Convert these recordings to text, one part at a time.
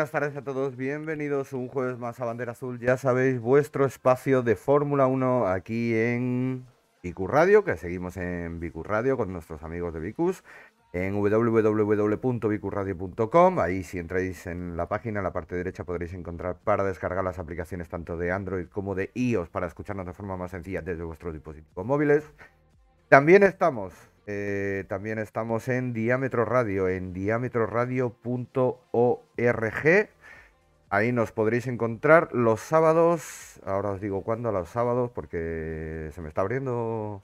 buenas tardes a todos, bienvenidos un jueves más a Bandera Azul, ya sabéis, vuestro espacio de Fórmula 1 aquí en Vicurradio Radio, que seguimos en Vicus Radio con nuestros amigos de Vicus, en www.vicurradio.com, ahí si entráis en la página, en la parte derecha podréis encontrar para descargar las aplicaciones tanto de Android como de iOS para escucharnos de forma más sencilla desde vuestros dispositivos móviles. También estamos eh, también estamos en Diámetro Radio, en diámetroradio.org rg. Ahí nos podréis encontrar los sábados. Ahora os digo cuándo, los sábados, porque se me está abriendo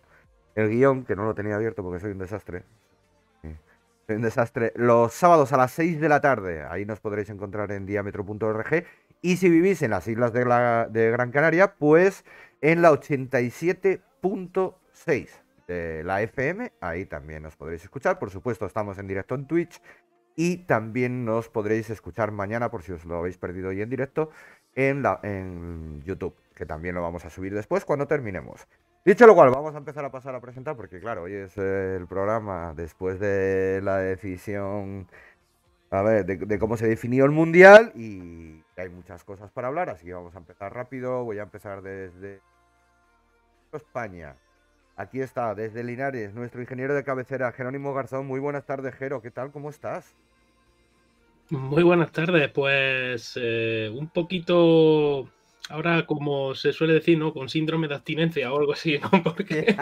el guión, que no lo tenía abierto porque soy un desastre. un desastre. Los sábados a las 6 de la tarde, ahí nos podréis encontrar en diámetro.org. Y si vivís en las islas de, de Gran Canaria, pues en la 87.6 de la FM, ahí también nos podréis escuchar. Por supuesto, estamos en directo en Twitch y también nos podréis escuchar mañana por si os lo habéis perdido hoy en directo en, la, en YouTube, que también lo vamos a subir después cuando terminemos. Dicho lo cual, vamos a empezar a pasar a presentar porque claro, hoy es eh, el programa después de la decisión, a ver, de, de cómo se definió el Mundial y hay muchas cosas para hablar, así que vamos a empezar rápido, voy a empezar desde España. Aquí está, desde Linares, nuestro ingeniero de cabecera, Jerónimo Garzón. Muy buenas tardes, Jero. ¿Qué tal? ¿Cómo estás? Muy buenas tardes, pues eh, un poquito, ahora como se suele decir, ¿no? Con síndrome de abstinencia o algo así, ¿no? Porque,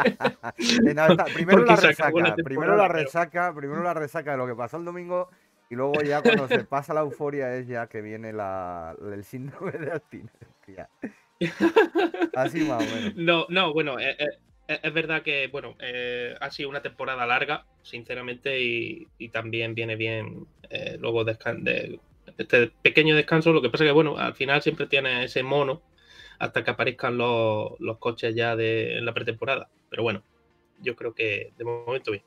primero, la resaca, primero la resaca, primero la resaca de lo que pasó el domingo y luego ya cuando se pasa la euforia es ya que viene el síndrome de abstinencia. Así más o menos. No, no, bueno, eh, eh, es verdad que, bueno, eh, ha sido una temporada larga, sinceramente, y, también viene bien eh, luego de, este pequeño descanso. Lo que pasa que, bueno, al final siempre tiene ese mono hasta que aparezcan los, coches ya de, en la pretemporada. Pero bueno, yo creo que de momento bien.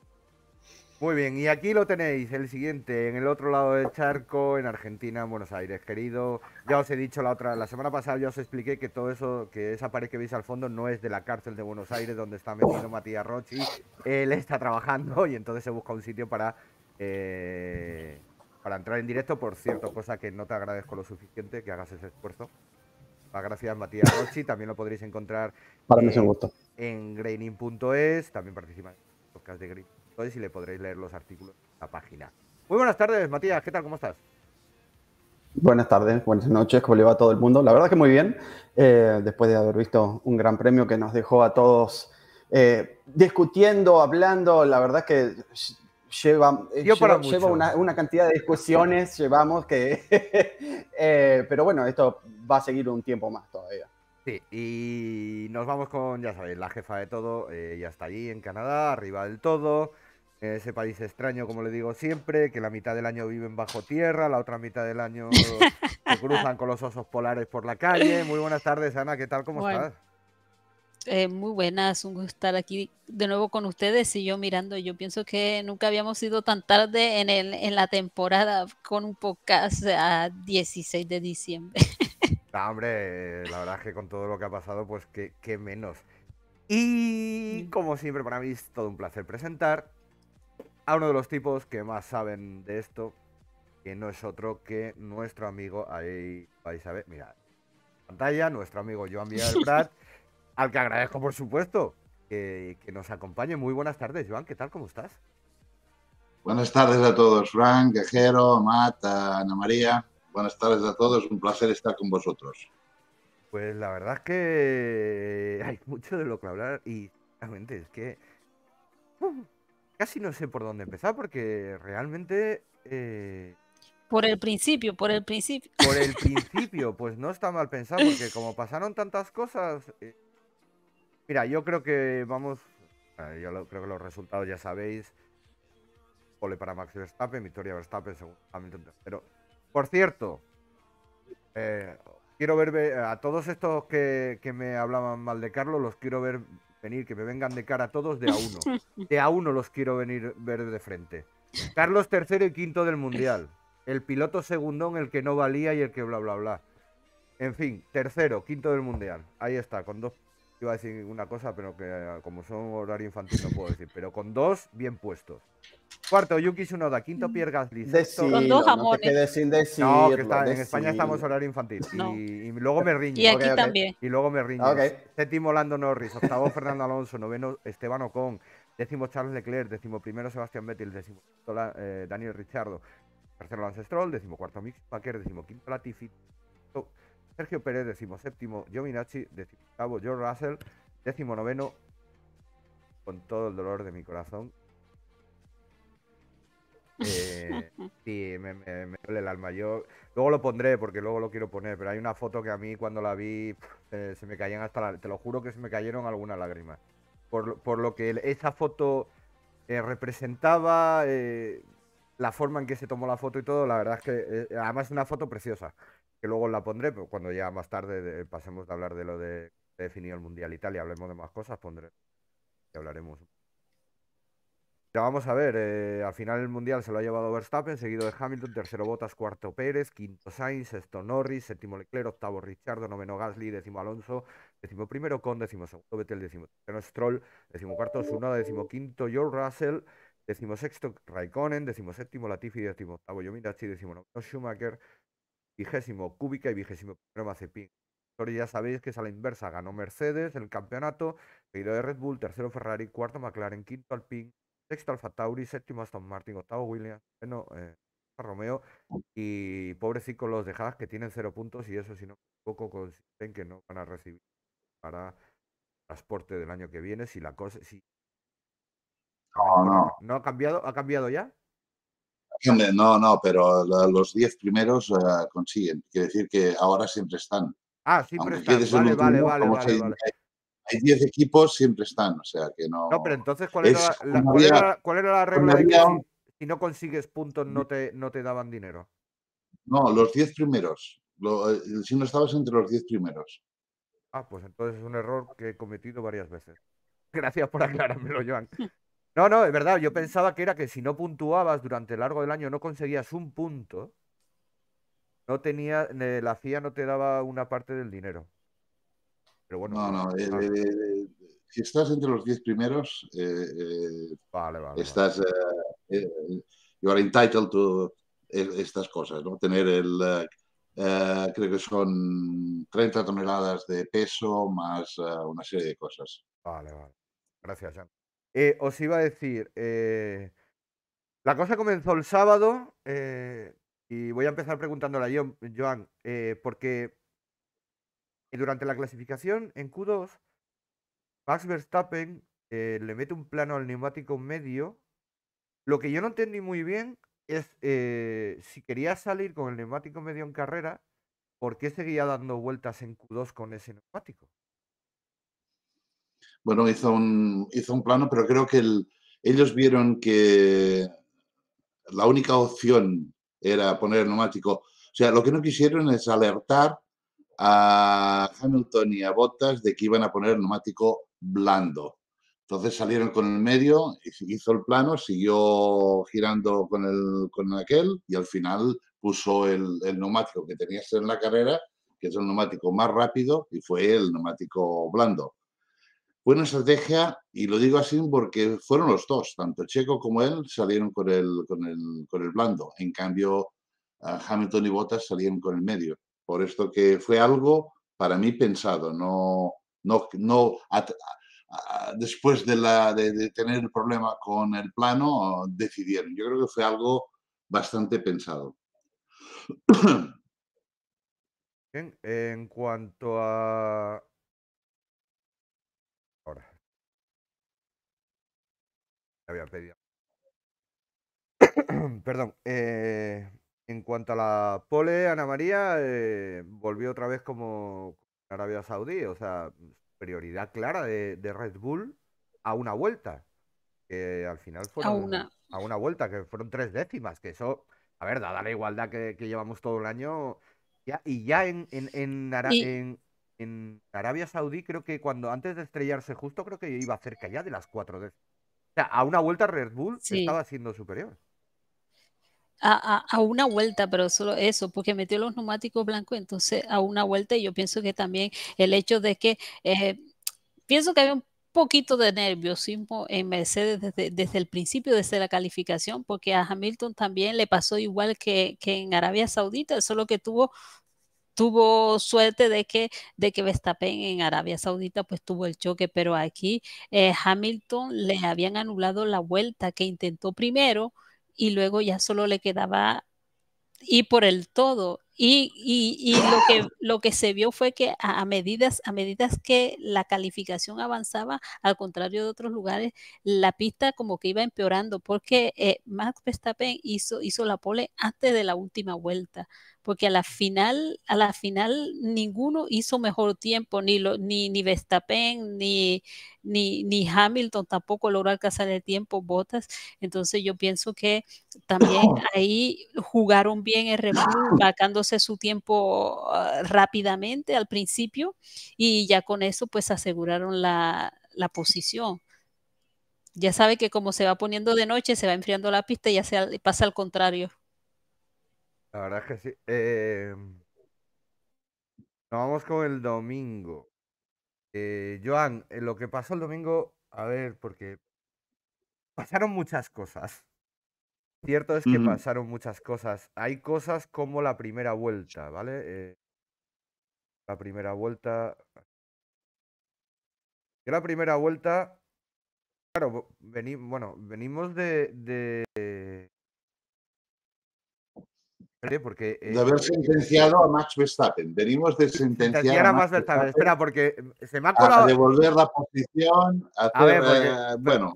Muy bien, y aquí lo tenéis, el siguiente, en el otro lado del charco, en Argentina, en Buenos Aires, querido. Ya os he dicho la otra, la semana pasada ya os expliqué que todo eso, que esa pared que veis al fondo no es de la cárcel de Buenos Aires donde está metido Matías Rochi. Él está trabajando y entonces se busca un sitio para, eh, para entrar en directo, por cierto, cosa que no te agradezco lo suficiente que hagas ese esfuerzo. Gracias, Matías Rochi. También lo podréis encontrar para en graining.es. También participa en el podcast de Green podéis y le podréis leer los artículos en la página. Muy buenas tardes, Matías, ¿qué tal? ¿Cómo estás? Buenas tardes, buenas noches, ¿cómo le va a todo el mundo? La verdad que muy bien, eh, después de haber visto un gran premio que nos dejó a todos eh, discutiendo, hablando, la verdad que lleva, eh, lleva una, una, cantidad de discusiones, llevamos que... pero bueno, esto va a seguir un tiempo más todavía. Sí, y nos vamos con, ya sabéis, la jefa de todo, ya está allí en Canadá, arriba del todo ese país extraño, como le digo siempre, que la mitad del año viven bajo tierra, la otra mitad del año se cruzan con los osos polares por la calle. Muy buenas tardes, Ana, ¿qué tal? ¿Cómo estás? Eh, muy buenas, un gusto estar aquí de nuevo con ustedes y yo mirando. Yo pienso que nunca habíamos ido tan tarde en, el, en la temporada con un podcast a 16 de diciembre. Ah, hombre, la verdad es que con todo lo que ha pasado, pues qué menos. Y mm. como siempre, para mí es todo un placer presentar a uno de los tipos que más saben de esto, que no es otro que nuestro amigo, ahí vais a ver, mirad, pantalla, nuestro amigo Joan Villalprat, al que agradezco por supuesto que, nos acompañe. Muy buenas tardes, Joan, ¿qué tal? ¿Cómo estás? Buenas tardes a todos, Frank, Quejero, Matt, Ana María. Buenas tardes a todos, un placer estar con vosotros. Pues la verdad es que hay mucho de lo que hablar y realmente es que... ¡uh! casi no sé por dónde empezar porque realmente... Eh, por el principio, por el principio. Por el principio, pues no está mal pensado porque como pasaron tantas cosas... Eh, mira, yo creo que vamos... Eh, yo creo que los resultados ya sabéis. Pole para Max Verstappen, victoria Verstappen, seguramente tercero. Por cierto, quiero ver a todos estos que, que, me hablaban mal de Carlos, los quiero ver venir, que me vengan de cara todos de a uno. De a uno los quiero venir ver de frente. Carlos tercero y quinto del Mundial. El piloto segundón, el que no valía y el que bla, bla, bla. En fin, tercero, quinto del Mundial. Ahí está, con dos. Iba a decir una cosa, pero que ah, como son horario infantil no puedo decir. Pero con dos, bien puestos. Cuarto, Yuki Shunoda, Quinto, mm. Pierre Gasly. Con dos amores. No sin que está, en España estamos horario infantil. Y, luego me riño. Y aquí también. Y luego me riño. Séptimo, Lando Norris. Octavo, Fernando Alonso. Noveno, Esteban Ocon. Décimo, Charles Leclerc. Décimo primero, Sebastián Vettel. Décimo eh, Daniel Richardo. Tercero, Lance Stroll. Décimo cuarto, Mick Packer. Décimo quinto, Latifi. Sergio Pérez. Décimo séptimo, Giovinacci. Décimo octavo, George Russell. Décimo noveno, con todo el dolor de mi corazón, eh, sí, me, duele el alma. Yo luego lo pondré porque luego lo quiero poner, pero hay una foto que a mí cuando la vi eh, se me caían hasta la... Te lo juro que se me cayeron algunas lágrimas. Por, lo que esa foto eh, representaba, la forma en que se tomó la foto y todo, la verdad es que además es una foto preciosa, que luego la pondré, pues cuando ya más tarde pasemos de hablar de lo de, Definido definir el Mundial Italia y hablemos de más cosas, pondré... Y hablaremos un vamos a ver, eh, al final el Mundial se lo ha llevado Verstappen, seguido de Hamilton, tercero Bottas, cuarto Pérez, quinto Sainz, sexto Norris, séptimo Leclerc, octavo Richardo, noveno Gasly, décimo Alonso, décimo primero Con, décimo segundo Vettel, décimo tercero Stroll, décimo cuarto Zunoda, décimo quinto George Russell, décimo sexto Raikkonen, décimo séptimo Latifi, décimo octavo Yominachi, décimo noveno Schumacher, vigésimo Kubica y vigésimo primero Mazepin. ya sabéis que es a la inversa, ganó Mercedes el campeonato, seguido de Red Bull, tercero Ferrari, cuarto McLaren, quinto Alpine, sexto Alfa Tauri, séptimo Aston Martin, octavo Williams, bueno, eh, Romeo y pobrecito los dejadas que tienen cero puntos y eso si no poco consisten que no van a recibir para transporte del año que viene si la cosa si no, no. ha cambiado? ¿Ha cambiado ya? No, no, pero los diez primeros eh, consiguen. Quiere decir que ahora siempre están. Ah, siempre están. Vale, vale, vale, vale hay 10 equipos, siempre están, o sea que no. No, pero entonces, ¿cuál, era, la, regla de que si, no consigues puntos no te, no te daban dinero? No, los 10 primeros. Eh, si no estabas entre los 10 primeros. Ah, pues entonces es un error que he cometido varias veces. Gracias por aclarármelo, Joan. No, no, es verdad, yo pensaba que era que si no puntuabas durante el largo del año, no conseguías un punto, no tenía, eh, la CIA no te daba una parte del dinero. Pero bueno. No, no. si estás entre los 10 primeros, eh, eh, vale, vale, estás. Eh, you are entitled to estas cosas, ¿no? Tener el. creo que son 30 toneladas de peso más una serie de cosas. Vale, vale. Gracias, os iba a decir. la cosa comenzó el sábado. Y voy a empezar preguntándole a Joan, porque y durante la clasificación en Q2, Max Verstappen eh, le mete un plano al neumático medio. Lo que yo no entendí muy bien es eh, si quería salir con el neumático medio en carrera, ¿por qué seguía dando vueltas en Q2 con ese neumático? Bueno, hizo un, hizo un plano, pero creo que ellos vieron que la única opción era poner el neumático. O sea, lo que no quisieron es alertar a Hamilton y a Bottas de que iban a poner el neumático blando. Entonces salieron con el medio, hizo el plano, siguió girando con, el, con aquel y al final puso el, neumático que tenía en la carrera, que es el neumático más rápido y fue el neumático blando. Buena estrategia, y lo digo así porque fueron los dos, tanto Checo como él salieron con el, con el, con el blando. En cambio, Hamilton y Bottas salieron con el medio. Por esto que fue algo para mí pensado, no, no, no después de, la, de, tener el problema con el plano, decidieron. Yo creo que fue algo bastante pensado. Bien, en cuanto a... Ahora. Perdón. Eh, en cuanto a la pole, Ana María eh, volvió otra vez como Arabia Saudí, o sea, prioridad clara de, Red Bull a una vuelta. Que al final fueron a una. vuelta, que fueron tres décimas, que eso, a ver, dada la igualdad que, llevamos todo el año, ya, y ya en, Arabia Saudí creo que cuando antes de estrellarse justo creo que iba cerca ya de las cuatro décimas. O sea, a una vuelta Red Bull estaba siendo superior a, una vuelta, pero solo eso, porque metió los neumáticos blancos, entonces a una vuelta y yo pienso que también el hecho de que, eh, pienso que había un poquito de nerviosismo en Mercedes desde, el principio, desde la calificación, porque a Hamilton también le pasó igual que, en Arabia Saudita, solo que tuvo tuvo suerte de que, de que Verstappen en Arabia Saudita pues tuvo el choque, pero aquí eh, Hamilton les habían anulado la vuelta que intentó primero, y luego ya solo le quedaba ir por el todo. Y, y, y lo, que, lo que se vio fue que a, medidas, a medidas que la calificación avanzaba, al contrario de otros lugares, la pista como que iba empeorando porque eh, Max Verstappen hizo, hizo la pole antes de la última vuelta porque a la final, a la final ninguno hizo mejor tiempo, ni, lo, ni, ni ni, ni, Hamilton tampoco logró alcanzar el tiempo, Botas. Entonces yo pienso que también ahí jugaron bien el su tiempo ah, rápidamente al principio y ya con eso pues aseguraron la, la posición ya sabe que como se va poniendo de noche, se va enfriando la pista y ya se pasa al contrario. La verdad que sí. Eh, nos vamos con el domingo. Eh, Joan, eh, lo que pasó el domingo, a ver, porque pasaron muchas cosas. Cierto es que pasaron muchas cosas. Hay cosas como la primera vuelta, ¿vale? la primera vuelta. la primera vuelta. Claro, bueno, venimos de, porque, eh, de haber sentenciado a Max Verstappen. Venimos de sentenciar, a, Max Verstappen. Espera, porque eh, se A devolver la posición, a, ver, eh, bueno.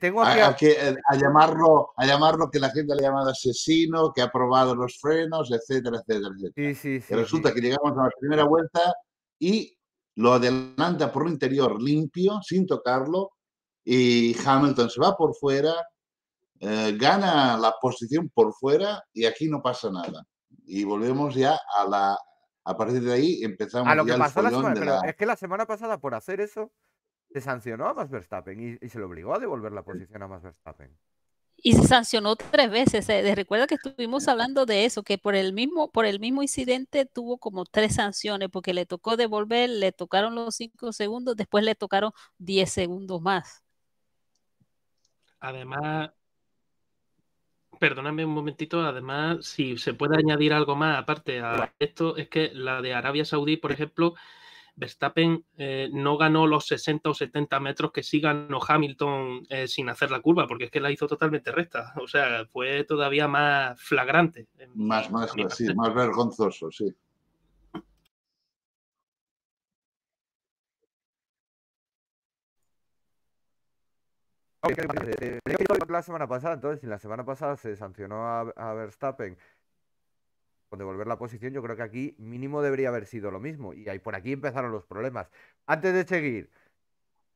Tengo a, a, llamarlo a llamarlo que la gente le ha llamado asesino, que ha probado los frenos, etcétera, etcétera, etcétera. resulta que llegamos a la primera vuelta y lo adelanta por un interior limpio, sin tocarlo, y Hamilton se va por fuera, eh, gana la posición por fuera y aquí no pasa nada. Y volvemos ya a la... A partir de ahí empezamos a lo que la semana, Es que la semana pasada por hacer eso se sancionó a Max Verstappen y, se le obligó a devolver la posición a Max Verstappen y se sancionó tres veces. Eh, recuerda que estuvimos hablando de eso, que por el mismo, por el mismo incidente tuvo como tres sanciones, porque le tocó devolver, le tocaron los cinco segundos, después le tocaron diez segundos más. Además, Perdóname un momentito, además, si se puede añadir algo más aparte a esto, es que la de Arabia Saudí, por ejemplo, Verstappen eh, no ganó los 60 o 70 metros que sí ganó Hamilton eh, sin hacer la curva, porque es que la hizo totalmente recta. O sea, fue todavía más flagrante. Más, más, sí, más vergonzoso, sí. Eh, la semana pasada, entonces, si la semana pasada se sancionó a, Verstappen por devolver la posición, yo creo que aquí mínimo debería haber sido lo mismo. Y ahí por aquí empezaron los problemas. Antes de seguir,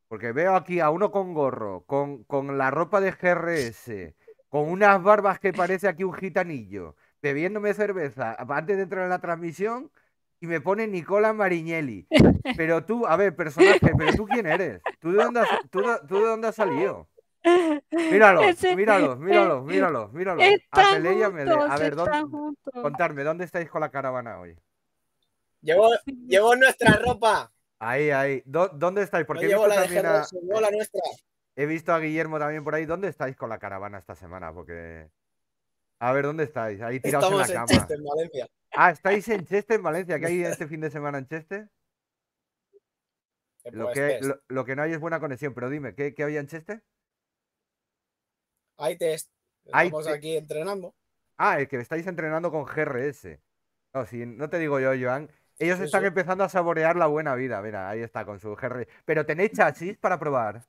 porque veo aquí a uno con gorro, con, la ropa de GRS, con unas barbas que parece aquí un gitanillo, bebiéndome cerveza antes de entrar en la transmisión y me pone Nicola Marignelli. Pero tú, a ver, personaje, pero tú quién eres? ¿Tú de dónde tú de dónde has salido? Míralo, míralo, míralo, míralo, míralo. a ver, ¿dónde, contarme, ¿dónde estáis con la caravana hoy? Llevo, llevo nuestra ropa. Ahí, ahí. ¿Dónde estáis? Porque yo la, nuestra. He visto a Guillermo también por ahí. ¿Dónde estáis con la caravana esta semana? Porque. A ver, ¿dónde estáis? Ahí tirados en Ah, ¿estáis en Cheste, en Valencia? ¿Qué hay este fin de semana en Cheste? Eh, lo pues que, lo, que, no hay es buena conexión, pero dime, ¿qué, qué había en Cheste? Ahí test. Estamos aquí entrenando. Ah, el que estáis entrenando con GRS. No, si, no te digo yo, Joan. Ellos están empezando a saborear la buena vida. Mira, ahí está con su GRS. Pero tenéis chasis para probar.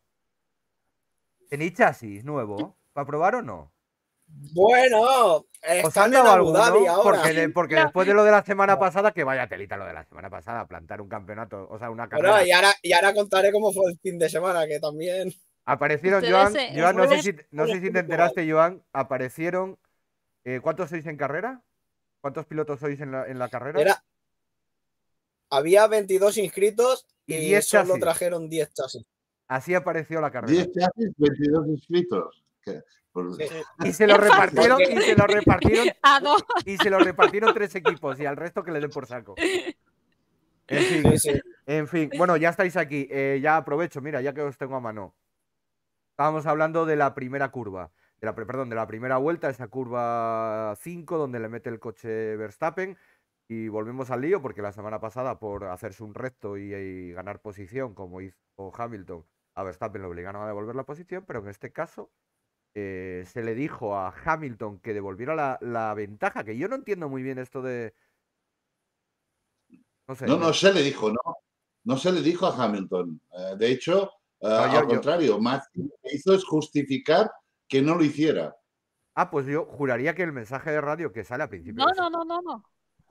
¿Tenéis chasis nuevo? ¿Para probar o no? Bueno, están en Abu Dhabi Porque, después de lo de la semana pasada, que vaya telita lo de la semana pasada, plantar un campeonato, o sea, una carrera. y ahora contaré cómo fue el fin de semana, que también. Aparecieron, Joan, no, sé si, te enteraste, Joan, aparecieron... Eh, ¿Cuántos sois en carrera? ¿Cuántos pilotos sois en la, carrera? Había 22 inscritos y, solo trajeron 10 chasis. Así apareció la carrera. 10 chasis, 22 inscritos. Y se lo repartieron, y se lo repartieron. Y se lo repartieron tres equipos y al resto que le den por saco. En fin, bueno, ya estáis aquí. Eh, ya aprovecho, mira, ya que os tengo a mano. Estábamos hablando de la primera curva, de la, perdón, de la primera vuelta, esa curva 5 donde le mete el coche Verstappen. Y volvemos al lío porque la semana pasada por hacerse un recto y, ganar posición, como hizo Hamilton, a Verstappen le obligaron a devolver la posición, pero en este caso eh, se le dijo a Hamilton que devolviera la, ventaja, que yo no entiendo muy bien esto de... No, no, se le dijo, no. No se le dijo a Hamilton. Eh, de hecho, Ah, al contrario, más lo que hizo es justificar que no lo hiciera. Ah, pues yo juraría que el mensaje de radio que sale al principio. No, no, no, no, no.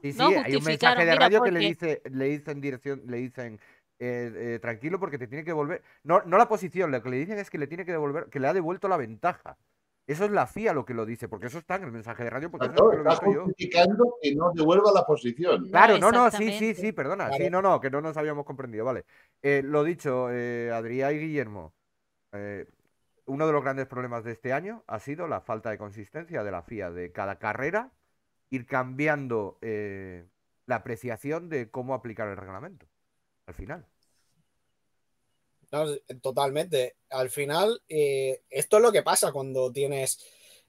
Sí, sí, hay un mensaje de radio que le dice, le dicen dirección, le dicen eh, eh, tranquilo porque te tiene que devolver. No, no la posición, lo que le dicen es que le tiene que devolver, que le ha devuelto la ventaja. Eso es la FIA lo que lo dice, porque eso está en el mensaje de radio. Porque eso lo yo. que no devuelva la posición. Claro, no, no, sí, sí, sí, perdona. Sí, no, no, que no nos habíamos comprendido. Vale. Eh, lo dicho, eh, Adrián y Guillermo, eh, uno de los grandes problemas de este año ha sido la falta de consistencia de la FIA de cada carrera, ir cambiando la apreciación de cómo aplicar el reglamento al final totalmente. Al final, eh, esto es lo que pasa cuando tienes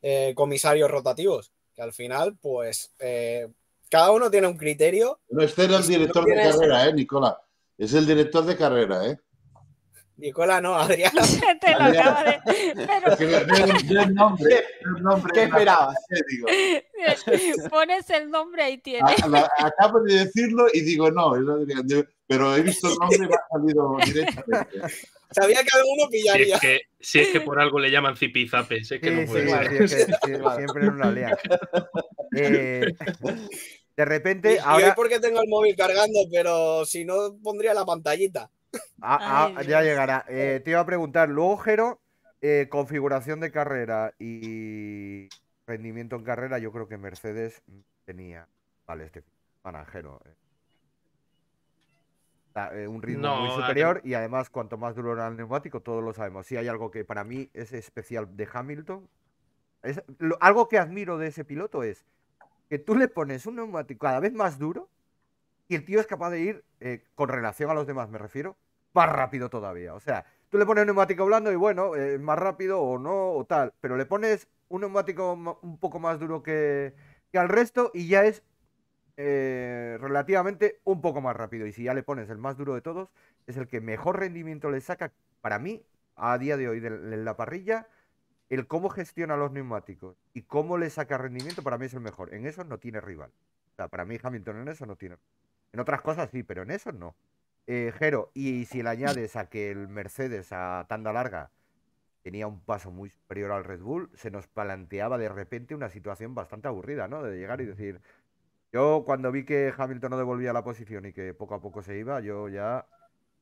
eh, comisarios rotativos, que al final, pues, eh, cada uno tiene un criterio. Este no, este el director de carrera, ¿eh, Nicola? Es el director de carrera, ¿eh? Nicola no, Adrián. Te lo acaba de. Pero... ¿Qué esperabas? Pones el nombre y tienes. Acabo de decirlo y digo no, es Adrián pero he visto el nombre y me ha salido directamente. Sabía que alguno pillaría. Si es que, por algo le llaman zipizape, sé que no puede ser. una lea. Eh, de repente. Y, ahora... Y hoy porque tengo el móvil cargando, pero si no, pondría la pantallita. Ah, ah ya llegará. Eh, te iba a preguntar, luego, Jero, eh, configuración de carrera y rendimiento en carrera, yo creo que Mercedes tenía. Vale, este para eh, un ritmo muy superior y además cuanto más duro era el neumático, todos lo sabemos. Si hay algo que para mí es especial de Hamilton, es, algo que admiro de ese piloto es que tú le pones un neumático cada vez más duro y el tío es capaz de ir, eh, con relación a los demás me refiero, más rápido todavía. O sea, tú le pones un neumático blando y bueno, eh, más rápido o no o tal, pero le pones un neumático un poco más duro que, que al resto y ya es eh, relativamente un poco más rápido. Y si ya le pones el más duro de todos, es el que mejor rendimiento le saca para mí a día de hoy en la parrilla. El cómo gestiona los neumáticos y cómo le saca rendimiento para mí es el mejor. En eso no tiene rival. para mí Hamilton en eso no tiene. En otras cosas sí, pero en eso no. Eh, Jero, y si le añades a que el Mercedes a tanda larga tenía un paso muy superior al Red Bull, se nos planteaba de repente una situación bastante aburrida, ¿no? De llegar y decir, yo cuando vi que Hamilton no devolvía la posición y que poco a poco se iba, yo ya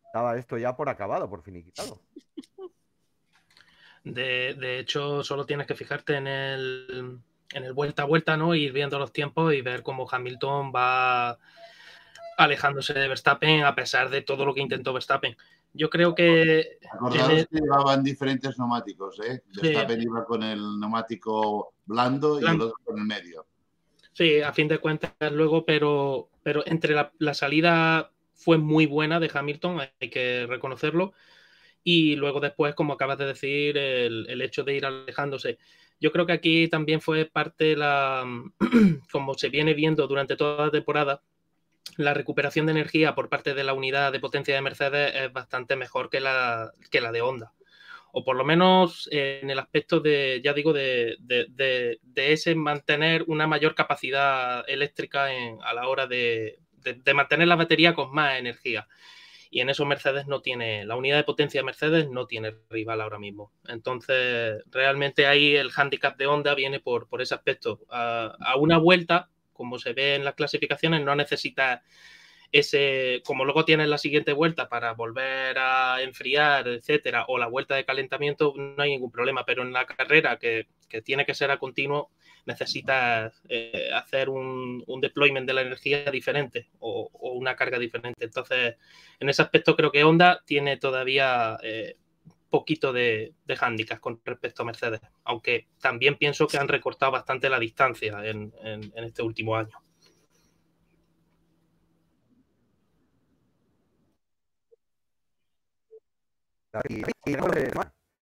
estaba esto ya por acabado, por finiquitado. De, de hecho, solo tienes que fijarte en el, en el vuelta a vuelta, ¿no? Ir viendo los tiempos y ver cómo Hamilton va alejándose de Verstappen a pesar de todo lo que intentó Verstappen. Yo creo que. Tiene... que llevaban diferentes neumáticos, ¿eh? Verstappen iba con el neumático blando y el otro con el medio. Sí, a fin de cuentas luego, pero, pero entre la, salida fue muy buena de Hamilton, hay que reconocerlo. Y luego después, como acabas de decir, el, el hecho de ir alejándose. Yo creo que aquí también fue parte la, como se viene viendo durante toda la temporada, la recuperación de energía por parte de la unidad de potencia de Mercedes es bastante mejor que la, que la de Honda o por lo menos en el aspecto de, ya digo, de, ese mantener una mayor capacidad eléctrica a la hora de, mantener la batería con más energía. Y en eso Mercedes no tiene, la unidad de potencia de Mercedes no tiene rival ahora mismo. Entonces, realmente ahí el hándicap de onda viene por, ese aspecto. A, a una vuelta, como se ve en las clasificaciones, no necesita ese, como luego tienes la siguiente vuelta para volver a enfriar, etcétera, o la vuelta de calentamiento, no hay ningún problema, pero en la carrera que, tiene que ser a continuo, necesitas eh, hacer un, deployment de la energía diferente o, una carga diferente. Entonces, en ese aspecto creo que Honda tiene todavía eh, poquito de, de con respecto a Mercedes, aunque también pienso que han recortado bastante la distancia en este último año.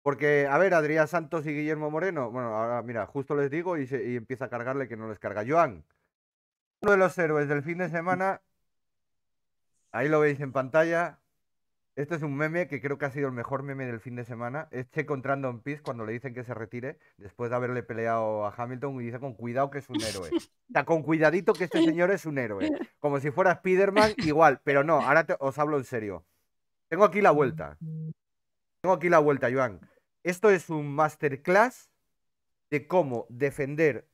Porque, a ver, Adrián Santos y Guillermo Moreno, bueno, ahora mira, justo les digo y, empieza a cargarle que no les carga. Joan, uno de los héroes del fin de semana, ahí lo veis en pantalla. Este es un meme que creo que ha sido el mejor meme del fin de semana. Es Checo entrando en pis cuando le dicen que se retire después de haberle peleado a Hamilton y dice con cuidado que es un héroe. O con cuidadito que este señor es un héroe. Como si fuera Spiderman igual. Pero no, ahora os hablo en serio. Tengo aquí la vuelta. Tengo aquí la vuelta, Joan. Esto es un masterclass de cómo defender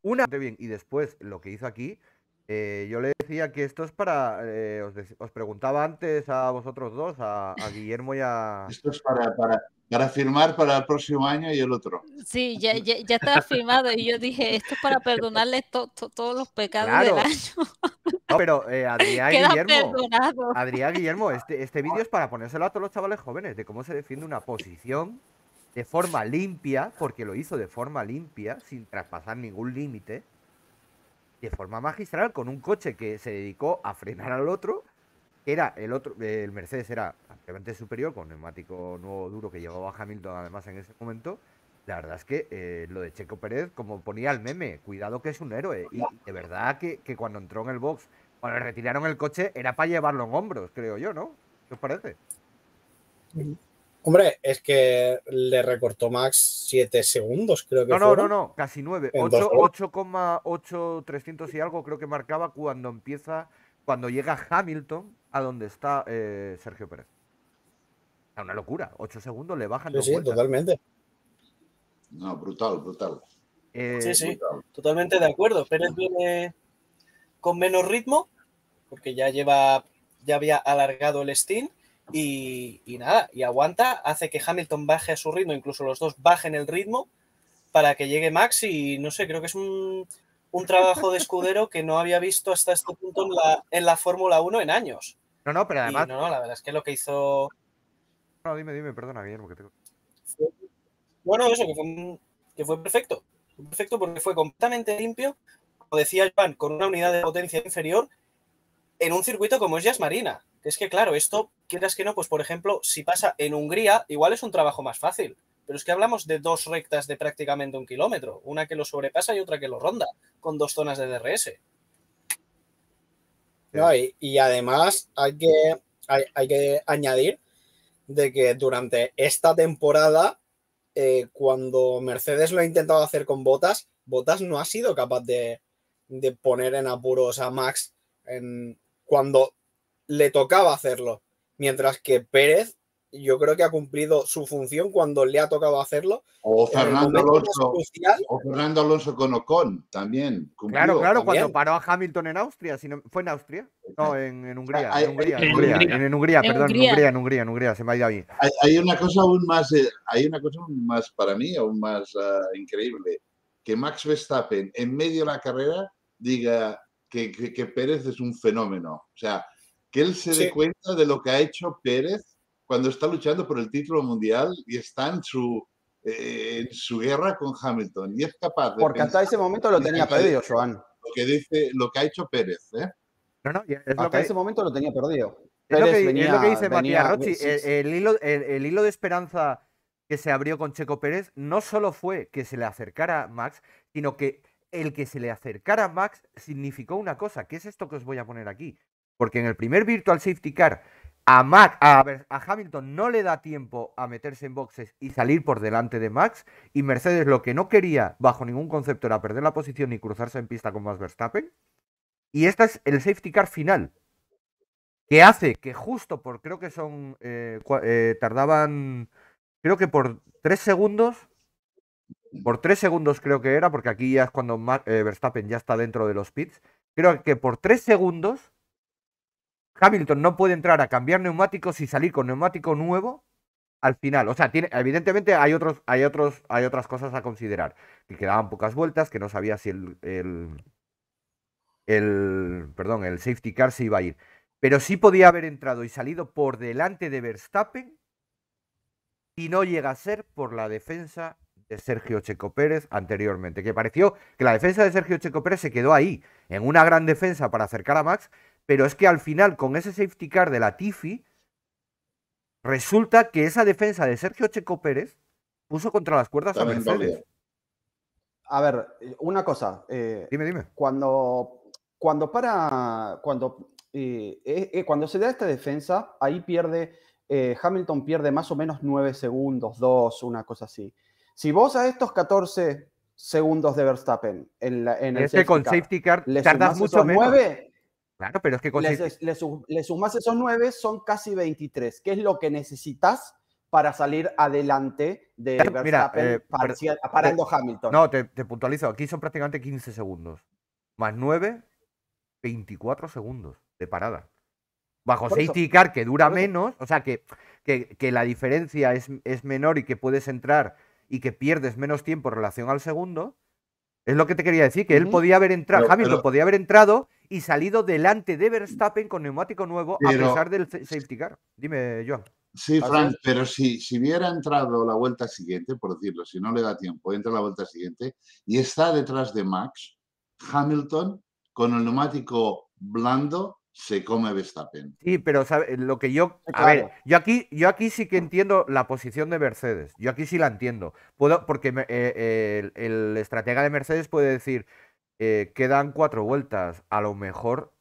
una... Bien, y después lo que hizo aquí, eh, yo le decía que esto es para... Eh, os, preguntaba antes a vosotros dos, a, a Guillermo y a... Esto es para, para, para firmar para el próximo año y el otro. Sí, ya, ya, estaba firmado y yo dije, esto es para perdonarle todos los pecados del año. No, pero eh, Adrián Guillermo, Adrián Guillermo, este, este vídeo es para ponérselo a todos los chavales jóvenes de cómo se defiende una posición de forma limpia, porque lo hizo de forma limpia, sin traspasar ningún límite, de forma magistral, con un coche que se dedicó a frenar al otro era el otro, el Mercedes era ampliamente superior con neumático nuevo duro que llevaba Hamilton además en ese momento. La verdad es que eh, lo de Checo Pérez, como ponía el meme, cuidado que es un héroe. Y de verdad que, cuando entró en el box, cuando le retiraron el coche, era para llevarlo en hombros, creo yo, ¿no? ¿Qué os parece? Mm. Hombre, es que le recortó Max 7 segundos, creo que No, no, no, no, casi 9. 300 y algo creo que marcaba cuando empieza cuando llega Hamilton a donde está eh, Sergio Pérez. Es una locura. Ocho segundos le bajan. el dos sí totalmente. No, brutal, brutal. Eh, sí, sí, totalmente de acuerdo. Pérez viene eh, con menos ritmo, porque ya lleva, ya había alargado el Steam. Y, y, nada, y aguanta, hace que Hamilton baje a su ritmo, incluso los dos bajen el ritmo para que llegue Max y no sé, creo que es un un trabajo de escudero que no había visto hasta este punto en la, Fórmula 1 en años. No, no, pero además. no, no, la verdad es que lo que hizo. No, dime, dime, perdona, Guillermo, que tengo. Bueno, eso, que fue, que fue perfecto. Perfecto porque fue completamente limpio, como decía pan con una unidad de potencia inferior en un circuito como es Jazz Marina. Es que, claro, esto, quieras que no, pues por ejemplo, si pasa en Hungría, igual es un trabajo más fácil. Pero es que hablamos de dos rectas de prácticamente un kilómetro, una que lo sobrepasa y otra que lo ronda, con dos zonas de DRS. y, además hay que, hay, que añadir de que durante esta temporada, eh, cuando Mercedes lo ha intentado hacer con Botas, Botas no ha sido capaz de, de poner en apuros a Max en, cuando le tocaba hacerlo. Mientras que Pérez yo creo que ha cumplido su función cuando le ha tocado hacerlo. O Fernando Alonso, con Ocon también. claro, claro, cuando paró a Hamilton en Austria, si fue en Austria, no, en, Hungría, en Hungría, en perdón, en Hungría, en Hungría, se me ha ido ahí. Hay, una cosa aún más, eh, hay una cosa más para mí, aún más ah, increíble, que Max Verstappen en medio de la carrera diga que, que, Pérez es un fenómeno, o sea, que él se dé cuenta de lo que ha hecho Pérez cuando está luchando por el título mundial y está en su, eh, su guerra con Hamilton y es capaz de... Porque hasta ese momento lo tenía perdido, Joan. Lo que dice, lo que ha hecho Pérez, ¿eh? No, no, hasta ese momento lo tenía perdido. Es lo, es lo que, dice Matías Rochi, El, hilo, el, hilo, de esperanza que se abrió con Checo Pérez no solo fue que se le acercara Max, sino que el que se le acercara Max significó una cosa, que es esto que os voy a poner aquí. Porque en el primer Virtual Safety Car a, Hamilton no le da tiempo a meterse en boxes y salir por delante de Max. Y Mercedes lo que no quería bajo ningún concepto era perder la posición y cruzarse en pista con Max Verstappen. Y este es el safety car final, que hace que justo por, creo que son, eh, eh, tardaban, creo que por tres segundos, por tres segundos creo que era, porque aquí ya es cuando eh, Verstappen ya está dentro de los pits, creo que por tres segundos Hamilton no puede entrar a cambiar neumáticos y salir con neumático nuevo al final. O sea, evidentemente hay, otros, hay, otros, hay otras cosas a considerar. Que quedaban pocas vueltas, que no sabía si el, el, el, perdón, el safety car se iba a ir. Pero sí podía haber entrado y salido por delante de Verstappen y no llega a ser por la defensa de Sergio Checo Pérez anteriormente, que pareció que la defensa de Sergio Checo Pérez se quedó ahí, en una gran defensa para acercar a Max, pero es que al final, con ese safety car de la Tifi, resulta que esa defensa de Sergio Checo Pérez puso contra las cuerdas a Mercedes. A ver, eh, una cosa. Eh, dime, dime. Cuando, cuando para. Cuando, eh, cuando se da esta defensa, ahí pierde. Hamilton pierde más o menos 9 segundos, dos, una cosa así. Si vos a estos 14 segundos de Verstappen en, el. car, safety car tardas mucho menos. Claro, pero es que... Le, le, sumas esos nueve, son casi 23. ¿Qué es lo que necesitas para salir adelante de Verstappen mira, eh, parando Hamilton? No, te, puntualizo. Aquí son prácticamente 15 segundos. Más 9, 24 segundos de parada. Bajo safety car, que dura menos, o sea, que, que, la diferencia es, es menor y que puedes entrar y que pierdes menos tiempo en relación al segundo, es lo que te quería decir, que él podía haber entrado, Hamilton podía haber entrado y salido delante de Verstappen con neumático nuevo a pesar del safety car. Dime, Joan. Sí, Frank, pero si, si hubiera entrado la vuelta siguiente, por decirlo, si no le da tiempo, entra la vuelta siguiente y está detrás de Max, Hamilton con el neumático blando se come Verstappen. Sí, pero lo que yo. A ver, yo aquí, yo aquí sí que entiendo la posición de Mercedes. Yo aquí sí la entiendo. Puedo, porque eh, eh, el, estratega de Mercedes puede decir: eh, quedan cuatro vueltas. A lo mejor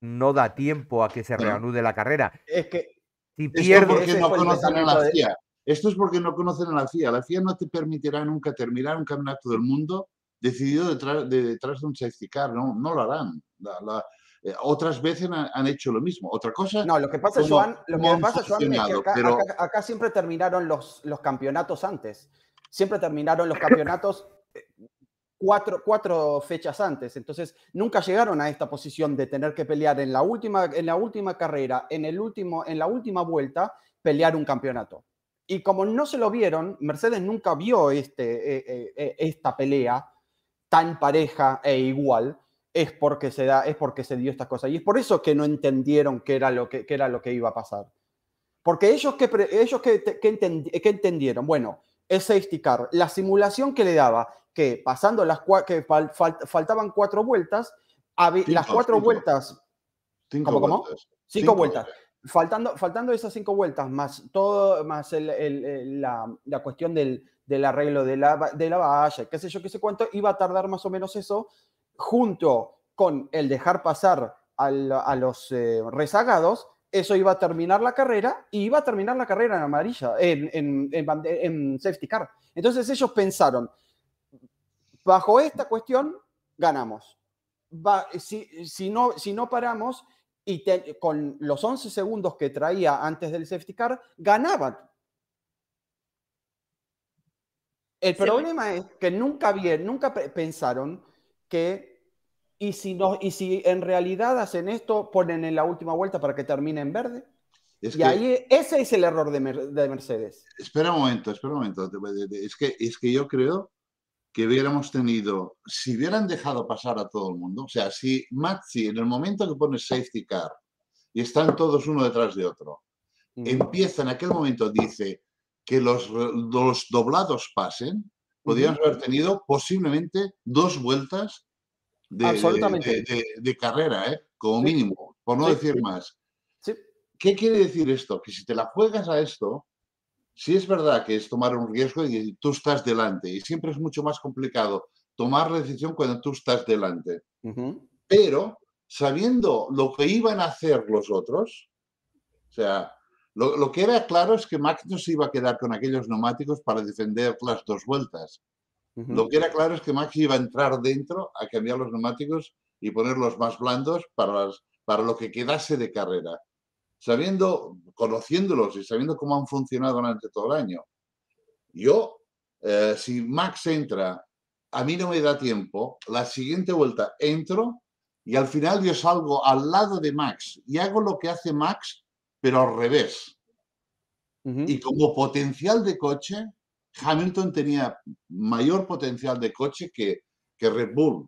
no da tiempo a que se reanude la carrera. Es que. Si porque no conocen a la FIA. Esto es porque no conocen a la FIA. La FIA no te permitirá nunca terminar un campeonato del mundo decidido detrás de, detrás de un safety No, no lo harán. Eh, otras veces han, hecho lo mismo. Otra cosa. No, lo que pasa, es que acá, siempre terminaron los campeonatos antes. Siempre terminaron los campeonatos eh, cuatro, cuatro fechas antes. Entonces, nunca llegaron a esta posición de tener que pelear en la última, en la última carrera, en, el último, en la última vuelta, pelear un campeonato. Y como no se lo vieron, Mercedes nunca vio este, eh, eh, eh, esta pelea tan pareja e igual. Es porque, se da, es porque se dio esta cosa. Y es por eso que no entendieron qué era lo que, era lo que iba a pasar. Porque ellos, que, ellos que, que, entendieron, bueno, es safety la simulación que le daba que pasando las que faltaban cuatro vueltas, las cuatro vueltas, cinco vueltas, Faltando, faltando esas cinco vueltas, más todo, más la, cuestión del, arreglo de la, de la valla, qué sé yo, qué sé cuánto, iba a tardar más o menos eso, junto con el dejar pasar a los eh, rezagados, eso iba a terminar la carrera y iba a terminar la carrera en amarilla, en safety car. Entonces ellos pensaron, Bajo esta cuestión, ganamos. si, no, si no paramos y con los 11 segundos que traía antes del safety car, ganaban. El problema es que nunca, nunca pensaron que, y si, no, y si en realidad hacen esto, ponen en la última vuelta para que termine en verde. y ahí ese es el error de, Mercedes. Espera un momento, espera un momento. Es que, es que yo creo que hubiéramos tenido, si hubieran dejado pasar a todo el mundo, o sea, si Maxi en el momento que pone safety car y están todos uno detrás de otro, empieza en aquel momento, dice que los, doblados pasen, podríamos haber tenido posiblemente dos vueltas de, carrera, ¿eh? como mínimo, por no decir más. ¿Qué quiere decir esto? Que si te la juegas a esto, Sí es verdad que es tomar un riesgo y tú estás delante, y siempre es mucho más complicado tomar la decisión cuando tú estás delante. Pero sabiendo lo que iban a hacer los otros, o sea, lo, que era claro es que Max no se iba a quedar con aquellos neumáticos para defender las dos vueltas. Lo que era claro es que Max iba a entrar dentro a cambiar los neumáticos y ponerlos más blandos para, para lo que quedase de carrera sabiendo, conociéndolos y sabiendo cómo han funcionado durante todo el año. Yo, eh, si Max entra, a mí no me da tiempo, la siguiente vuelta entro y al final yo salgo al lado de Max y hago lo que hace Max, pero al revés. Y como potencial de coche, Hamilton tenía mayor potencial de coche que, que Red Bull.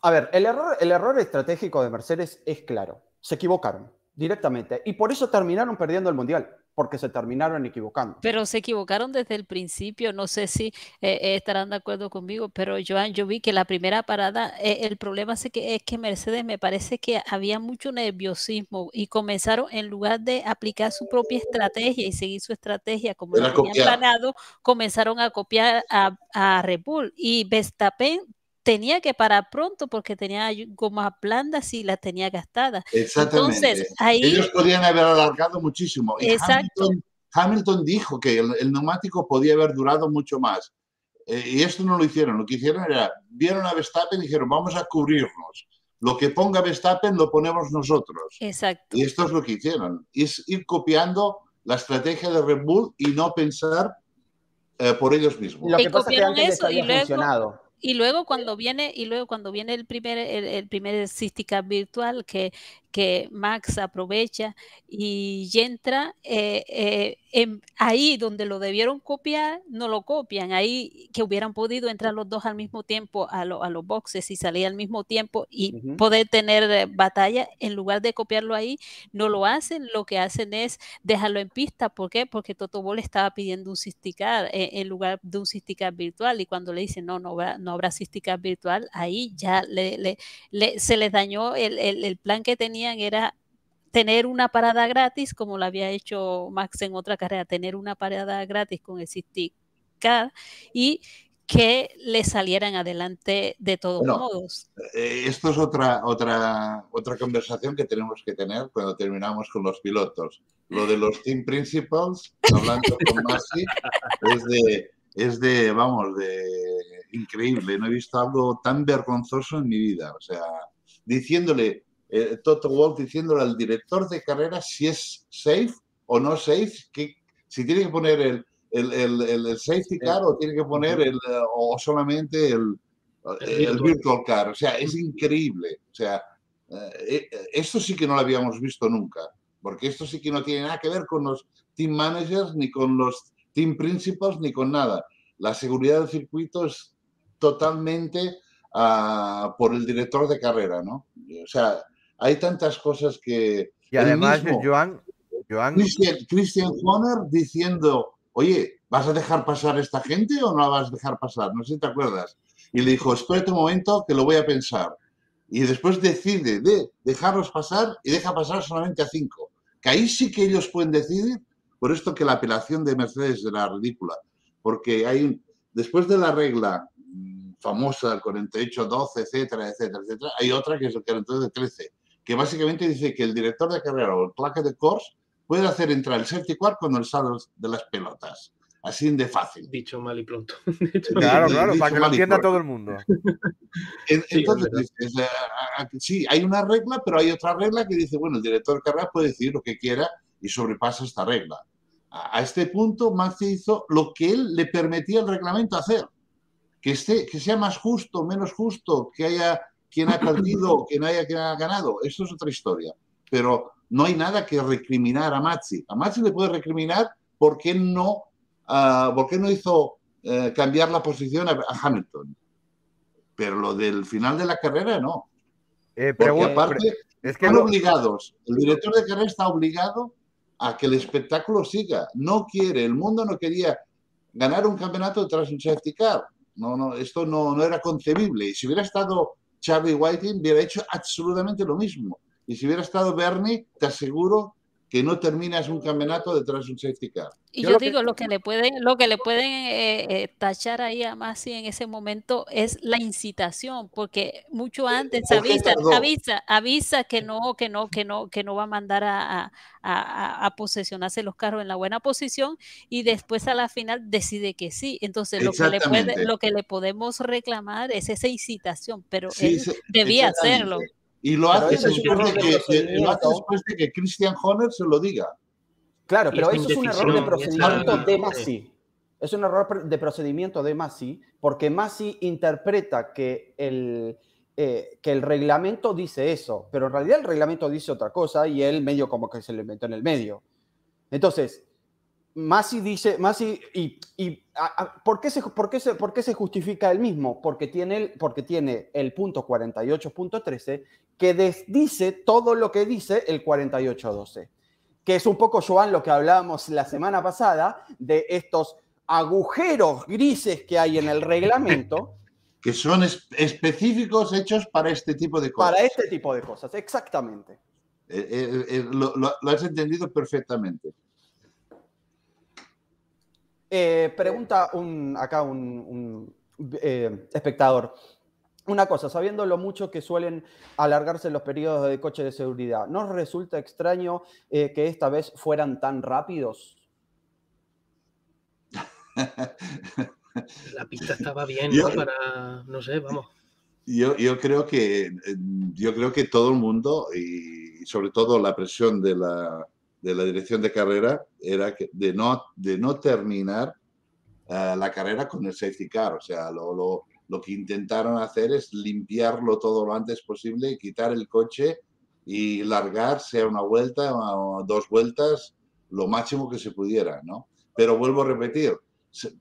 A ver, el error, el error estratégico de Mercedes es claro. Se equivocaron. Directamente. Y por eso terminaron perdiendo el Mundial, porque se terminaron equivocando. Pero se equivocaron desde el principio, no sé si eh, eh, estarán de acuerdo conmigo, pero Joan, yo vi que la primera parada, eh, el problema es que, es que Mercedes me parece que había mucho nerviosismo y comenzaron en lugar de aplicar su propia estrategia y seguir su estrategia como lo habían planeado comenzaron a copiar a, a Red Bull y Vestapen tenía que parar pronto porque tenía gomas blandas y las tenía gastadas. Exactamente. Ellos podían haber alargado muchísimo. Y Hamilton, dijo que el, neumático podía haber durado mucho más. Eh, y esto no lo hicieron. Lo que hicieron era, vieron a Verstappen y dijeron, vamos a cubrirnos. Lo que ponga Verstappen lo ponemos nosotros. Exacto. Y esto es lo que hicieron. Es ir copiando la estrategia de Red Bull y no pensar eh, por ellos mismos. Lo que y pasa es que han funcionado y luego cuando viene y luego cuando viene el primer el, primer cística virtual que que Max aprovecha y entra eh, eh, ahí donde lo debieron copiar, no lo copian, ahí que hubieran podido entrar los dos al mismo tiempo a, los boxes y salir al mismo tiempo y poder tener eh, batalla, en lugar de copiarlo ahí, no lo hacen, lo que hacen es dejarlo en pista, ¿por qué? Porque Toto Ball estaba pidiendo un cisticar en lugar de un sisticar virtual y cuando le dicen no, no habrá, no habrá virtual, ahí ya se les dañó el plan que tenía era tener una parada gratis, como lo había hecho Max en otra carrera, tener una parada gratis con el CITICAD y que le salieran adelante de todos modos. Eh, esto es otra, otra, otra conversación que tenemos que tener cuando terminamos con los pilotos. Lo de los team principals, hablando con es de, es de, vamos, de increíble. No he visto algo tan vergonzoso en mi vida. O sea, diciéndole, eh, Toto Wolf diciéndole al director de carrera si es safe o no safe, que, si tiene que poner el, el, el, safety car o tiene que poner el, eh, o solamente el, virtual. car. O sea, es increíble. O sea, eh, esto sí que no lo habíamos visto nunca, porque esto sí que no tiene nada que ver con los team managers, ni con los team principals, ni con nada. La seguridad del circuito es totalmente ah, por el director de carrera, ¿no? O sea, hay tantas cosas que... Y además, de Joan... Christian, Christian diciendo, oye, ¿vas a dejar pasar a esta gente o no la vas a dejar pasar? No sé si te acuerdas. Y le dijo, espérate un momento que lo voy a pensar. Y después decide de dejarlos pasar y deja pasar solamente a cinco. Que ahí sí que ellos pueden decidir, por esto que la apelación de Mercedes de la ridícula. Porque hay después de la regla mm, famosa del 48, 12, etcétera, etcétera, etcétera, hay otra que es el 48, 13 que básicamente dice que el director de carrera o el placa de course puede hacer entrar el safety car con el saldo de las pelotas. Así de fácil. Dicho mal y pronto. Eh, claro, claro, para que lo entienda todo el mundo. Entonces, sí, hay una regla, pero hay otra regla que dice, bueno, el director de carrera puede decir lo que quiera y sobrepasa esta regla. A, este punto, Maxi hizo lo que él le permitía el reglamento hacer. Que, esté, que sea más justo, menos justo, que haya quién ha perdido o quién ha ganado, eso es otra historia. Pero no hay nada que recriminar a Mazzi. A Mazzi le puede recriminar por qué no, ah, por qué no hizo eh, cambiar la posición a, Hamilton. Pero lo del final de la carrera no. Eh, pero Porque aparte, están obligados. El director de carrera está obligado a que el espectáculo siga. No quiere, el mundo no quería ganar un campeonato tras un safety car. No, no, esto no, no era concebible. Y si hubiera estado Charlie Whiting hubiera hecho absolutamente lo mismo. Y si hubiera estado Bernie, te aseguro que no terminas un campeonato detrás de un safety car. Y yo, digo, lo que le pueden, lo que le pueden eh, eh, tachar ahí a Masi en ese momento es la incitación, porque mucho eh, antes avisa, avisa, avisa que no, que no, que no, que no va a mandar a, a, a, posesionarse los carros en la buena posición, y después a la final decide que sí. Entonces lo que le puede, lo que le podemos reclamar es esa incitación, pero él debía hacerlo. Y lo hace después de que, Christian Horner se lo diga. Claro, pero eso es un error de procedimiento de Masi. Es un error de procedimiento de Masi, porque Masi interpreta que el, eh, que el reglamento dice eso, pero en realidad el reglamento dice otra cosa y él medio como que se le metió en el medio. Entonces, Masi dice, Masi, y, ¿por, qué se, se, justifica el mismo? Porque tiene el, porque tiene el punto 48.13 que desdice todo lo que dice el 48.12, que es un poco, Joan, lo que hablábamos la semana pasada de estos agujeros grises que hay en el reglamento. Que son específicos hechos para este tipo de cosas. Para este tipo de cosas, exactamente. Eh, eh, eh, lo, lo has entendido perfectamente. Eh, pregunta un, acá un, eh, espectador. Una cosa, sabiendo lo mucho que suelen alargarse los periodos de coche de seguridad, ¿no resulta extraño eh, que esta vez fueran tan rápidos? La pista estaba bien, ¿no? Para, no sé, vamos. yo, creo que, yo creo que todo el mundo, y sobre todo la presión de la, de la dirección de carrera era de, no, de no terminar eh, la carrera con el safety car. O sea, lo, que intentaron hacer es limpiarlo todo lo antes posible, quitar el coche y largarse a una vuelta o dos vueltas, lo máximo que se pudiera, Pero vuelvo a repetir,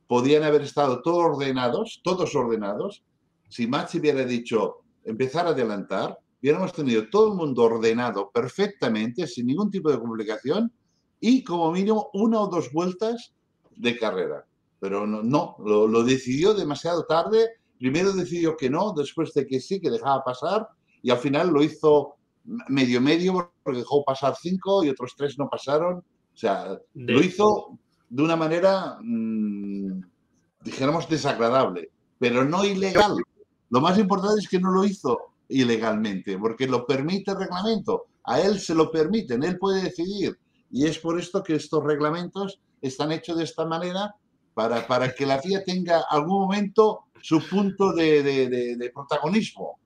podían haber estado todos ordenados, todos ordenados, si Max hubiera dicho empezar a adelantar, hubiéramos tenido todo el mundo ordenado perfectamente, sin ningún tipo de complicación, y como mínimo una o dos vueltas de carrera. Pero no, no lo, decidió demasiado tarde. Primero decidió que no, después de que sí, que dejaba pasar, y al final lo hizo medio medio porque dejó pasar cinco y otros tres no pasaron. O sea, lo hizo de una manera, mm, dijéramos, desagradable, pero no ilegal. Lo más importante es que no lo hizo ilegalmente, porque lo permite el reglamento, a él se lo permiten, él puede decidir. Y es por esto que estos reglamentos están hechos de esta manera para, para que la FIA tenga algún momento su punto de, de, protagonismo.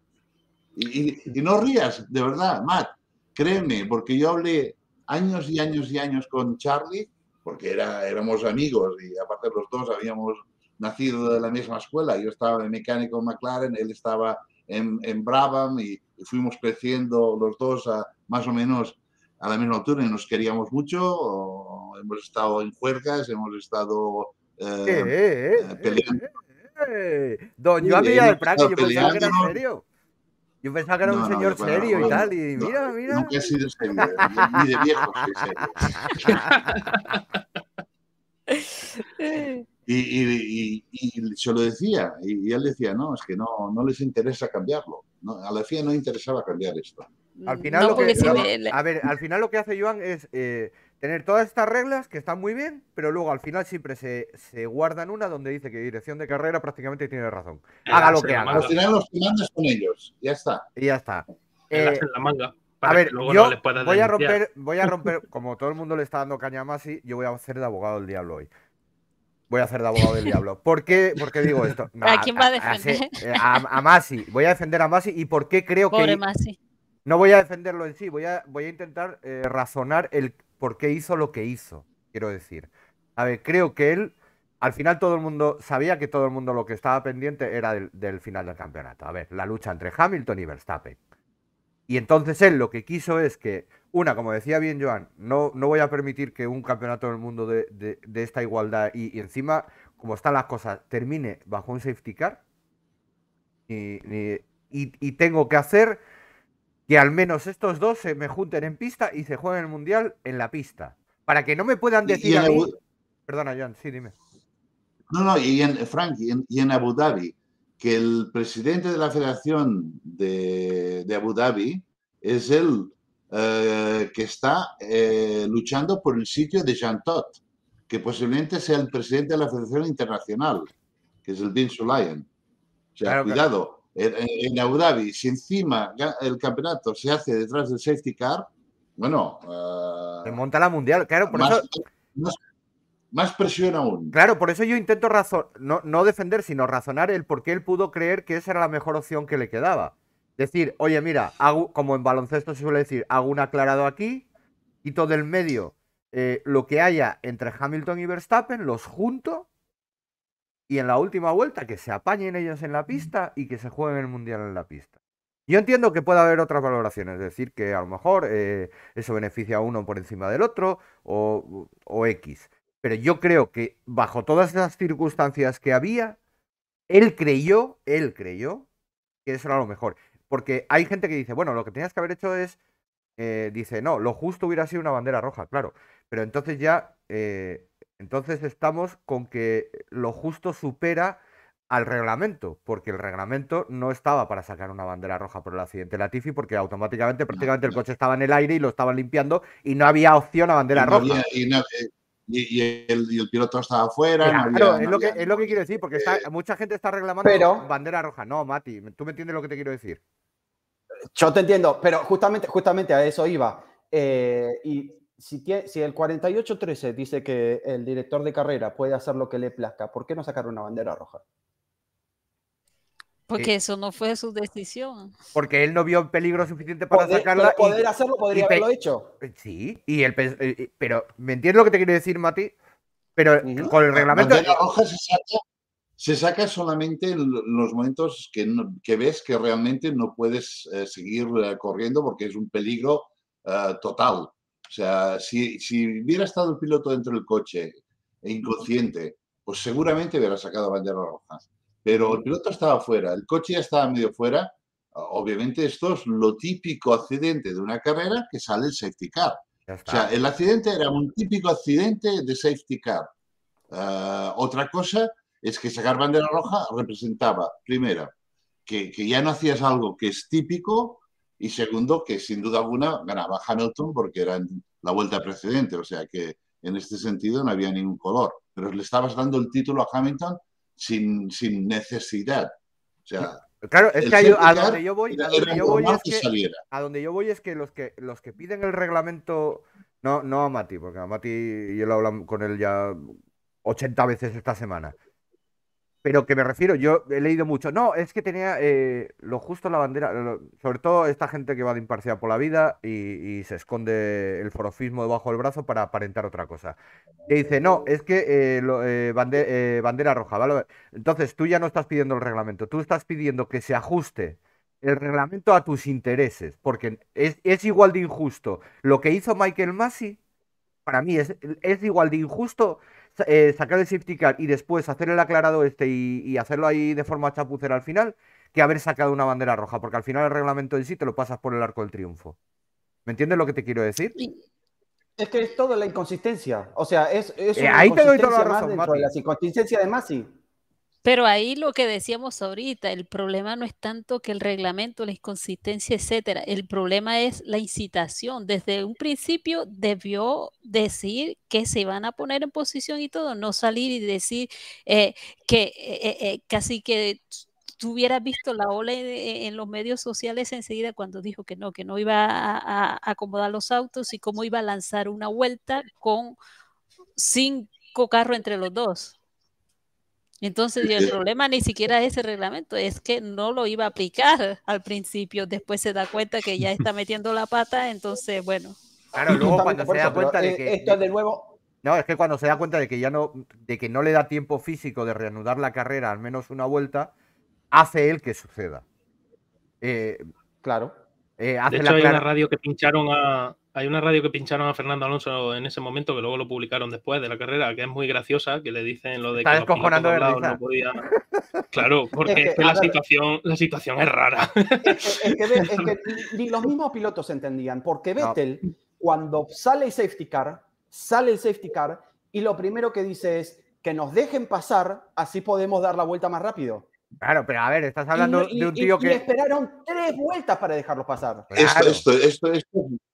Y, no rías, de verdad, Matt, créeme, porque yo hablé años y años y años con Charlie, porque era, éramos amigos y aparte los dos habíamos nacido de la misma escuela. Yo estaba de mecánico en McLaren, él estaba en, en Brabham y, fuimos creciendo los dos más o menos a la misma altura y nos queríamos mucho. hemos estado en juergas, hemos estado eh, eh, eh, eh peleando. Don, yo había del Franco, yo pensaba que era serio. Yo pensaba que era un señor serio y tal. Y mira, mira. Nunca he sido serio, ni de serio. Y, se lo decía, y, él decía, no, es que no, no les interesa cambiarlo. a la FIA no interesaba cambiar esto. Al final, lo que, a ver, al final lo que hace Joan es eh, tener todas estas reglas que están muy bien, pero luego al final siempre se, se guardan una donde dice que dirección de carrera prácticamente tiene razón. Haga lo que haga. Al final los que con ellos, ya está. Y ya está. a ver, yo voy a romper, voy a romper, como todo el mundo le está dando caña a Masi, yo voy a ser de abogado del diablo hoy voy a hacer de abogado del diablo. ¿Por qué, ¿Por qué digo esto? ¿A quién va a ah, ah, defender? Eh, a, Masi. Voy a defender a Masi y por qué creo Pobre que. Masi. No voy a defenderlo en sí, voy a, voy a intentar eh, razonar el por qué hizo lo que hizo, quiero decir. A ver, creo que él. Al final todo el mundo sabía que todo el mundo lo que estaba pendiente era del final del campeonato. A ver, la lucha entre Hamilton y Verstappen. Y entonces él lo que quiso es que una, como decía bien Joan, no, no voy a permitir que un campeonato del mundo de, esta igualdad y, encima, como están las cosas, termine bajo un safety car. Y, tengo que hacer que al menos estos dos se me junten en pista y se jueguen el mundial en la pista. Para que no me puedan decir. Perdona, Joan, sí, dime. No, no, y en, Frank, y en, Abu Dhabi, que el presidente de la Federación de, de Abu Dhabi es el eh, que está eh, luchando por el sitio de Jean Todt, que posiblemente sea el presidente de la Federación Internacional, que es el Bin lion O sea, cuidado, En, Abu Dhabi, si encima el campeonato se hace detrás del safety car, bueno... Eh, monta la mundial, claro, por más, eso... Más, presión aún. Claro, por eso yo intento razón no, no defender, sino razonar el por qué él pudo creer que esa era la mejor opción que le quedaba. Decir, oye, mira, hago, como en baloncesto se suele decir, hago un aclarado aquí, quito del medio eh, lo que haya entre Hamilton y Verstappen, los junto y en la última vuelta que se apañen ellos en la pista y que se jueguen el mundial en la pista. Yo entiendo que pueda haber otras valoraciones, es decir, que a lo mejor eh, eso beneficia a uno por encima del otro o, o, X. Pero yo creo que bajo todas las circunstancias que había, él creyó, él creyó que eso era lo mejor. Porque hay gente que dice, bueno, lo que tenías que haber hecho es, eh, dice, no, lo justo hubiera sido una bandera roja, claro. Pero entonces ya, eh, entonces estamos con que lo justo supera al reglamento, porque el reglamento no estaba para sacar una bandera roja por el accidente de Tifi, porque automáticamente prácticamente el coche estaba en el aire y lo estaban limpiando y no había opción a bandera roja. Eh, y, el, piloto estaba afuera. no es, lo que, es lo que quiero decir, porque eh, mucha gente está reclamando bandera roja. No, Mati, tú me entiendes lo que te quiero decir. Yo te entiendo, pero justamente, justamente a eso iba. Eh, y si, si el 4813 dice que el director de carrera puede hacer lo que le plazca, ¿por qué no sacar una bandera roja? Eh, porque eso no fue su decisión. Porque él no vio peligro suficiente para sacarla. Pero poder y, hacerlo podría haberlo hecho. Eh, sí, eh, pero ¿me entiendes lo que te quiero decir, Mati? Pero con el reglamento. La roja se saca, se saca solamente los momentos que, ves que realmente no puedes seguir corriendo porque es un peligro total. O sea, si, si hubiera estado el piloto dentro del coche inconsciente, pues seguramente hubiera sacado bandera roja. Pero el piloto estaba fuera, el coche ya estaba medio fuera. Obviamente esto es lo típico accidente de una carrera que sale el safety car. O sea, el accidente era un típico accidente de safety car. Ah, otra cosa es que sacar bandera roja representaba, primera, que, que, ya no hacías algo que es típico y segundo, que sin duda alguna ganaba Hamilton porque era la vuelta precedente. O sea que en este sentido no había ningún color. Pero le estabas dando el título a Hamilton sin, sin necesidad. O sea, claro, es que a donde yo voy, a donde yo voy, es que, los que los que piden el reglamento, no, no a Mati, porque a Mati yo lo hablo con él ya 80 veces esta semana. Pero que me refiero, yo he leído mucho. No, es que tenía eh, lo justo la bandera, sobre todo esta gente que va de imparcial por la vida y, se esconde el forofismo debajo del brazo para aparentar otra cosa. Y dice, no, es que eh, eh, bandera roja, ¿vale? Entonces tú ya no estás pidiendo el reglamento, tú estás pidiendo que se ajuste el reglamento a tus intereses, porque es, igual de injusto lo que hizo Michael Massey, para mí es, es igual de injusto eh, sacar el safety car y después hacer el aclarado este y, hacerlo ahí de forma chapucera al final que haber sacado una bandera roja, porque al final el reglamento en sí te lo pasas por el arco del triunfo. ¿Me entiendes lo que te quiero decir? Es que es toda la inconsistencia. O sea, es, eh, ahí te doy toda la razón, la inconsistencia de Masi. Pero ahí lo que decíamos ahorita, el problema no es tanto que el reglamento, la inconsistencia, etcétera. El problema es la incitación. Desde un principio debió decir que se iban a poner en posición y todo, no salir y decir eh, que eh, eh, casi que tú hubieras visto la ola e, en, los medios sociales enseguida cuando dijo que no, que no iba a, a acomodar los autos y cómo iba a lanzar una vuelta con cinco carros entre los dos. Entonces, el eh, problema ni siquiera es ese reglamento, es que no lo iba a aplicar al principio, después se da cuenta que ya está metiendo la pata, entonces, bueno. Claro, luego cuando se da cuenta de eh, que... Esto de nuevo... No, es que cuando se da cuenta de que ya no, de que no le da tiempo físico de reanudar la carrera, al menos una vuelta, hace él que suceda. Eh, claro. hace la radio que pincharon a, hay una radio que pincharon a Fernando Alonso en ese momento, que luego lo publicaron después de la carrera, que es muy graciosa, que le dicen lo de que no Claro, porque la, situación, la situación es rara. Es que, ni los mismos pilotos entendían, porque Vettel, cuando sale el safety car, sale el safety car y lo primero que dice es que nos dejen pasar, así podemos dar la vuelta más rápido. Claro, pero a ver, estás hablando de un tío que. Y esperaron tres vueltas para dejarlo pasar. Esto, esto, esto,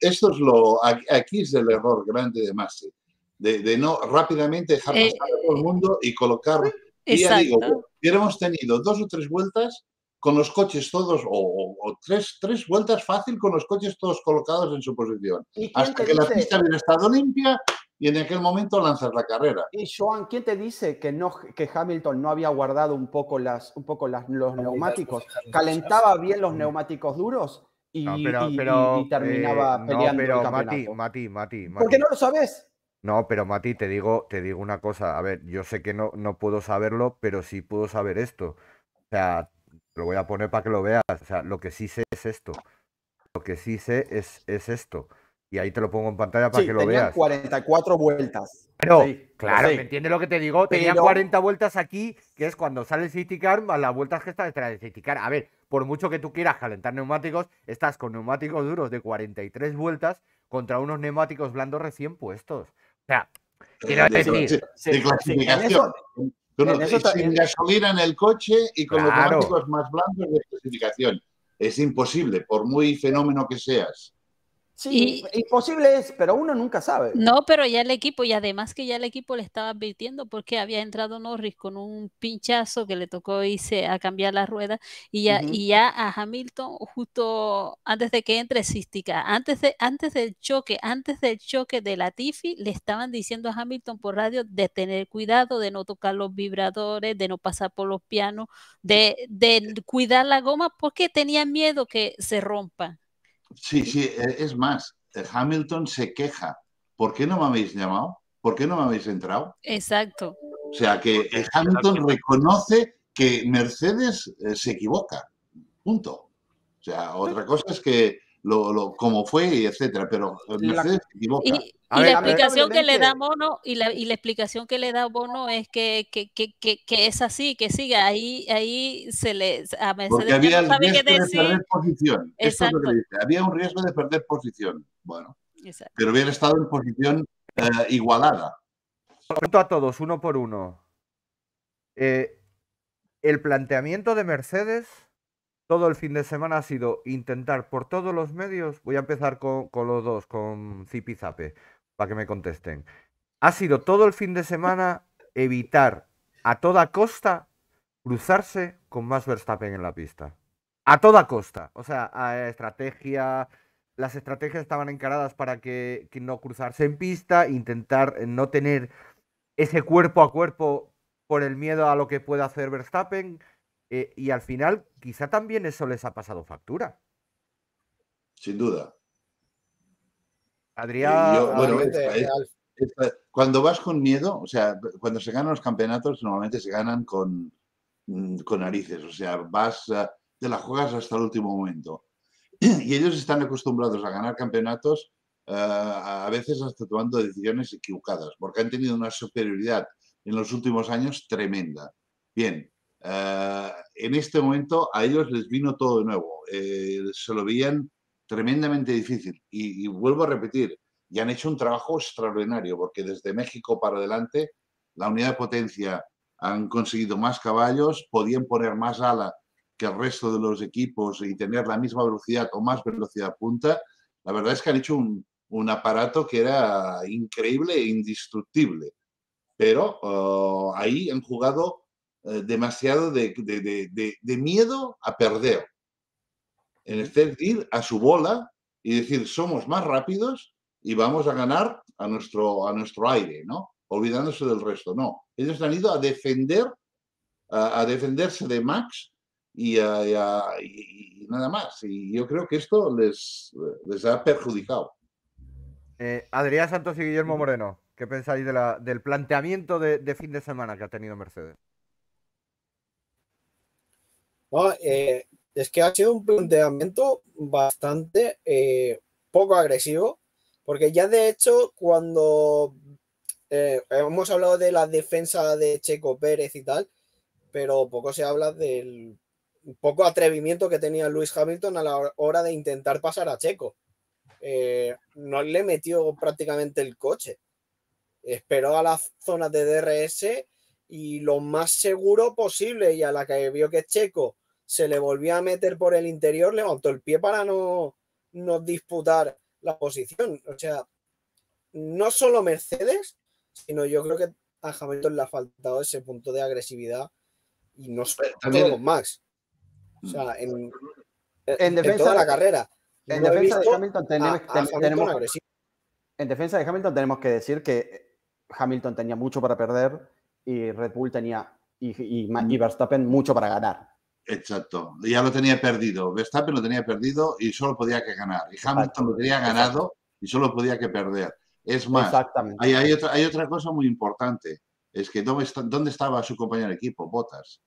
esto, es lo. Aquí es el error grande de Masi. De, no rápidamente dejar eh, pasar a todo el mundo y colocar. Eh, y ya digo, hubiéramos tenido dos o tres vueltas con los coches todos, o, tres, vueltas fácil con los coches todos colocados en su posición. Hasta que la pista hubiera estado limpia y en aquel momento lanzas la carrera. Y Joan, ¿quién te dice que, no, que Hamilton no había guardado un poco, las, un poco los neumáticos? ¿Calentaba bien los mm. neumáticos duros? Y, terminaba eh, peleando. No, Mati, ¿Por qué no lo sabes? No, pero Mati, te digo, te digo una cosa. A ver, yo sé que no, no puedo saberlo, pero sí puedo saber esto. O sea, lo voy a poner para que lo veas. O sea, lo que sí sé es esto. Lo que sí sé es, es esto. Y ahí te lo pongo en pantalla para que lo tenían veas. 44 vueltas. Pero, claro, ¿me entiendes lo que te digo? Tenía 40 vueltas aquí, que es cuando sale el City las vueltas que está detrás de City A ver, por mucho que tú quieras calentar neumáticos, estás con neumáticos duros de 43 vueltas contra unos neumáticos blandos recién puestos. O sea, quiero decir. De, clasificación. Tú no, sin gasolina en el coche y con neumáticos más blandos de clasificación. Es imposible, por muy fenómeno que seas. Sí, imposible es, pero uno nunca sabe. No, pero ya el equipo, y además que ya el equipo le estaba advirtiendo porque había entrado Norris con un pinchazo que le tocó irse a cambiar la rueda, y ya, y ya a Hamilton, justo antes de que entre Cística antes, de, antes del choque, antes del choque de la Latifi, le estaban diciendo a Hamilton por radio de tener cuidado, de no tocar los vibradores, de no pasar por los pianos, de, de cuidar la goma, porque tenía miedo que se rompa. Sí, sí, e, es más, eh, Hamilton se queja. ¿Por qué no me habéis llamado? ¿Por qué no me habéis entrado? Exacto. O sea que eh, Hamilton reconoce que Mercedes eh, se equivoca. Punto. O sea, pues otra cosa es que lo, lo, como fue, etcétera. Pero Mercedes eh, se equivoca. Y, la explicación que le da Bono y la, y la explicación que le da Bono es que, que, que, que es así, que sigue ahí ahí se le a Mercedes había no sabe qué decir. Perder posición. lo dice. Había un riesgo de perder posición. Bueno, Exacto. pero hubiera estado en posición eh, igualada. Pregunto a todos uno por uno. Eh, el planteamiento de Mercedes todo el fin de semana ha sido intentar por todos los medios, voy a empezar con, los dos, con Zape, para que me contesten. Ha sido todo el fin de semana evitar a toda costa cruzarse con más Verstappen en la pista. A toda costa. O sea, estrategia, las estrategias estaban encaradas para que, que, no cruzarse en pista, intentar eh, no tener ese cuerpo a cuerpo por el miedo a lo que pueda hacer Verstappen. Eh, y al final, quizá también eso les ha pasado factura. Sin duda. Adrián. Eh, bueno, cuando vas con miedo, o sea, cuando se ganan los campeonatos, normalmente se ganan con, mm, con narices. O sea, vas, eh, te las juegas hasta el último momento. Y ellos están acostumbrados a ganar campeonatos a veces hasta tomando decisiones equivocadas, porque han tenido una superioridad en los últimos años tremenda. Bien, eh, en este momento a ellos les vino todo de nuevo. Eh, se lo veían tremendamente difícil. Y, vuelvo a repetir, y han hecho un trabajo extraordinario, porque desde México para adelante la unidad de potencia han conseguido más caballos, podían poner más ala que el resto de los equipos y tener la misma velocidad o más velocidad punta. La verdad es que han hecho un, aparato que era increíble e indestructible. Pero oh, ahí han jugado eh, demasiado de, miedo a perder. En este ir a su bola y decir, somos más rápidos y vamos a ganar a nuestro, a nuestro aire, ¿no? Olvidándose del resto. No, ellos han ido a defender, a, defenderse de Max y, nada más. Y yo creo que esto les, les ha perjudicado. Eh, Adrián Santos y Guillermo Moreno, ¿qué pensáis de del planteamiento de fin de semana que ha tenido Mercedes? Eh, es que ha sido un planteamiento bastante eh, poco agresivo, porque ya de hecho cuando eh, hemos hablado de la defensa de Checo Pérez y tal, pero poco se habla del poco atrevimiento que tenía Luis Hamilton a la hora de intentar pasar a Checo. no le metió prácticamente el coche. Esperó a las zonas de DRS y lo más seguro posible y a la que vio que Checo se le volvió a meter por el interior, levantó el pie para no, no disputar la posición. O sea, no solo Mercedes, sino yo creo que a Hamilton le ha faltado ese punto de agresividad y no solo con Max. O sea, en, defensa de la carrera. En defensa de Hamilton tenemos, En defensa de Hamilton tenemos que decir que Hamilton tenía mucho para perder y Red Bull tenía y mm. Verstappen mucho para ganar. Exacto, ya lo tenía perdido. Verstappen lo tenía perdido y solo podía que ganar. Y Hamilton lo tenía ganado y solo podía que perder. Es más, hay, otra, hay otra cosa muy importante. Es que ¿dónde, estaba su compañero de equipo, Botas?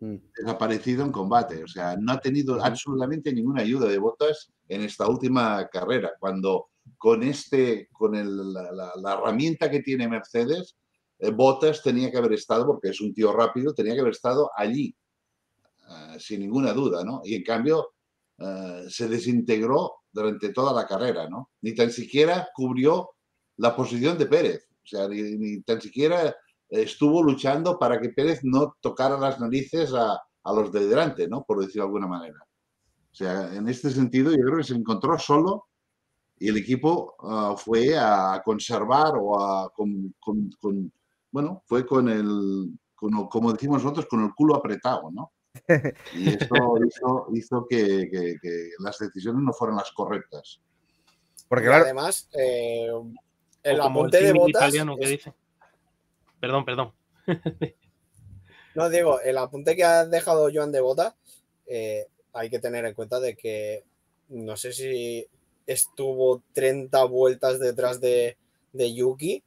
Mm. Desaparecido en combate. O sea, no ha tenido absolutamente ninguna ayuda de Bottas en esta última carrera. Cuando con, este, con la, herramienta que tiene Mercedes, eh, Bottas tenía que haber estado, porque es un tío rápido, tenía que haber estado allí eh, sin ninguna duda, ¿no? Y en cambio eh, se desintegró durante toda la carrera, ¿no? Ni tan siquiera cubrió la posición de Pérez, o sea, ni, tan siquiera estuvo luchando para que Pérez no tocara las narices a, los de delante, ¿no? Por decirlo de alguna manera. O sea, en este sentido yo creo que se encontró solo y el equipo ah, fue a conservar o a, bueno, fue con el, como decimos nosotros, con el culo apretado, ¿no? Y eso hizo, que, las decisiones no fueran las correctas. Porque claro, además, eh, el apunte de botas. Italiano qué dice. Perdón, perdón. No, digo, el apunte que ha dejado Joan de Bota, eh, hay que tener en cuenta de que no sé si estuvo 30 vueltas detrás de, Yuki.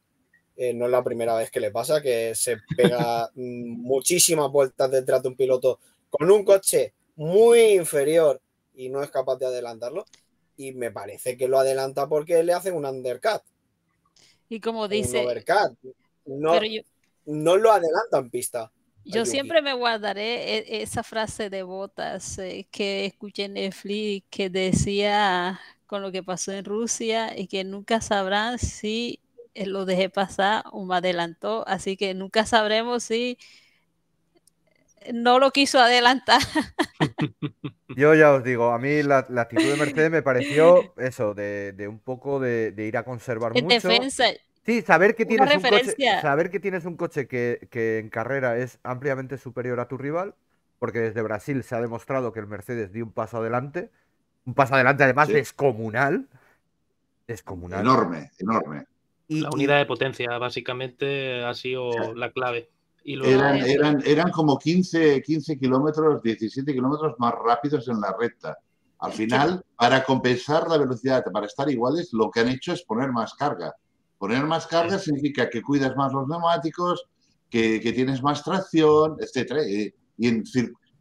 Eh, no es la primera vez que le pasa, que se pega muchísimas vueltas detrás de un piloto con un coche muy inferior y no es capaz de adelantarlo. Y me parece que lo adelanta porque le hacen un undercut. Y como dice. No, lo adelantan pista. Yo siempre me guardaré e-, esa frase de botas eh, que escuché en Netflix que decía con lo que pasó en Rusia y que nunca sabrán si eh, lo dejé pasar o me adelantó. Así que nunca sabremos si no lo quiso adelantar. Yo ya os digo, a mí la, actitud de Mercedes me pareció eso, de, un poco de, ir a conservar en mucho. Defensa. Sí, saber que, tienes un coche, saber que tienes un coche que, en carrera es ampliamente superior a tu rival, porque desde Brasil se ha demostrado que el Mercedes dio un paso adelante, un paso adelante además comunal descomunal. Descomunal. Enorme, enorme. la unidad de potencia básicamente ha sido la clave eran, eran, como 15, 15 kilómetros, 17 kilómetros más rápidos en la recta. Al final, para compensar la velocidad, para estar iguales, lo que han hecho es poner más carga. Poner más carga significa que cuidas más los neumáticos, que, tienes más tracción, etc. Eh, y en,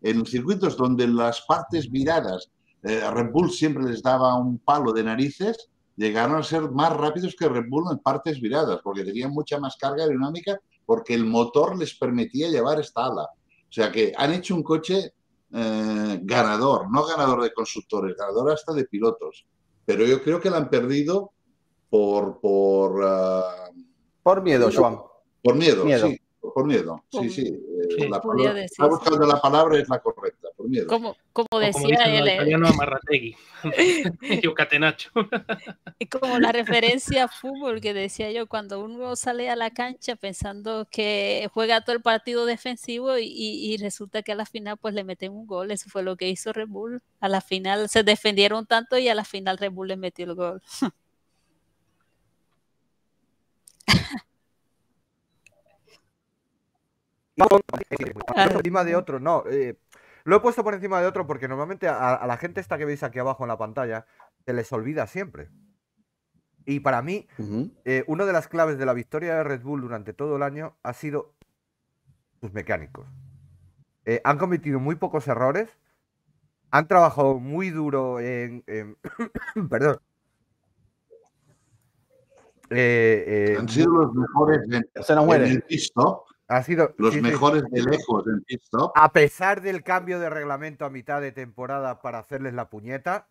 en, circuitos donde las partes viradas, eh, Red Bull siempre les daba un palo de narices, llegaron a ser más rápidos que Red Bull en partes viradas, porque tenían mucha más carga aerodinámica porque el motor les permitía llevar esta ala. O sea que han hecho un coche eh, ganador, no ganador de constructores, ganador hasta de pilotos. Pero yo creo que la han perdido por... Por, ah, por miedo, Joan. Por miedo, sí. Por miedo, sí, sí. Eh, la la palabra es la correcta. Como, decía El Es como la referencia a fútbol que decía yo, cuando uno sale a la cancha pensando que juega todo el partido defensivo y, resulta que a la final pues le meten un gol. Eso fue lo que hizo Rebull A la final se defendieron tanto y a la final Rebull le metió el gol. No, de otro, no. Lo he puesto por encima de otro porque normalmente a, la gente esta que veis aquí abajo en la pantalla se les olvida siempre. Y para mí, eh, una de las claves de la victoria de Red Bull durante todo el año ha sido sus mecánicos. Eh, han cometido muy pocos errores, han trabajado muy duro en... perdón. Eh, han sido los mejores en, el piso, ha sido, los mejores de lejos en A pesar del cambio de reglamento a mitad de temporada para hacerles la puñeta,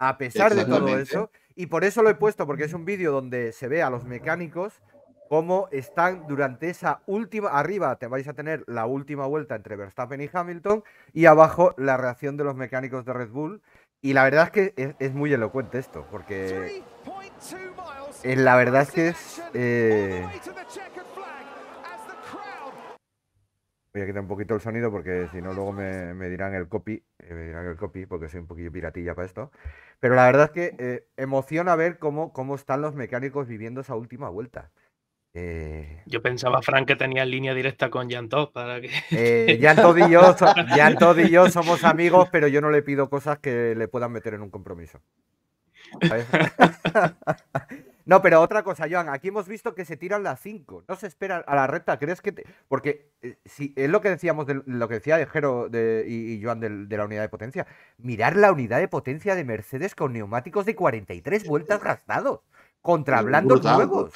a pesar de todo eso, y por eso lo he puesto, porque es un vídeo donde se ve a los mecánicos cómo están durante esa última, arriba te vais a tener la última vuelta entre Verstappen y Hamilton, y abajo la reacción de los mecánicos de Red Bull. Y la verdad es que es, muy elocuente esto, porque eh, la verdad es que es... Voy a quitar un poquito el sonido porque si no luego me, dirán el copy, eh, me dirán el copy porque soy un poquillo piratilla para esto. Pero la verdad es que eh, emociona ver cómo, cómo están los mecánicos viviendo esa última vuelta. Eh, yo pensaba, Frank, que tenía línea directa con Jan para que. Eh, y yo, y yo somos amigos, pero yo no le pido cosas que le puedan meter en un compromiso. No, pero otra cosa, Joan, aquí hemos visto que se tiran las 5, no se espera a la recta, ¿crees que Porque eh, si, es lo que decíamos, de, lo que decía de de, y, Joan de, la unidad de potencia, mirar la unidad de potencia de Mercedes con neumáticos de 43 vueltas gastados, contra blandos nuevos.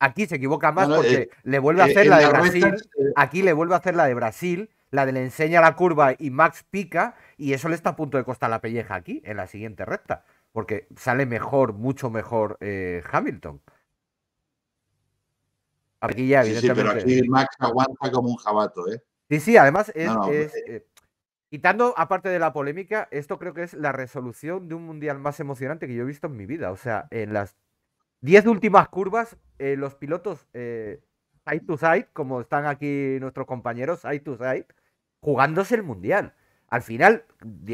Aquí se equivoca más porque eh, le vuelve a eh, hacer la de Brasil, aquí le vuelve a hacer la de Brasil, la de le enseña la curva y Max pica, y eso le está a punto de costar la pelleja aquí, en la siguiente recta porque sale mejor, mucho mejor eh, Hamilton. Aquí ya, sí, sí, pero aquí Max aguanta como un jabato, ¿eh? Sí, sí, además es, eh, quitando aparte de la polémica, esto creo que es la resolución de un mundial más emocionante que yo he visto en mi vida. O sea, en las diez últimas curvas, eh, los pilotos side to side, como están aquí nuestros compañeros side to side, jugándose el mundial. Al final,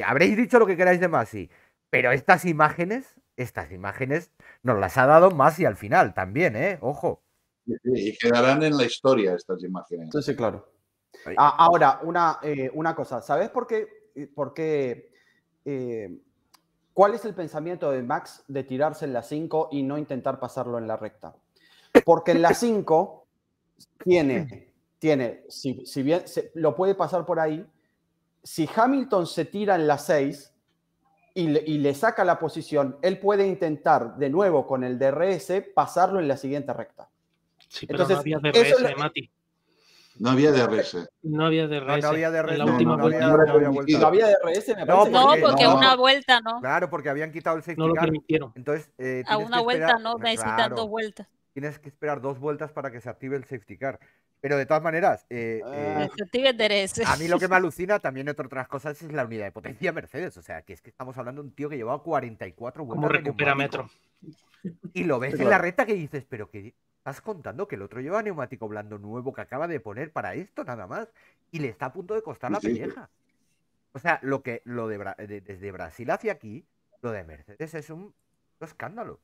habréis dicho lo que queráis de Masi, pero estas imágenes, estas imágenes nos las ha dado más y al final también, ¿eh? Ojo. Y quedarán en la historia estas imágenes. Sí, sí, claro. Ah, ahora, una, eh, una, cosa, ¿sabes por qué? Eh, por qué eh, ¿Cuál es el pensamiento de Max de tirarse en la 5 y no intentar pasarlo en la recta? Porque en la 5 tiene, tiene si, bien lo puede pasar por ahí, si Hamilton se tira en la 6, y le, saca la posición, él puede intentar de nuevo con el DRS pasarlo en la siguiente recta. Sí, pero Entonces, no había DRS, Mati. No había DRS. No había DRS. No, había DRS. No, no, No había DRS, No, porque, a una vuelta no. Claro, porque habían quitado el safety No lo permitieron. Eh, a una vuelta no, necesitan dos vueltas tienes que esperar dos vueltas para que se active el safety car. Pero de todas maneras, eh, ah, eh, a mí lo que me alucina también entre otras cosas es la unidad de potencia Mercedes. O sea, que es que estamos hablando de un tío que llevaba 44 vueltas. Como recupera metro. Y lo ves en la recta que dices, pero que estás contando que el otro lleva neumático blando nuevo que acaba de poner para esto nada más. Y le está a punto de costar la pelleja. O sea, lo que lo de, desde Brasil hacia aquí, lo de Mercedes es un escándalo.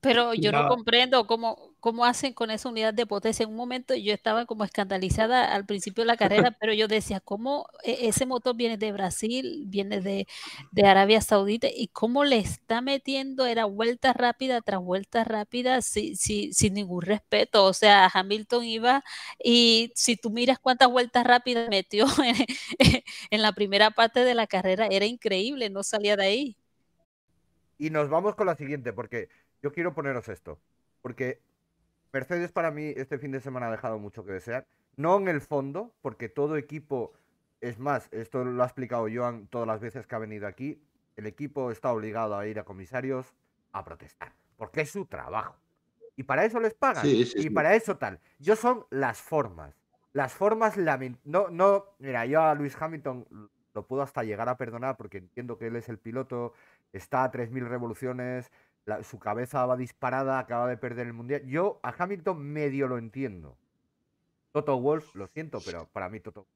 Pero yo no, comprendo cómo, cómo hacen con esa unidad de potencia. En un momento yo estaba como escandalizada al principio de la carrera, pero yo decía, ¿cómo e-, ese motor viene de Brasil, viene de, Arabia Saudita y cómo le está metiendo? Era vuelta rápida tras vuelta rápida sin ningún respeto. O sea, Hamilton iba y si tú miras cuántas vueltas rápidas metió en la primera parte de la carrera, era increíble, no salía de ahí. Y nos vamos con la siguiente, porque yo quiero poneros esto, porque Mercedes para mí este fin de semana ha dejado mucho que desear. No en el fondo, porque todo equipo, es más, esto lo ha explicado Joan todas las veces que ha venido aquí, el equipo está obligado a ir a comisarios a protestar, porque es su trabajo. Y para eso les pagan. y para eso tal. Yo son las formas. Las formas No, no, mira, yo a Luis Hamilton lo puedo hasta llegar a perdonar porque entiendo que él es el piloto, está a 3.000 revoluciones, su cabeza va disparada, acaba de perder el mundial. Yo a Hamilton medio lo entiendo. Toto Wolf, lo siento, pero para mí Toto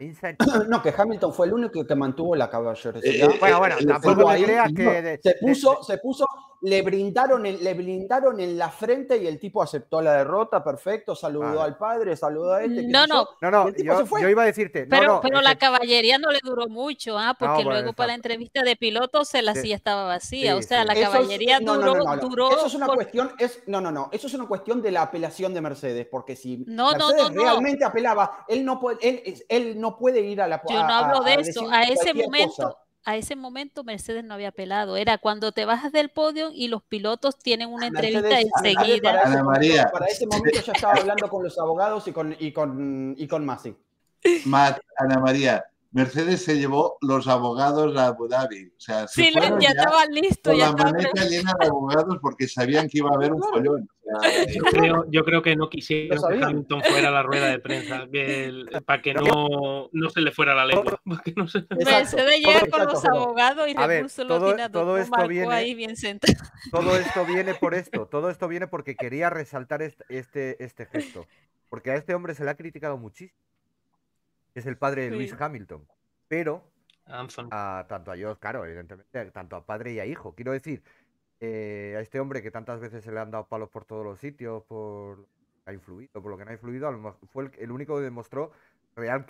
No, que Hamilton fue el único que mantuvo la cabeza eh, eh, eh, bueno, bueno, tampoco idea que. se, puso, se puso, le brindaron, en, le brindaron en la frente y el tipo aceptó la derrota, perfecto, saludó al padre, saludó a este. Mm, no, no, no, no yo, iba a decirte. Pero, la caballería no le duró mucho, ¿ah? porque luego para la entrevista de pilotos se la silla estaba vacía, o sea, la caballería no duró, duró, Eso es una cuestión, es, no, no, no, eso es una cuestión de la apelación de Mercedes, porque si Mercedes realmente apelaba, él no, puede, él, no puede ir a la... Yo no hablo de eso, a, ese momento a ese momento Mercedes no había pelado. Era cuando te bajas del podio y los pilotos tienen una entrevista enseguida. Para ese momento yo estaba hablando con los abogados y con, y con, y Masi. Ana María. Mercedes se llevó los abogados a Abu Dhabi. O sea, sí, ya, estaban la estaba... llena de abogados porque sabían que iba a haber un follón. Yo creo, que no quisiera que Hamilton fuera la rueda de prensa para que no, no, se le fuera la lengua. No se... llegar con los abogados y todo, todo, esto viene, por esto, todo esto viene porque quería resaltar este, este, gesto. Porque a este hombre se le ha criticado muchísimo. Es el padre de Luis Hamilton. Pero tanto a ellos, claro, evidentemente, tanto a padre y a hijo. Quiero decir, eh, a este hombre que tantas veces se le han dado palos por todos los sitios, por por lo que no ha influido, fue el, único que demostró real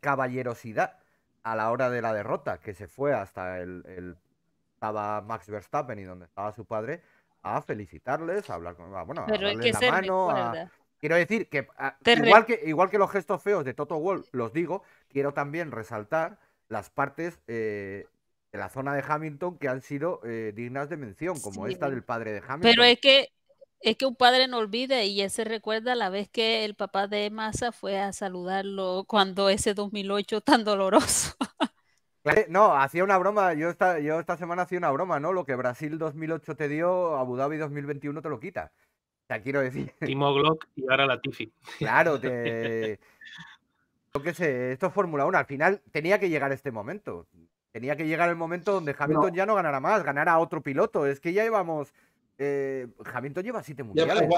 caballerosidad a la hora de la derrota, que se fue hasta el, estaba Max Verstappen y donde estaba su padre a felicitarles, a hablar con, bueno, a la mano, Quiero decir que igual que igual que los gestos feos de Toto Wolff, los digo, quiero también resaltar las partes eh, la zona de Hamilton que han sido eh, dignas de mención, como esta del padre de Hamilton. Pero es que es que un padre no olvida y ese recuerda la vez que el papá de Massa fue a saludarlo cuando ese 2008 tan doloroso. No, hacía una broma, yo esta, yo esta semana hacía una broma, ¿no? Lo que Brasil 2008 te dio, Abu Dhabi 2021 te lo quita. O quiero decir... Timo Glock y ahora la Tifi. Claro, te... Yo sé, esto es Fórmula 1, al final tenía que llegar este momento. Tenía que llegar el momento donde Hamilton ya no ganara más, ganara otro piloto. Es que ya llevamos. Eh, Hamilton lleva siete mundiales.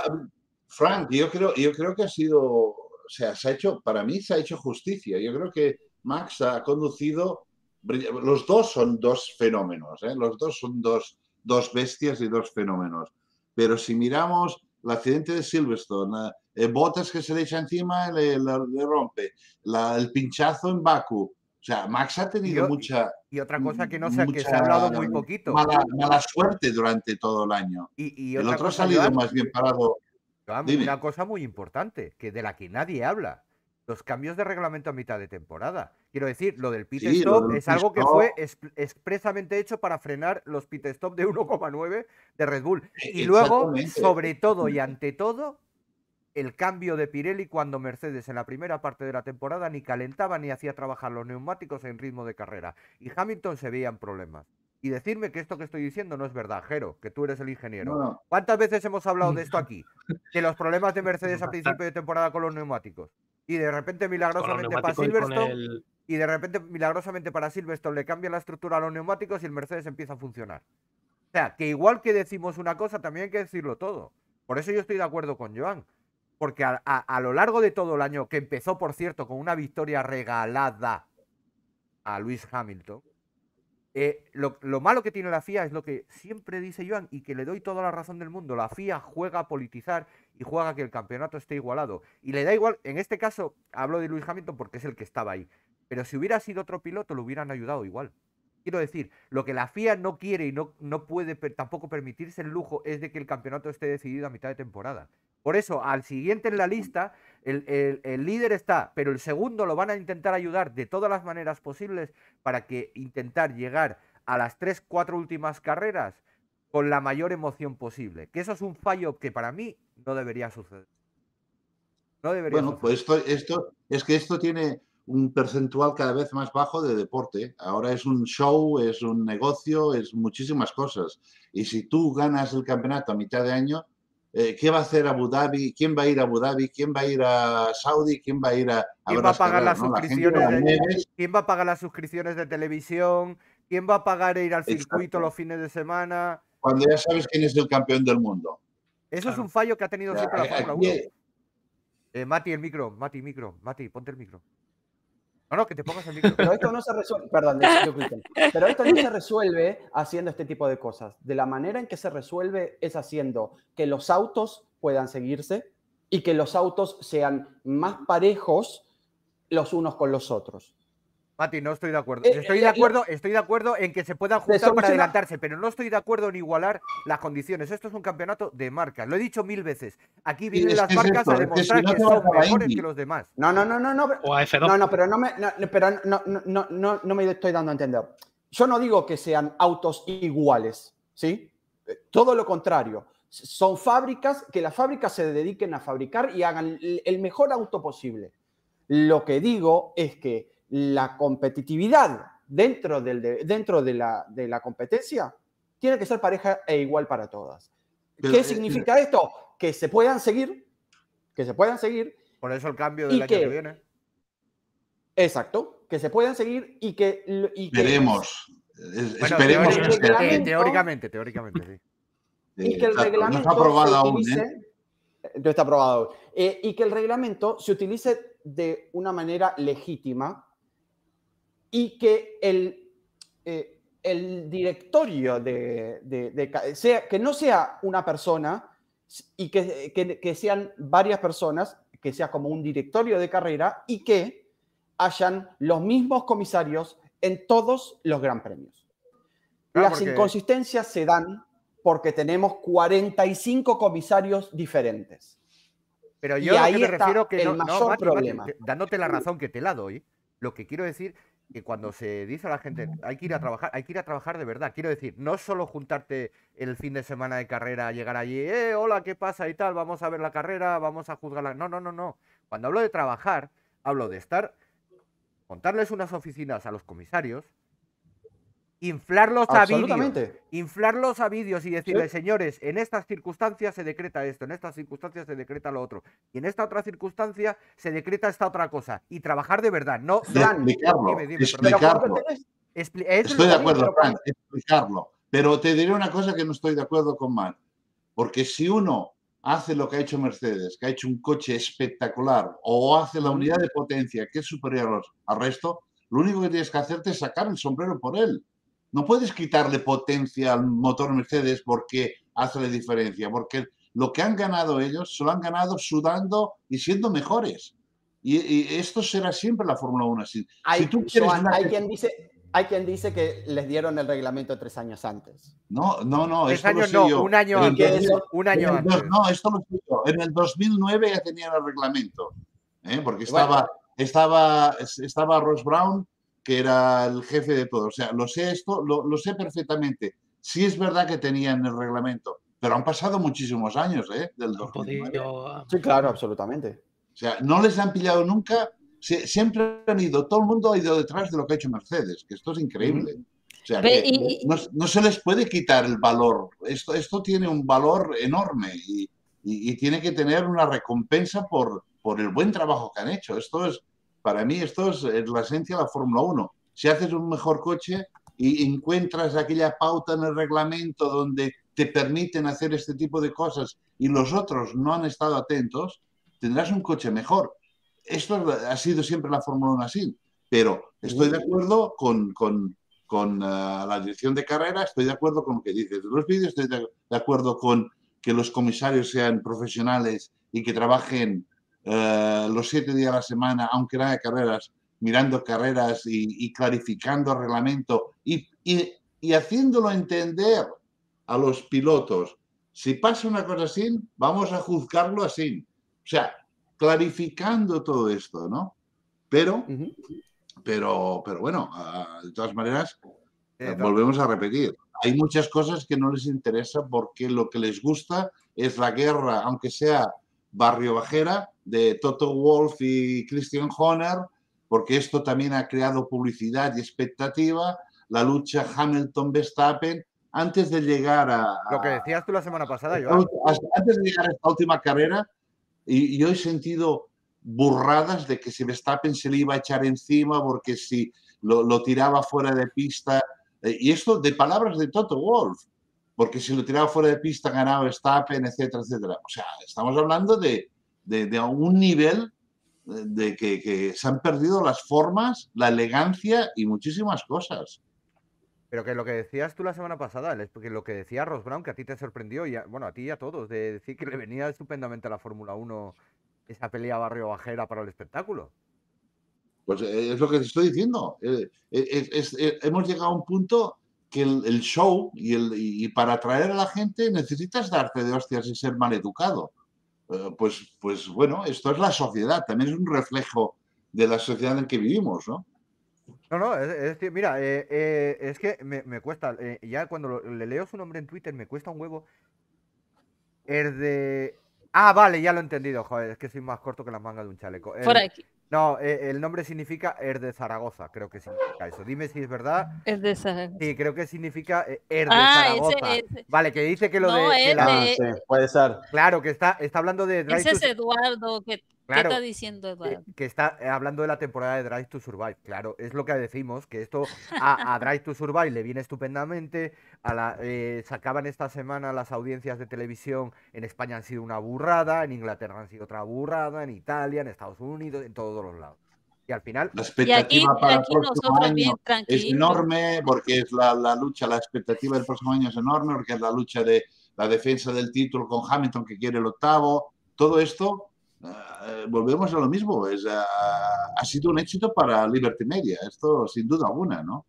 Frank, yo creo, yo creo que ha sido. O sea, se ha hecho, para mí se ha hecho justicia. Yo creo que Max ha conducido. Los dos son dos fenómenos, ¿eh? los dos son dos, dos bestias y dos fenómenos. Pero si miramos el accidente de Silverstone, eh, eh, botas que se le echa encima le, le, rompe, el pinchazo en Baku, sea, Max ha tenido mucha. Y otra cosa que no sé que se ha hablado muy poquito. Mala, suerte durante todo el año. Y, el otro ha salido más bien parado. una cosa muy importante, que de la que nadie habla. Los cambios de reglamento a mitad de temporada. Quiero decir, lo del pit stop es algo que fue expresamente hecho para frenar los pit stop de 1,9 de Red Bull. E, y luego, sobre todo y mm. ante todo, el cambio de Pirelli cuando Mercedes en la primera parte de la temporada ni calentaba ni hacía trabajar los neumáticos en ritmo de carrera y Hamilton se veía en problemas. Y decirme que esto que estoy diciendo no es verdad, Jero, que tú eres el ingeniero. ¿Cuántas veces hemos hablado de esto aquí? De los problemas de Mercedes a principio de temporada con los neumáticos. Y de repente milagrosamente para Silverstone... Y, y de repente milagrosamente para Silverstone le cambia la estructura a los neumáticos y el Mercedes empieza a funcionar. O sea, que igual que decimos una cosa, también hay que decirlo todo. Por eso yo estoy de acuerdo con Joan porque a, lo largo de todo el año, que empezó, por cierto, con una victoria regalada a Luis Hamilton, eh, lo, malo que tiene la FIA es lo que siempre dice Joan y que le doy toda la razón del mundo. La FIA juega a politizar y juega a que el campeonato esté igualado. Y le da igual, en este caso hablo de Luis Hamilton porque es el que estaba ahí. Pero si hubiera sido otro piloto, lo hubieran ayudado igual. Quiero decir, lo que la FIA no quiere y no, no puede tampoco permitirse el lujo es de que el campeonato esté decidido a mitad de temporada. Por eso, al siguiente en la lista, el, líder está, pero el segundo lo van a intentar ayudar de todas las maneras posibles para que intentar llegar a las tres, cuatro últimas carreras con la mayor emoción posible. Que eso es un fallo que para mí no debería suceder. No debería bueno, pues esto, esto es que esto tiene un percentual cada vez más bajo de deporte. Ahora es un show, es un negocio, es muchísimas cosas. Y si tú ganas el campeonato a mitad de año, eh, qué va a hacer Abu Dhabi, quién va a ir a Abu Dhabi, quién va a ir a Saudi, quién va a ir a... ¿Quién va a pagar las suscripciones? ¿Quién va a pagar las suscripciones de televisión? ¿Quién va a pagar ir al circuito los fines de semana? Cuando ya sabes quién es el campeón del mundo. Eso es un fallo que ha tenido siempre la Fórmula 1. Eh, Mati, el micro, Mati, micro, Mati, ponte el micro. No, no, que te pongas Pero esto no se resuelve, pero esto no se resuelve haciendo este tipo de cosas. De la manera en que se resuelve es haciendo que los autos puedan seguirse y que los autos sean más parejos los unos con los otros. Mati, no estoy de acuerdo. Eh, estoy, eh, de acuerdo estoy de acuerdo en que se puedan juntar para adelantarse, pero no estoy de acuerdo en igualar las condiciones. Esto es un campeonato de marcas. Lo he dicho mil veces. Aquí vienen las marcas a demostrar que, son mejores que los demás. No, no, no, no. no No, no, pero, no me, no, pero no me estoy dando a entender. Yo no digo que sean autos iguales, ¿sí? Eh, todo lo contrario son fábricas, que las fábricas se dediquen a fabricar y hagan el mejor auto posible. Lo que digo es que la competitividad dentro, del, dentro de, la, de la competencia tiene que ser pareja e igual para todas. ¿Qué significa esto? Que se puedan seguir, que se puedan seguir. Por eso el cambio del año que, viene. Exacto, que se puedan seguir y que... Y esperemos eh, teóricamente, teóricamente, sí. Y que el reglamento ¿eh? no está aprobado aún. No está aprobado. y que el reglamento se utilice de una manera legítima y que el, eh, el directorio de, sea, que no sea una persona y que, que, sean varias personas, que sea como un directorio de carrera y que hayan los mismos comisarios en todos los gran premios. Ah, Las inconsistencias se dan porque tenemos 45 comisarios diferentes. Pero yo ahí me refiero que el mayor problema. dándote la razón que te la doy, lo que quiero decir que cuando se dice a la gente hay que ir a trabajar, hay que ir a trabajar de verdad. Quiero decir, no solo juntarte el fin de semana de carrera, llegar allí, eh, hola, ¿qué pasa? y tal, vamos a ver la carrera, vamos a juzgarla. No, no, no, no. Cuando hablo de trabajar, hablo de estar, contarles unas oficinas a los comisarios, inflarlos a vídeos. Inflarlos a vídeos y decirles, señores, en estas circunstancias se decreta esto, en estas circunstancias se decreta lo otro, y en esta otra circunstancia se decreta esta otra cosa. Y trabajar de verdad, no. estoy de acuerdo, explicarlo. Pero te diré una cosa que no estoy de acuerdo con Mar. Porque si uno hace lo que ha hecho Mercedes, que ha hecho un coche espectacular, o hace la unidad de potencia que es superior al resto, lo único que tienes que hacerte es sacar el sombrero por él. No puedes quitarle potencia al motor Mercedes porque hace la diferencia, porque lo que han ganado ellos se lo han ganado sudando y siendo mejores. Y, esto será siempre la Fórmula 1. Si, hay, hay, quien dice, que les dieron el reglamento tres años antes. No, no, no. Tres años no, un año antes. un año no, esto lo En el 2009 ya tenían el reglamento. ¿eh? Porque estaba, estaba, estaba Ross Brown que era el jefe de todo. O sea, lo sé esto, lo, lo sé perfectamente. Sí es verdad que tenían el reglamento, pero han pasado muchísimos años, ¿eh? Del ah, Sí, claro, absolutamente. O sea, no les han pillado nunca. siempre han ido, todo el mundo ha ido detrás de lo que ha hecho Mercedes, que esto es increíble. O sea, que no, se les puede quitar el valor. Esto, esto tiene un valor enorme y, y, y tiene que tener una recompensa por, por el buen trabajo que han hecho. Esto es, para mí esto es, la esencia de la Fórmula 1. Si haces un mejor coche y encuentras aquella pauta en el reglamento donde te permiten hacer este tipo de cosas y los otros no han estado atentos, tendrás un coche mejor. Esto ha sido siempre la Fórmula 1 así, pero estoy de acuerdo con, con, con eh, la dirección de carrera, estoy de acuerdo con lo que dices de los vídeos, estoy de, acuerdo con que los comisarios sean profesionales y que trabajen eh, los siete días a la semana, aunque no haya carreras, mirando carreras y, clarificando reglamento y, y, y, haciéndolo entender a los pilotos. Si pasa una cosa así, vamos a juzgarlo así. O sea, clarificando todo esto, ¿no? Pero, pero, pero bueno, ah, de todas maneras, eh, eh, volvemos a repetir. Hay muchas cosas que no les interesa porque lo que les gusta es la guerra, aunque sea barrio bajera de Toto Wolf y Christian Horner, porque esto también ha creado publicidad y expectativa, la lucha Hamilton-Verstappen, antes de llegar a, Lo que decías tú la semana pasada, Joan. Antes de llegar a esta última carrera, y yo he sentido burradas de que si Verstappen se le iba a echar encima porque si lo, lo tiraba fuera de pista, eh, y esto de palabras de Toto Wolf, porque si lo tiraba fuera de pista ganaba Stappen, etcétera, etcétera. O sea, estamos hablando de, de, un nivel de que, se han perdido las formas, la elegancia y muchísimas cosas. Pero que lo que decías tú la semana pasada, que lo que decía Ross Brown, que a ti te sorprendió, y bueno, a ti y a todos, de decir que le venía estupendamente a la Fórmula 1 esa pelea barrio bajera para el espectáculo. Pues eh, es lo que te estoy diciendo. Eh, eh, hemos llegado a un punto que el, show y, el, y para atraer a la gente necesitas darte de hostias y ser mal educado. Eh, pues, pues bueno, esto es la sociedad, también es un reflejo de la sociedad en que vivimos, ¿no? No, no, mira, eh, eh, es que me, cuesta, ya cuando le leo su nombre en Twitter me cuesta un huevo. El de... Ah, vale, ya lo he entendido, joder, es que soy más corto que las mangas de un chaleco. aquí. No, eh, el nombre significa Er de Zaragoza, creo que significa eso. Dime si es verdad. Es er de Zaragoza. Sí, creo que significa eh, Er de ah, Zaragoza. Vale, que dice que lo de. la... Ah, puede ser. Claro, que está, está hablando de. Ese es Eduardo, que, Claro, ¿Qué está diciendo eh, Eduardo? Que, está eh, hablando de la temporada de Drive to Survive. Claro, es lo que decimos, que esto a, Drive to Survive le viene estupendamente. A la, eh, sacaban esta semana las audiencias de televisión. En España han sido una burrada, en Inglaterra han sido otra burrada, en Italia, en Estados Unidos, en todos los lados. Y al final. La expectativa para el próximo año es enorme porque es la, lucha, la expectativa del próximo año es enorme porque es la lucha de la defensa del título con Hamilton que quiere el octavo. Todo esto. Ah, eh, volvemos a lo mismo, es, eh, ha sido un éxito para Liberty Media, esto sin duda alguna, ¿no?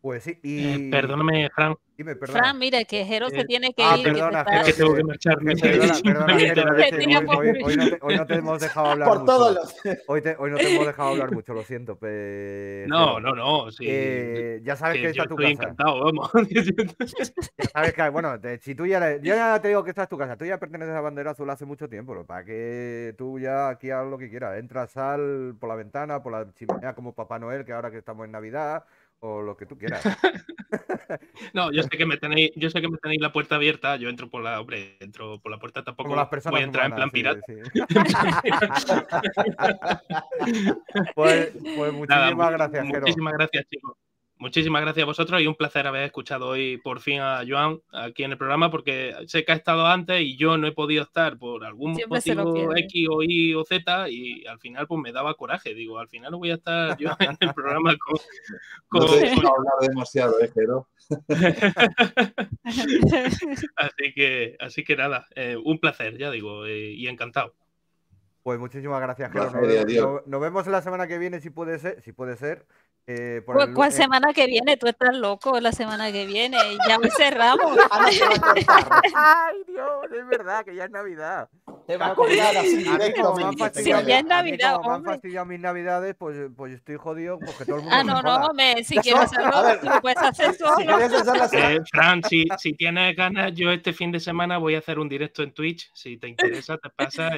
Pues sí, y... Eh, perdóname, Frank, Fran, mire, que Jero se eh, tiene que ah, ir. Perdona, que, tengo que Hoy no te hemos dejado hablar Por mucho. Todos hoy, hoy, no te hemos dejado hablar mucho, lo siento. No, no, no. Sí, eh, ya sabes que, está tu casa. encantado, vamos. ya sabes que, bueno, te, si tú ya, yo ya te digo que esta es tu casa. Tú ya perteneces a Bandera Azul hace mucho tiempo. Para que tú ya aquí hagas lo que quieras. Entras, sal por la ventana, por la chimenea como Papá Noel, que ahora que estamos en Navidad o lo que tú quieras. no, yo sé que me tenéis, yo sé que me tenéis la puerta abierta, yo entro por la, hombre, entro por la puerta tampoco. voy a entrar en plan pirata. pues, pues muchísimas gracias, Muchísimas gracias, chicos muchísimas gracias a vosotros y un placer haber escuchado hoy por fin a Joan aquí en el programa porque sé que ha estado antes y yo no he podido estar por algún motivo X o Y o Z y al final pues me daba coraje, digo, al final no voy a estar yo en el programa con... con... No hablar demasiado, eh, así que así que nada, eh, un placer, ya digo, eh, y encantado. Pues muchísimas gracias, Jero. Nos, nos, vemos la semana que viene si puede ser, si puede ser pues, ¿Cuál eh, semana que viene? Tú estás loco la semana que viene. Ya me cerramos. Ay, Dios, es verdad que ya es Navidad. Te a Si ya es Navidad. Como me han mis Navidades, pues, pues estoy jodido Ah, no, no, Si quieres hacerlo, tú puedes hacer Si hacerlo eh, si, tienes ganas, yo este fin de semana voy a hacer un directo en Twitch. Si te interesa, te pasa.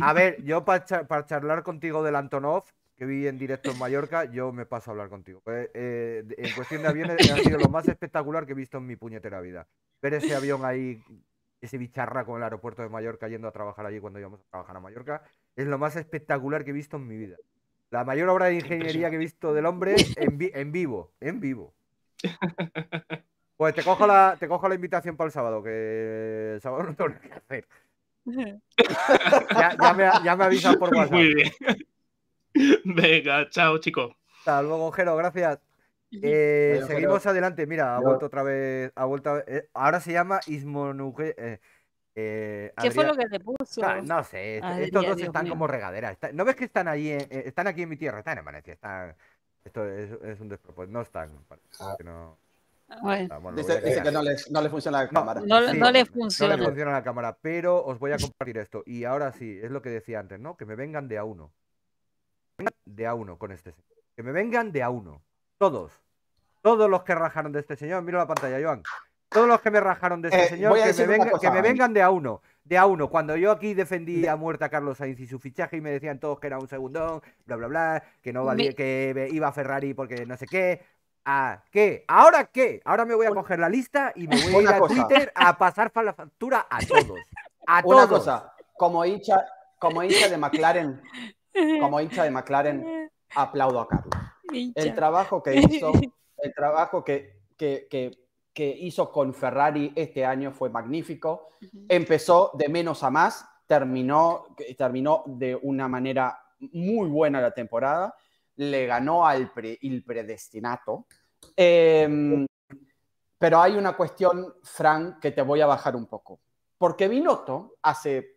A ver, yo para charlar contigo del Antonov vi en directo en Mallorca, yo me paso a hablar contigo. Eh, eh, en cuestión de aviones ha sido lo más espectacular que he visto en mi puñetera vida. Ver ese avión ahí, ese bicharraco en el aeropuerto de Mallorca yendo a trabajar allí cuando íbamos a trabajar a Mallorca, es lo más espectacular que he visto en mi vida. La mayor obra de ingeniería que he visto del hombre en, vivo, en vivo. Pues te cojo, la, te cojo la invitación para el sábado, que el sábado no tengo nada que hacer. ya, me, ya me avisas por WhatsApp. Muy bien. Venga, chao, chicos. Hasta luego, Jero, gracias. Eh, seguimos adelante. Mira, ha vuelto otra vez. Eh, ahora se llama Ismonuge. Eh, ¿Qué fue lo que te puso? Ah, no, sé. Este, estos dos están como regaderas. ¿No ves que están allí? están aquí en mi tierra. Están en Valencia. Están... Esto es, un despropósito. Pues no están. Ah. no... Ah, dice, que no le funciona la cámara. No, le funciona. No le funciona la cámara, pero os voy a compartir esto. Y ahora sí, es lo que decía antes, ¿no? Que me vengan de a uno de a uno con este señor. Que me vengan de a uno. Todos. Todos los que rajaron de este señor. Mira la pantalla, Joan. Todos los que me rajaron de este eh, señor, que me, vengan de a uno. De a uno. Cuando yo aquí defendí a muerta Carlos Sainz y su fichaje y me decían todos que era un segundón, bla, bla, bla, que no valía, que iba a Ferrari porque no sé qué. ¿A qué? ¿Ahora qué? Ahora me voy a coger la lista y me voy a ir a Twitter a pasar la factura a todos. A todos. Una cosa, como hincha, como hincha de McLaren, como hincha de McLaren, aplaudo a Carlos. El trabajo que hizo, el trabajo que, que, hizo con Ferrari este año fue magnífico. Empezó de menos a más, terminó, terminó de una manera muy buena la temporada, le ganó al el predestinato. Em, pero hay una cuestión, Frank, que te voy a bajar un poco. Porque Binotto, hace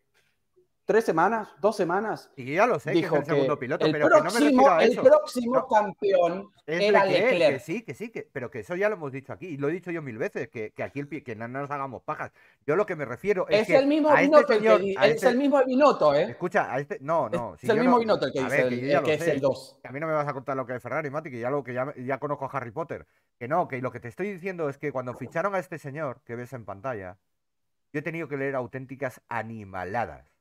tres semanas, dos semanas. Y ya lo sé, dijo que es el segundo piloto, el pero próximo, que no me a El próximo campeón era Leclerc. sí, que sí, que, pero que eso ya lo hemos dicho aquí, y lo he dicho yo mil veces, que, que aquí el, que no nos hagamos pajas. Yo lo que me refiero es, que el mismo a este es este el mismo Binotto, ¿eh? Escucha, a este, no, no. Es, es el mismo no, Binotto el que dice, el, que, es el 2. A mí no me vas a contar lo que es Ferrari, Mati, que ya, lo, que ya, ya conozco a Harry Potter. Que no, que lo que te estoy diciendo es que cuando ficharon a este señor que ves en pantalla, yo he tenido que leer auténticas animaladas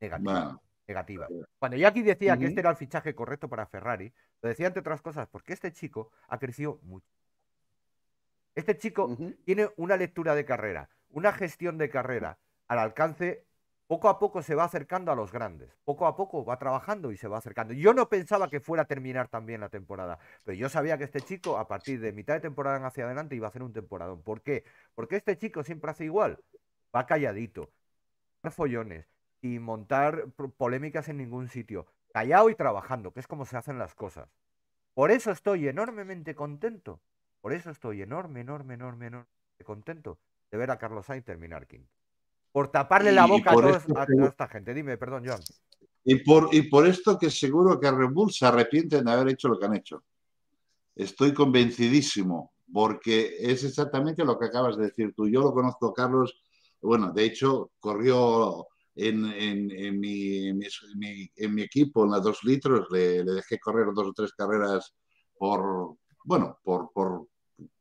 negativa. negativa. Cuando aquí decía que este era el fichaje correcto para Ferrari, lo decía entre otras cosas porque este chico ha crecido mucho. Este chico tiene una lectura de carrera, una gestión de carrera al alcance poco a poco se va acercando a los grandes, poco a poco va trabajando y se va acercando. Yo no pensaba que fuera a terminar también la temporada, pero yo sabía que este chico a partir de mitad de temporada hacia adelante iba a hacer un temporadón. ¿Por qué? Porque este chico siempre hace igual, va calladito, va follones, y montar polémicas en ningún sitio. Callado y trabajando, que es como se hacen las cosas. Por eso estoy enormemente contento. Por eso estoy enorme, enorme, enorme, enorme contento de ver a Carlos Sainz terminar quinto. Por taparle la boca a, toda esta gente. Dime, perdón, Joan. Y por, y por esto que seguro que Red Bull se arrepienten de haber hecho lo que han hecho. Estoy convencidísimo, porque es exactamente lo que acabas de decir tú. Yo lo conozco, Carlos. Bueno, de hecho, corrió en, mi, equipo, en las dos litros, le, dejé correr dos o tres carreras por, bueno, por,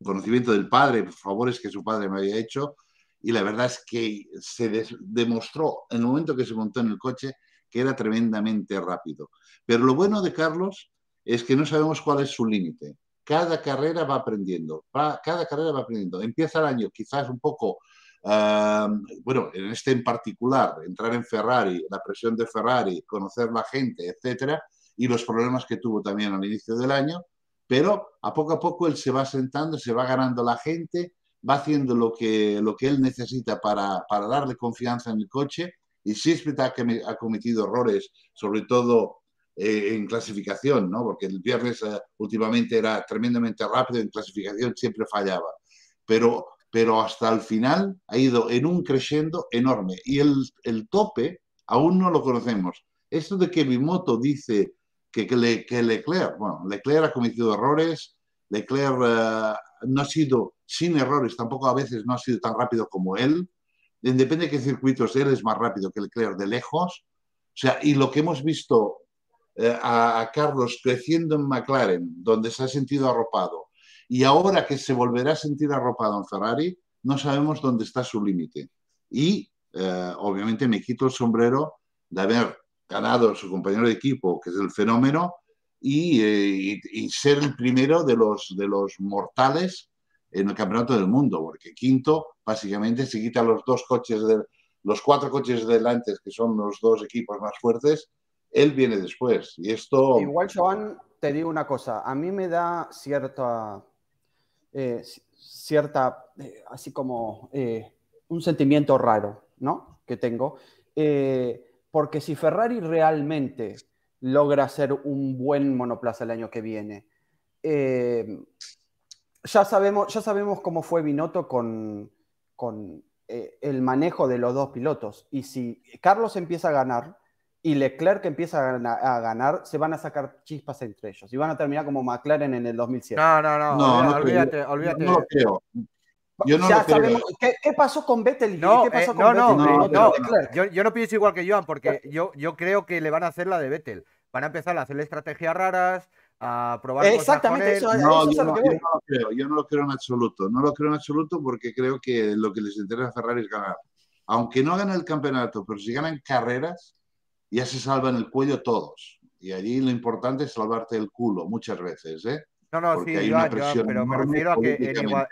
conocimiento del padre, por favores que su padre me había hecho, y la verdad es que se demostró en el momento que se montó en el coche que era tremendamente rápido. Pero lo bueno de Carlos es que no sabemos cuál es su límite. Cada carrera va aprendiendo, va, cada carrera va aprendiendo. Empieza el año quizás un poco bueno, en este en particular, entrar en Ferrari, la presión de Ferrari, conocer la gente, etcétera, y los problemas que tuvo también al inicio del año, pero a poco a poco él se va sentando, se va ganando la gente, va haciendo lo que, lo que él necesita para, para darle confianza en el coche, y sí es verdad que ha cometido errores, sobre todo eh, en clasificación, ¿no? porque el viernes eh, últimamente era tremendamente rápido, en clasificación siempre fallaba, pero pero hasta el final ha ido en un creciendo enorme y el, tope aún no lo conocemos. Esto de que Mimoto dice que, que, le, Leclerc, bueno, Leclerc ha cometido errores, Leclerc eh, no ha sido sin errores, tampoco a veces no ha sido tan rápido como él, depende de qué circuitos él es más rápido que Leclerc de lejos, o sea, y lo que hemos visto eh, a, Carlos creciendo en McLaren, donde se ha sentido arropado, y ahora que se volverá a sentir arropado en Ferrari, no sabemos dónde está su límite. Y eh, obviamente me quito el sombrero de haber ganado a su compañero de equipo, que es el fenómeno, eh, y, ser el primero de los, de los mortales en el campeonato del mundo, porque quinto básicamente se quita los dos coches, de, los cuatro coches de delante, que son los dos equipos más fuertes, él viene después. Y esto... Igual, Joan, te digo una cosa, a mí me da cierta eh, cierta, eh, así como eh, un sentimiento raro, ¿no? Que tengo. porque si Ferrari realmente logra ser un buen monoplaza el año que viene, ya, sabemos, ya sabemos cómo fue Binotto con, con el manejo de los dos pilotos. Y si Carlos empieza a ganar, y Leclerc empieza a, ganar, se van a sacar chispas entre ellos y van a terminar como McLaren en el 2007. No, no, no, no, no olvídate, olvídate. creo. Yo no ¿Qué, pasó con Vettel. No, eh, no, no, yo, no pienso igual que Joan, porque yo, yo creo que le van a hacer la de Vettel. Van a empezar a hacerle estrategias raras, a probar Exactamente, Eso, yo, no, lo creo, en absoluto. No lo creo en absoluto porque creo que lo que les interesa a Ferrari es ganar. Aunque no ganen el campeonato, pero si ganan carreras, ya se salvan el cuello todos. Y allí lo importante es salvarte el culo muchas veces, ¿eh? No, no, sí, una pero me refiero a que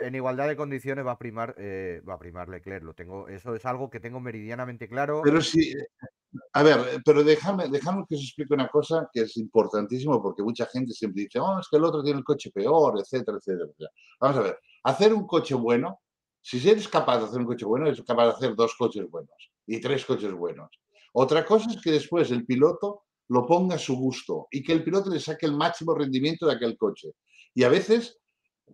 en, igualdad de condiciones va a primar, eh, va a primar Leclerc. Lo tengo, eso es algo que tengo meridianamente claro. Pero sí, eh, a ver, pero déjame, que os explique una cosa que es importantísimo porque mucha gente siempre dice, oh, es que el otro tiene el coche peor, etcétera, etcétera. Vamos a ver, hacer un coche bueno, si eres capaz de hacer un coche bueno, eres capaz de hacer dos coches buenos y tres coches buenos. Otra cosa es que después el piloto lo ponga a su gusto y que el piloto le saque el máximo rendimiento de aquel coche. Y a veces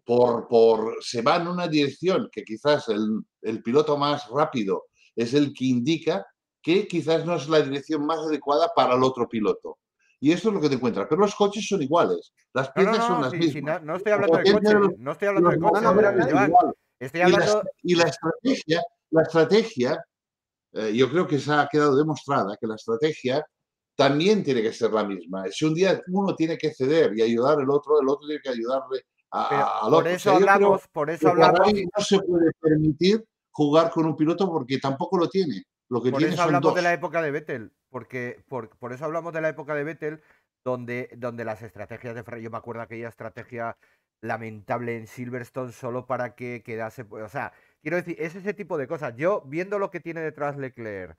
por, por se va en una dirección que quizás el, piloto más rápido es el que indica que quizás no es la dirección más adecuada para el otro piloto. Y esto es lo que te encuentras. Pero los coches son iguales. Las piezas son las mismas. no, estoy hablando de coches. No estoy hablando de coches. Coche, estoy hablando... Y, y la estrategia, la estrategia eh, yo creo que se ha quedado demostrada que la estrategia también tiene que ser la misma. Si un día uno tiene que ceder y ayudar al otro, el otro tiene que ayudarle a, al otro. Por eso hablamos, por eso hablamos. No se puede permitir jugar con un piloto porque tampoco lo tiene. Lo que por eso hablamos de la época de Vettel, porque por, por, eso hablamos de la época de Vettel, donde, donde las estrategias de Ferrari, yo me acuerdo aquella estrategia lamentable en Silverstone solo para que quedase, o sea, Quiero decir, es ese tipo de cosas. Yo, viendo lo que tiene detrás Leclerc,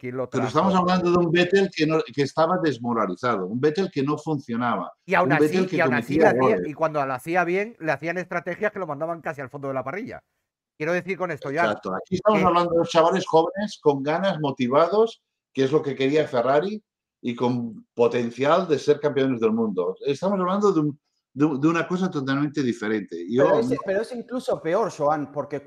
quien lo Pero estamos hablando de un Vettel que, estaba desmoralizado, un Vettel que no funcionaba. Y aún así, y, cuando lo hacía bien, le hacían estrategias que lo mandaban casi al fondo de la parrilla. Quiero decir con esto ya. Exacto. Aquí estamos hablando de chavales jóvenes con ganas, motivados, que es lo que quería Ferrari, y con potencial de ser campeones del mundo. Estamos hablando de un, de, una cosa totalmente diferente. pero, es, incluso peor, Joan, porque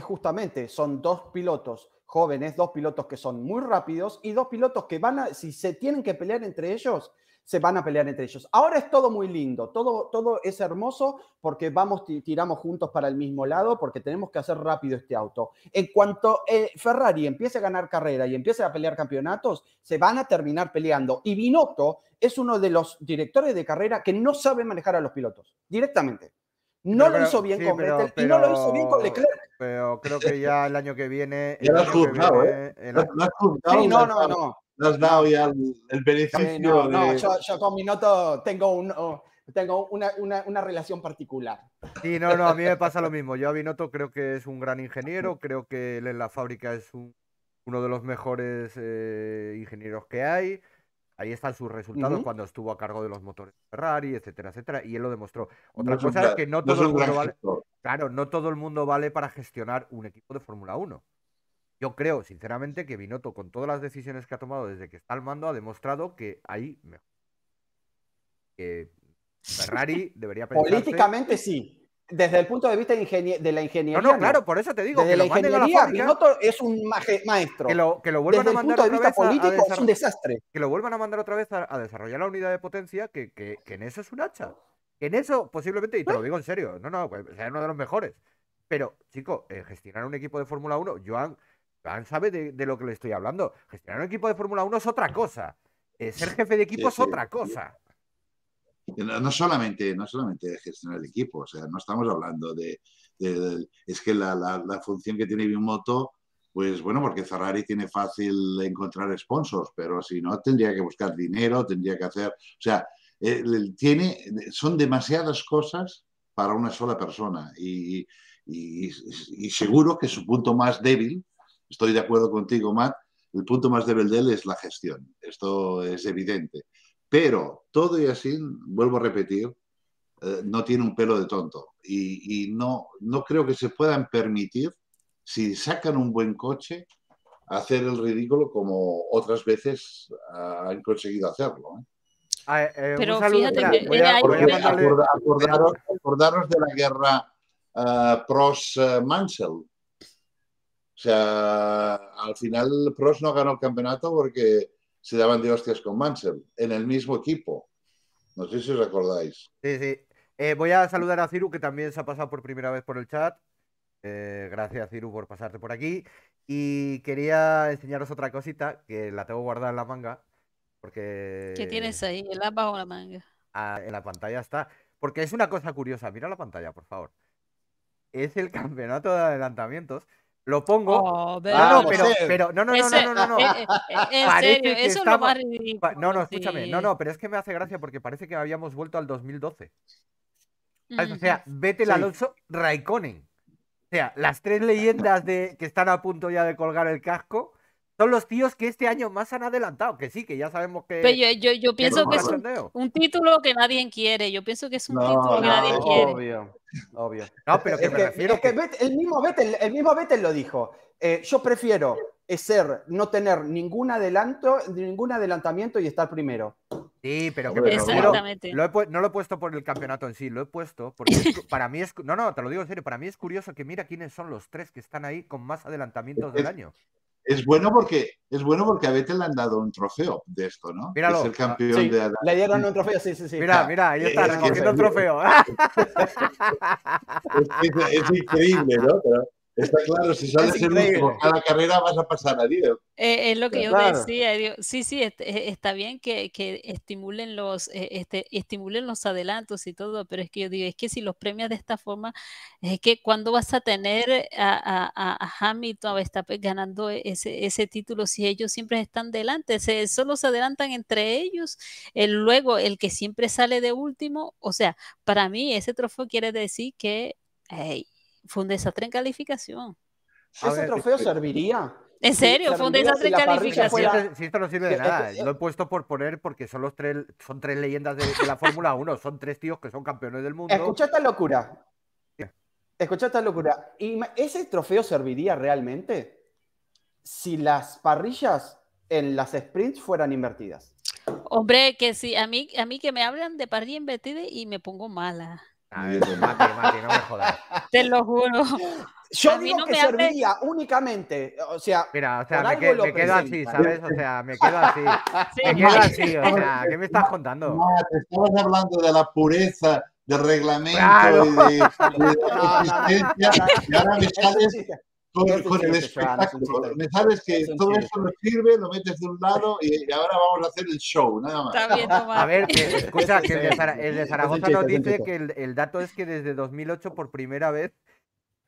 justamente son dos pilotos jóvenes, dos pilotos que son muy rápidos y dos pilotos que van a, si se tienen que pelear entre ellos, se van a pelear entre ellos. Ahora es todo muy lindo, todo, todo es hermoso porque vamos, tiramos juntos para el mismo lado, porque tenemos que hacer rápido este auto. En cuanto eh, Ferrari empiece a ganar carrera y empiece a pelear campeonatos, se van a terminar peleando. Y Binotto es uno de los directores de carrera que no sabe manejar a los pilotos directamente. No lo hizo bien con pero, Vettel y no lo hizo bien con Leclerc. Pero creo que ya el año que viene. Ya lo ¿eh? sí, no, no, no. No has dado ya el, beneficio. no, yo, con Minoto tengo un. Oh, tengo una, relación particular. Sí, no, no, a mí me pasa lo mismo. Yo a Binotto creo que es un gran ingeniero, creo que él en la fábrica es uno de los mejores eh, ingenieros que hay. Ahí están sus resultados cuando estuvo a cargo de los motores Ferrari, etcétera, etcétera, y él lo demostró. Otra cosa es, que no todo el mundo vale. Claro, no todo el mundo vale para gestionar un equipo de Fórmula 1. Yo creo, sinceramente, que Binotto, con todas las decisiones que ha tomado desde que está al mando, ha demostrado que ahí Ferrari debería Políticamente sí. Desde el punto de vista de, la ingeniería. No, no, claro, por eso te digo. Binotto es un maestro. Que lo, vuelvan a mandar vista político es un desastre. Que lo vuelvan a mandar otra vez a, desarrollar la unidad de potencia, que, en eso es un hacha. En eso, posiblemente, y te lo digo en serio, no, no, pues, sea uno de los mejores. Pero, chico, eh, gestionar un equipo de Fórmula 1, Joan sabe de, lo que le estoy hablando. Gestionar un equipo de Fórmula 1 es otra cosa. Eh, ser jefe de equipo es otra cosa. No, solamente, no solamente gestionar el equipo, o sea, no estamos hablando de... es que la, función que tiene Bimoto, pues bueno, porque Ferrari tiene fácil encontrar sponsors, pero si no, tendría que buscar dinero, tendría que hacer... O sea, eh, tiene, son demasiadas cosas para una sola persona y seguro que su punto más débil Estoy de acuerdo contigo, Matt. El punto más débil de él es la gestión. Esto es evidente. Pero todo y así, vuelvo a repetir, eh, no tiene un pelo de tonto. Y, no, no creo que se puedan permitir, si sacan un buen coche, hacer el ridículo como otras veces ah, han conseguido hacerlo. ¿eh? Ah, eh, Pero fíjate de la guerra ah, pros-Mansell. O sea, al final Pros no ganó el campeonato porque se daban de hostias con Mansell en el mismo equipo. No sé si os acordáis. Sí, sí. Eh, voy a saludar a Ciru, que también se ha pasado por primera vez por el chat. Eh, gracias, Ciru, por pasarte por aquí. Y quería enseñaros otra cosita que la tengo guardada en la manga. Porque... ¿Qué tienes ahí? ¿El o la manga? Ah, en la pantalla está. Porque es una cosa curiosa. Mira la pantalla, por favor. Es el campeonato de adelantamientos lo pongo. Oh, ah, no, no, pero, no, no, no, no, no, no, eh, eh, en serio, eso es lo más No, no, escúchame, no, no, pero es que me hace gracia porque parece que habíamos vuelto al 2012. O sea, vete el Alonso Raikkonen. O sea, las tres leyendas de que están a punto ya de colgar el casco son los tíos que este año más han adelantado, que sí, que ya sabemos que... yo, pienso que, es un, título que nadie quiere, yo pienso que es un título que nadie quiere. Obvio, obvio. No, pero que el, mismo Vettel, el mismo Vettel lo dijo, eh, yo prefiero ser, no tener ningún adelanto, ningún adelantamiento y estar primero. Sí, pero no lo he puesto por el campeonato en sí, lo he puesto porque para mí es. No, no, te lo digo en serio. Para mí es curioso que mira quiénes son los tres que están ahí con más adelantamientos del año es bueno porque es bueno porque a Vettel le han dado un trofeo de esto, ¿no? Míralo. Es el campeón ah, sí. de Le dieron un trofeo, sí, sí, sí. Mira, mira, ahí está, recogiendo es un trofeo. es, increíble, ¿no? Está claro, si sales el a la carrera vas a pasar a Dios es eh, eh, lo que yo decía. sí, sí, eh, está bien que, estimulen, los, este, estimulen los adelantos y todo, pero es que yo digo, es que si los premias de esta forma, es que cuando vas a tener a, a, a Hamilton, ganando e, ese, título si ellos siempre están delante, se, solo se adelantan entre ellos. El, luego, el que siempre sale de último, o sea, para mí ese trofeo quiere decir que... Hey, fue un desastre en calificación. ¿Ese trofeo serviría? ¿En serio? Fue un desastre en calificación. Si esto no sirve de nada, lo he puesto por poner porque son los tres, son tres leyendas de, la Fórmula 1, son tres tíos que son campeones del mundo. Escucha esta locura. Escucha esta locura. ¿Y ¿Ese trofeo serviría realmente si las parrillas en las sprints fueran invertidas? Hombre, que sí, a mí, a mí que me hablan de parrilla invertida y me pongo mala. A ver, pues, Mati, Mati, no me jodas. Te lo juro. Yo digo que servía únicamente, o sea, mira, o sea, me, que, quedo así, ¿sabes? O sea, me quedo así, me quedo así, o sea, ¿qué me estás contando? No, te estabas hablando de la pureza del reglamento y de, la existencia, y ahora me me sabes que todo esto nos sirve, lo metes de un lado y, ahora vamos a hacer el show, nada más. a ver, el de, Zaragoza nos dice que el, dato es que desde 2008 por primera vez.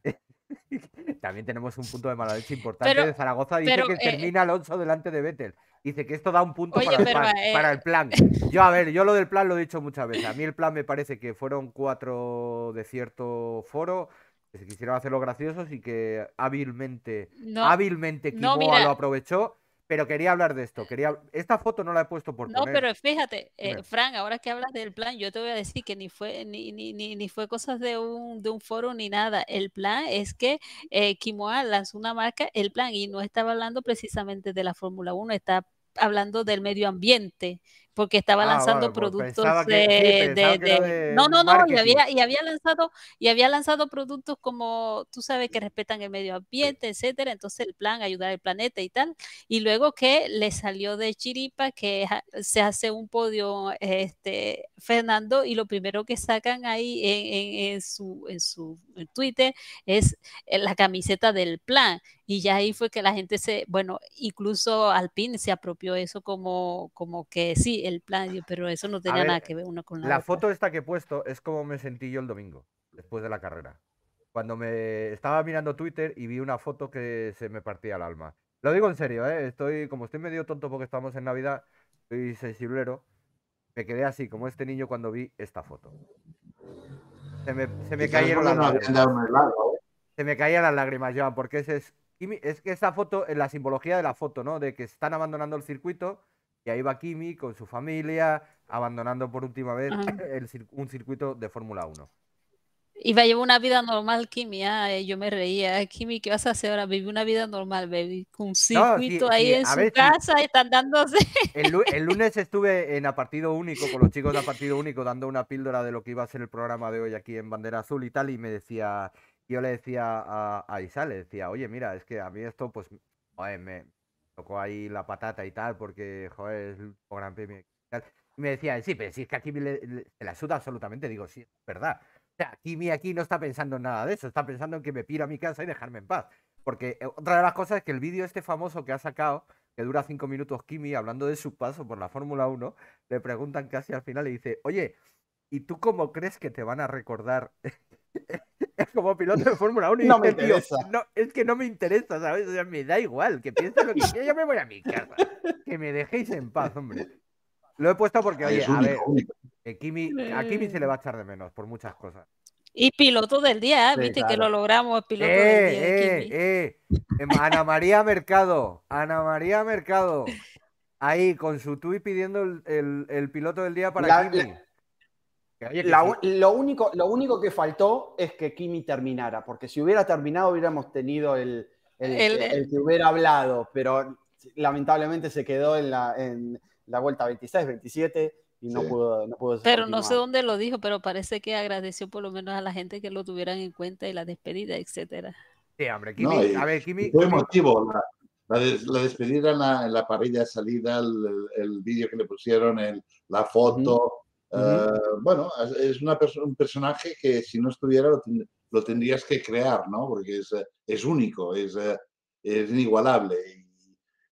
También tenemos un punto de maloleche importante El de Zaragoza. Dice que eh, termina Alonso delante de Vettel. Dice que esto da un punto eh, para, el plan, para el plan. Yo, a ver, yo lo del plan lo he dicho muchas veces. A mí el plan me parece que fueron cuatro de cierto foro, que se quisieron hacerlo graciosos y que hábilmente, hábilmente Kimoa lo aprovechó. Pero quería hablar de esto. Quería... Esta foto no la he puesto por No, pero fíjate, eh, Fran, ahora que hablas del plan, yo te voy a decir que ni fue ni, ni, ni, ni fue cosas de un, de un foro ni nada. El plan es que eh, Kimoa lanzó una marca, el plan, y no estaba hablando precisamente de la Fórmula 1, está hablando del medio ambiente, porque estaba ah, lanzando pues, productos de, No, no, no, y había, y, había lanzado, y había lanzado productos como, tú sabes, que respetan el medio ambiente, etcétera, entonces el plan, ayudar al planeta y tal, y luego que le salió de chiripa que se hace un podio este, Fernando y lo primero que sacan ahí en, en, su, en su Twitter es eh, la camiseta del plan, y ya ahí fue que la gente se, bueno, incluso Alpine se apropió eso como, como que sí, el plan, pero eso no tenía nada que ver con la foto esta que he puesto es como me sentí yo el domingo, después de la carrera. Cuando me estaba mirando Twitter y vi una foto que se me partía el alma. Lo digo en serio, ¿eh? Estoy, como estoy medio tonto porque estamos en Navidad, y sensiblero, me quedé así, como este niño cuando vi esta foto. Se me, se me cayeron las lágrimas. ¿eh? Se me caían las lágrimas, porque es, es que esa foto, eh, la simbología de la foto, ¿no? De que están abandonando el circuito y ahí va Kimi con su familia, abandonando por última vez un circuito de Fórmula 1. va a llevar una vida normal, Kimi. Ah, eh, yo me reía. Kimi, ¿qué vas a hacer ahora? Vive una vida normal, baby. Con un circuito ahí en su casa y están dándose. El, lunes estuve en A Partido Único con los chicos de A Partido Único dando una píldora de lo que iba a ser el programa de hoy aquí en Bandera Azul y tal. Y me decía, yo le decía a, a Isa, le decía, oye, mira, es que a mí esto, pues, me, tocó ahí la patata y tal, porque, joder, es el gran premio. Y, me decían, sí, pero si es que a Kimi le, se la suda absolutamente. Digo, sí, es verdad. O sea, Kimi aquí no está pensando en nada de eso, está pensando en que me pira a mi casa y dejarme en paz. Porque eh, otra de las cosas es que el vídeo este famoso que ha sacado, que dura cinco minutos Kimi, hablando de su paso por la Fórmula 1, le preguntan casi al final y dice, oye, ¿y tú cómo crees que te van a recordar es como piloto de Fórmula 1 no me es que no me interesa, ¿sabes? me da igual, que piensen lo que yo me voy a mi casa. Que me dejéis en paz, hombre. Lo he puesto porque, oye, a ver, eh, Kimi, a eh. Kimi se le va a echar de menos por muchas cosas. Y piloto del día, ¿eh? viste que lo logramos, piloto del día. Em, Ana María Mercado, Ana María Mercado, ahí con su tuit pidiendo el, piloto del día para Kimi lo, único, lo único que faltó es que Kimi terminara, porque si hubiera terminado hubiéramos tenido el, el, que hubiera hablado, pero lamentablemente se quedó en la, en la vuelta 26, 27 y no, pudo, no pudo Pero no sé dónde lo dijo, pero parece que agradeció por lo menos a la gente que lo tuvieran en cuenta y la despedida, etcétera. Sí, hombre, Kimi, a ver, Kimi. Fue motivo, la, la, despedida en la, en parrilla de salida, el, el vídeo que le pusieron, el, la foto. Eh, bueno, es una un personaje que si no estuviera lo, tendrías que crear, ¿no? Porque es, eh, único, es, eh, es inigualable.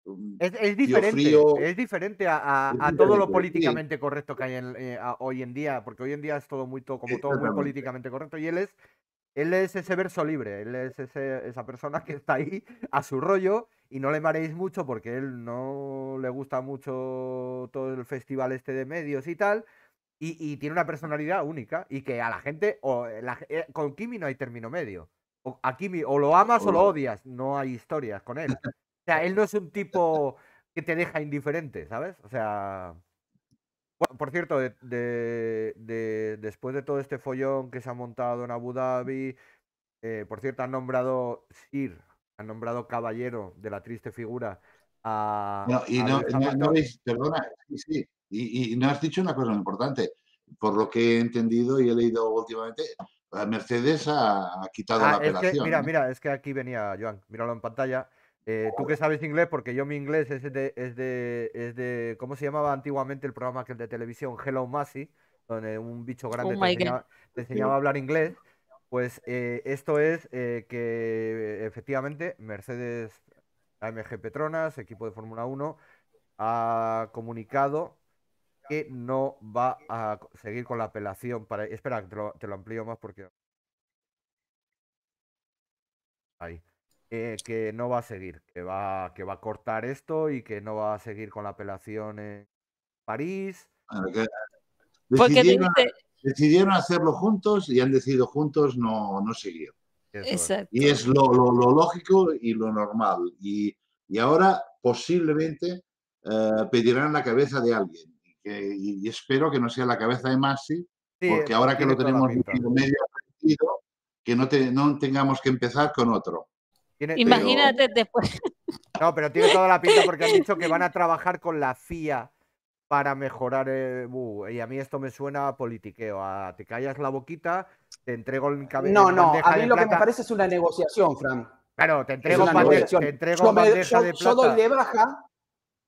Um, es, diferente, es diferente a, todo lo políticamente correcto que hay hoy en día, porque hoy en día es todo muy como todo políticamente correcto y él es él es ese verso libre, él es esa persona que está ahí a su rollo y no le mareéis mucho porque él no le gusta mucho todo el festival este de medios y tal y, tiene una personalidad única y que a la gente, o eh, eh, con Kimi no hay término medio. O, a o lo amas o lo oh. odias, no hay historias con él. O sea, él no es un tipo que te deja indiferente, ¿sabes? O sea... por cierto, de, después de todo este follón que se ha montado en Abu Dhabi, eh, por cierto, han nombrado Sir, han nombrado caballero de la triste figura No, y no, es perdona, sí, sí, y, no has dicho una cosa importante. Por lo que he entendido y he leído últimamente, Mercedes ha, quitado ah, la apelación. mira, ¿eh? mira, es que aquí venía Joan, míralo en pantalla. Eh, tú que sabes inglés, porque yo mi inglés es de, es de, es de, ¿cómo se llamaba antiguamente el programa que de televisión Hello Massey, donde un bicho grande oh te, enseñaba, a hablar inglés? Pues eh, esto es que efectivamente Mercedes AMG Petronas, equipo de Fórmula 1, ha comunicado que no va a seguir con la apelación para... Espera, te lo, amplío más porque... Ahí. Eh, que no va a seguir, que va, que va a cortar esto y que no va a seguir con la apelación en París. Decidieron, hacerlo juntos y han decidido juntos no, no seguir. Y es lo, lógico y lo normal. Y, ahora posiblemente eh, pedirán la cabeza de alguien eh, y, espero que no sea la cabeza de Masi, porque ahora que lo tenemos medio que no, tengamos que empezar con otro. Imagínate después. No, pero tiene toda la pinta porque han dicho que van a trabajar con la FIA para mejorar. Eh, uh, y a mí esto me suena a politiqueo. te callas la boquita, te entrego el cabello. No, no, a mí lo que me parece es una negociación, Fran. Claro, te entrego, la te de plata. de baja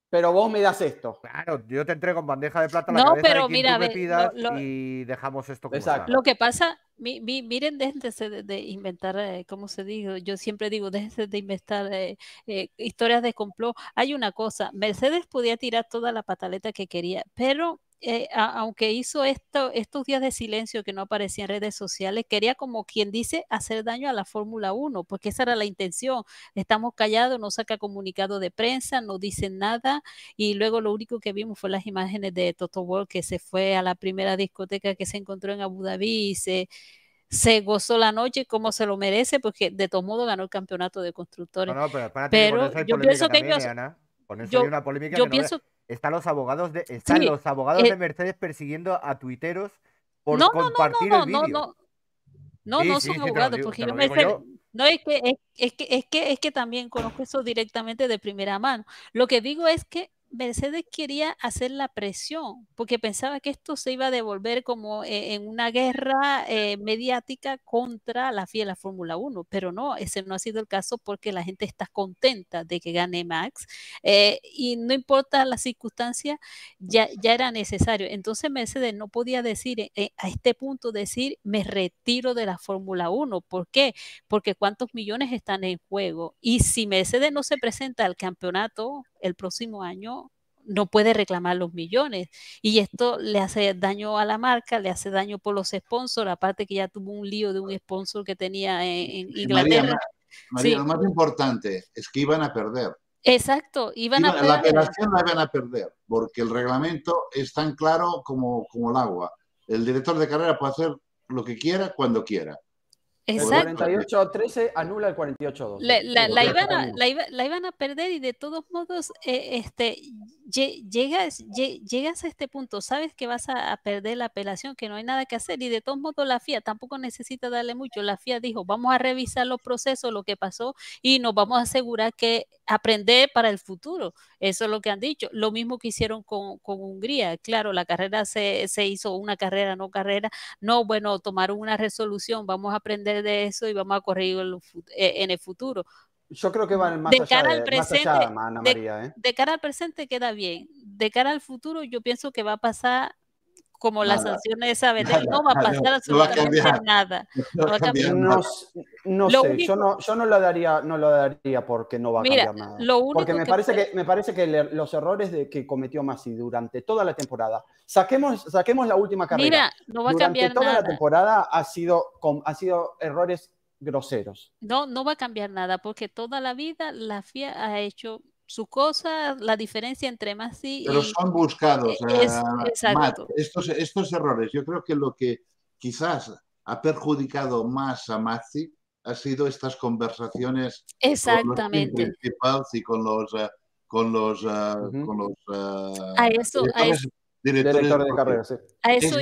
pero vos me das esto. Claro, yo te entrego en bandeja de plata la cabeza lo, y dejamos esto como Lo que pasa, miren, déjense de, inventar, eh, ¿cómo se dice? Yo siempre digo, déjense de inventar eh, eh, historias de complot. Hay una cosa, Mercedes podía tirar toda la pataleta que quería, pero eh, aunque hizo esto, estos días de silencio que no aparecía en redes sociales, quería como quien dice hacer daño a la Fórmula 1, porque esa era la intención. Estamos callados, no saca comunicado de prensa, no dice nada y luego lo único que vimos fue las imágenes de Toto Wolff que se fue a la primera discoteca que se encontró en Abu Dhabi y se se gozó la noche como se lo merece, porque de todo modo ganó el campeonato de constructores. pero, yo pienso que yo, pienso, están los abogados de, están los abogados eh de Mercedes persiguiendo a tuiteros por no, compartir no, no, no, no, No, no, son abogados, porque yo me No, es que, es, que, es que también conozco eso directamente de primera mano. Lo que digo es que Mercedes quería hacer la presión, porque pensaba que esto se iba a devolver como eh, en una guerra eh, mediática contra la FIA la Fórmula 1, pero no, ese no ha sido el caso porque la gente está contenta de que gane Max eh, y no importa la circunstancia ya, ya era necesario. Entonces Mercedes no podía decir a este punto, decir me retiro de la Fórmula 1, ¿por qué? Porque cuántos millones están en juego y si Mercedes no se presenta al campeonato el próximo año no puede reclamar los millones. Y esto le hace daño a la marca, le hace daño por los sponsors, aparte que ya tuvo un lío de un sponsor que tenía en, Inglaterra. María, lo más importante es que iban a perder. Exacto, iban, a perder. La operación la iban a perder, porque el reglamento es tan claro como, como el agua. El director de carrera puede hacer lo que quiera, cuando quiera. Exacto. El 48 13 anula el 48 2 La, iban, a, perder y de todos modos eh, este, llegas, llegas a este punto, sabes que vas a, perder la apelación, que no hay nada que hacer y de todos modos la FIA tampoco necesita darle mucho. La FIA dijo, vamos a revisar los procesos, lo que pasó y nos vamos a asegurar que aprender para el futuro. Eso es lo que han dicho. Lo mismo que hicieron con, Hungría. Claro, la carrera se, se hizo una carrera, no carrera. No, bueno, tomaron una resolución, vamos a aprender de, eso y vamos a corregirlo eh, en el futuro. Yo creo que van más de al presente, María, ¿eh? de, cara al presente queda bien. De cara al futuro, yo pienso que va a pasar como las la sanción esa vez, no va a pasar a su no nada. No va a cambiar. nada. no sé, yo, no, yo no lo daría, no lo daría porque no va a cambiar nada. porque me parece que me parece que los errores de, que cometió Masi durante toda la temporada. Saquemos, saquemos la última carrera. Mira, no va a durante toda la temporada ha sido, ha sido errores groseros. No, no va a cambiar nada porque toda la vida la FIA ha hecho su cosa, la diferencia entre Masi y... Pero son buscados, e, estos, estos errores. Yo creo que lo que quizás ha perjudicado más a Mazzi ha sido estas conversaciones Exactamente. con los y con los eh, con los, eh, eh, a eso, directores, a Director de carrera, a eso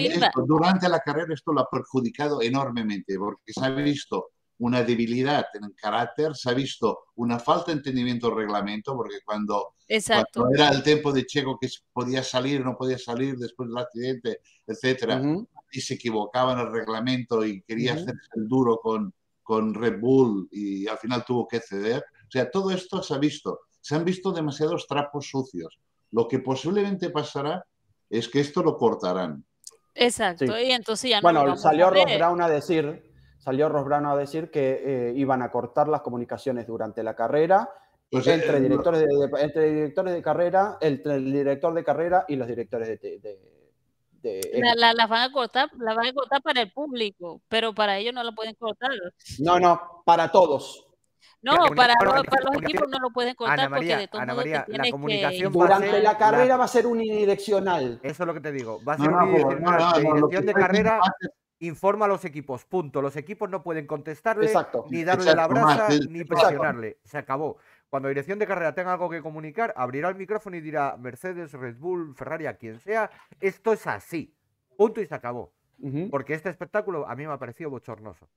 durante la carrera esto lo ha perjudicado enormemente porque se ha visto una debilidad en el carácter, se ha visto una falta de entendimiento del reglamento, porque cuando, cuando era el tiempo de Checo que podía salir, no podía salir después del accidente, etcétera, y se equivocaba en el reglamento y quería ser hacerse el duro con, con Red Bull y al final tuvo que ceder. O sea, todo esto se ha visto. Se han visto demasiados trapos sucios. Lo que posiblemente pasará es que esto lo cortarán. Exacto, y entonces ya Bueno, salió Ross Brown a decir salió Rosbrano a decir que eh, iban a cortar las comunicaciones durante la carrera entre, eh, directores de, entre directores de carrera, entre el director de carrera y los directores de... de, van a cortar, la van a cortar para el público, pero para ellos no lo pueden cortar. No, no, para todos. No, para, para, los equipos no lo pueden cortar porque de todo Ana María, la comunicación durante la carrera va a ser unidireccional. Eso es lo que te digo, va a ser unidireccional, de carrera informa a los equipos, punto. Los equipos no pueden contestarle, ni darle la brasa, ni presionarle. Se acabó. Cuando dirección de carrera tenga algo que comunicar, abrirá el micrófono y dirá Mercedes, Red Bull, Ferrari, a quien sea, esto es así. Punto y se acabó. Porque este espectáculo a mí me ha parecido bochornoso.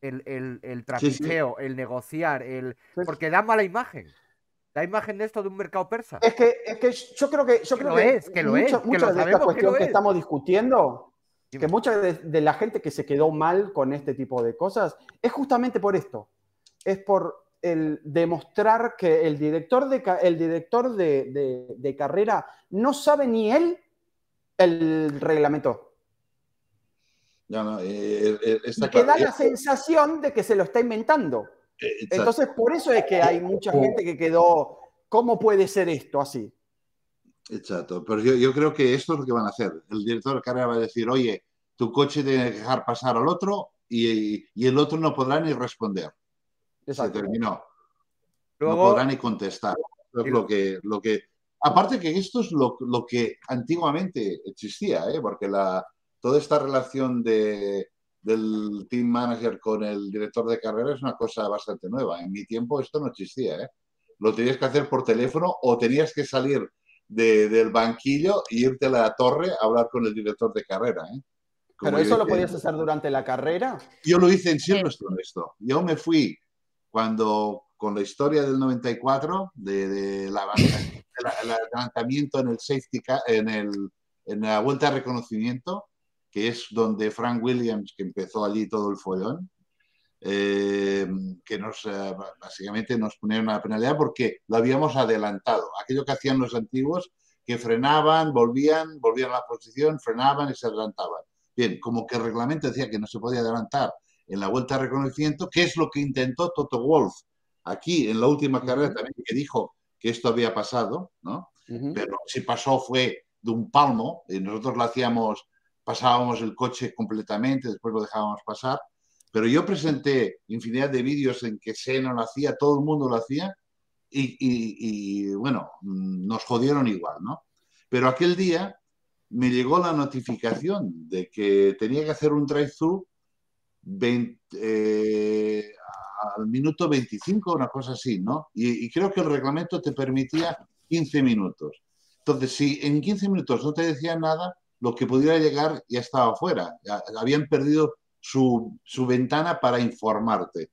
El, el, el trapicheo, el negociar, el... porque da mala imagen la imagen de esto de un mercado persa. Es que, es que yo creo que yo creo lo es, que lo que lo que, estamos discutiendo que mucha de, la gente que se quedó mal con este tipo de cosas es justamente por esto. Es por el demostrar que el director de, el director de, carrera no sabe ni él el reglamento. Eh, eh, eh, que da la sensación de que se lo está inventando. Entonces, por eso es que hay mucha oh. gente que quedó, ¿cómo puede ser esto así? Exacto, pero yo, creo que esto es lo que van a hacer. El director de carrera va a decir, oye, tu coche tiene que dejar pasar al otro y, el otro no podrá ni responder. Exacto. Se terminó. no podrá ni contestar. lo que, lo que, aparte que esto es lo, que antiguamente existía, ¿eh? porque la, toda esta relación de, del team manager con el director de carrera es una cosa bastante nueva. En mi tiempo esto no existía. ¿eh? Lo tenías que hacer por teléfono o tenías que salir del banquillo e irte a la torre a hablar con el director de carrera. ¿eh? ¿Pero eso lo podías hacer durante la carrera? Yo lo hice en Silverstone sí. esto. Yo me fui cuando, con la historia del 94, de, de la, el adelantamiento en el safety en, en la vuelta de reconocimiento, que es donde Frank Williams, que empezó allí todo el follón, eh, que nos eh, básicamente nos ponían una penalidad porque lo habíamos adelantado. Aquello que hacían los antiguos, que frenaban, volvían, volvían a la posición, frenaban y se adelantaban. Bien, como que el reglamento decía que no se podía adelantar en la vuelta de reconocimiento, que es lo que intentó Toto Wolf aquí en la última carrera también, que dijo que esto había pasado, ¿no? Pero si pasó fue de un palmo y nosotros lo hacíamos, pasábamos el coche completamente, después lo dejábamos pasar pero yo presenté infinidad de vídeos en que Seno lo hacía, todo el mundo lo hacía, y, bueno, nos jodieron igual, ¿no? Pero aquel día me llegó la notificación de que tenía que hacer un drive-thru eh, al minuto 25, una cosa así, ¿no? Y, creo que el reglamento te permitía 15 minutos. Entonces, si en 15 minutos no te decían nada, lo que pudiera llegar ya estaba fuera. habían perdido su, ventana para informarte.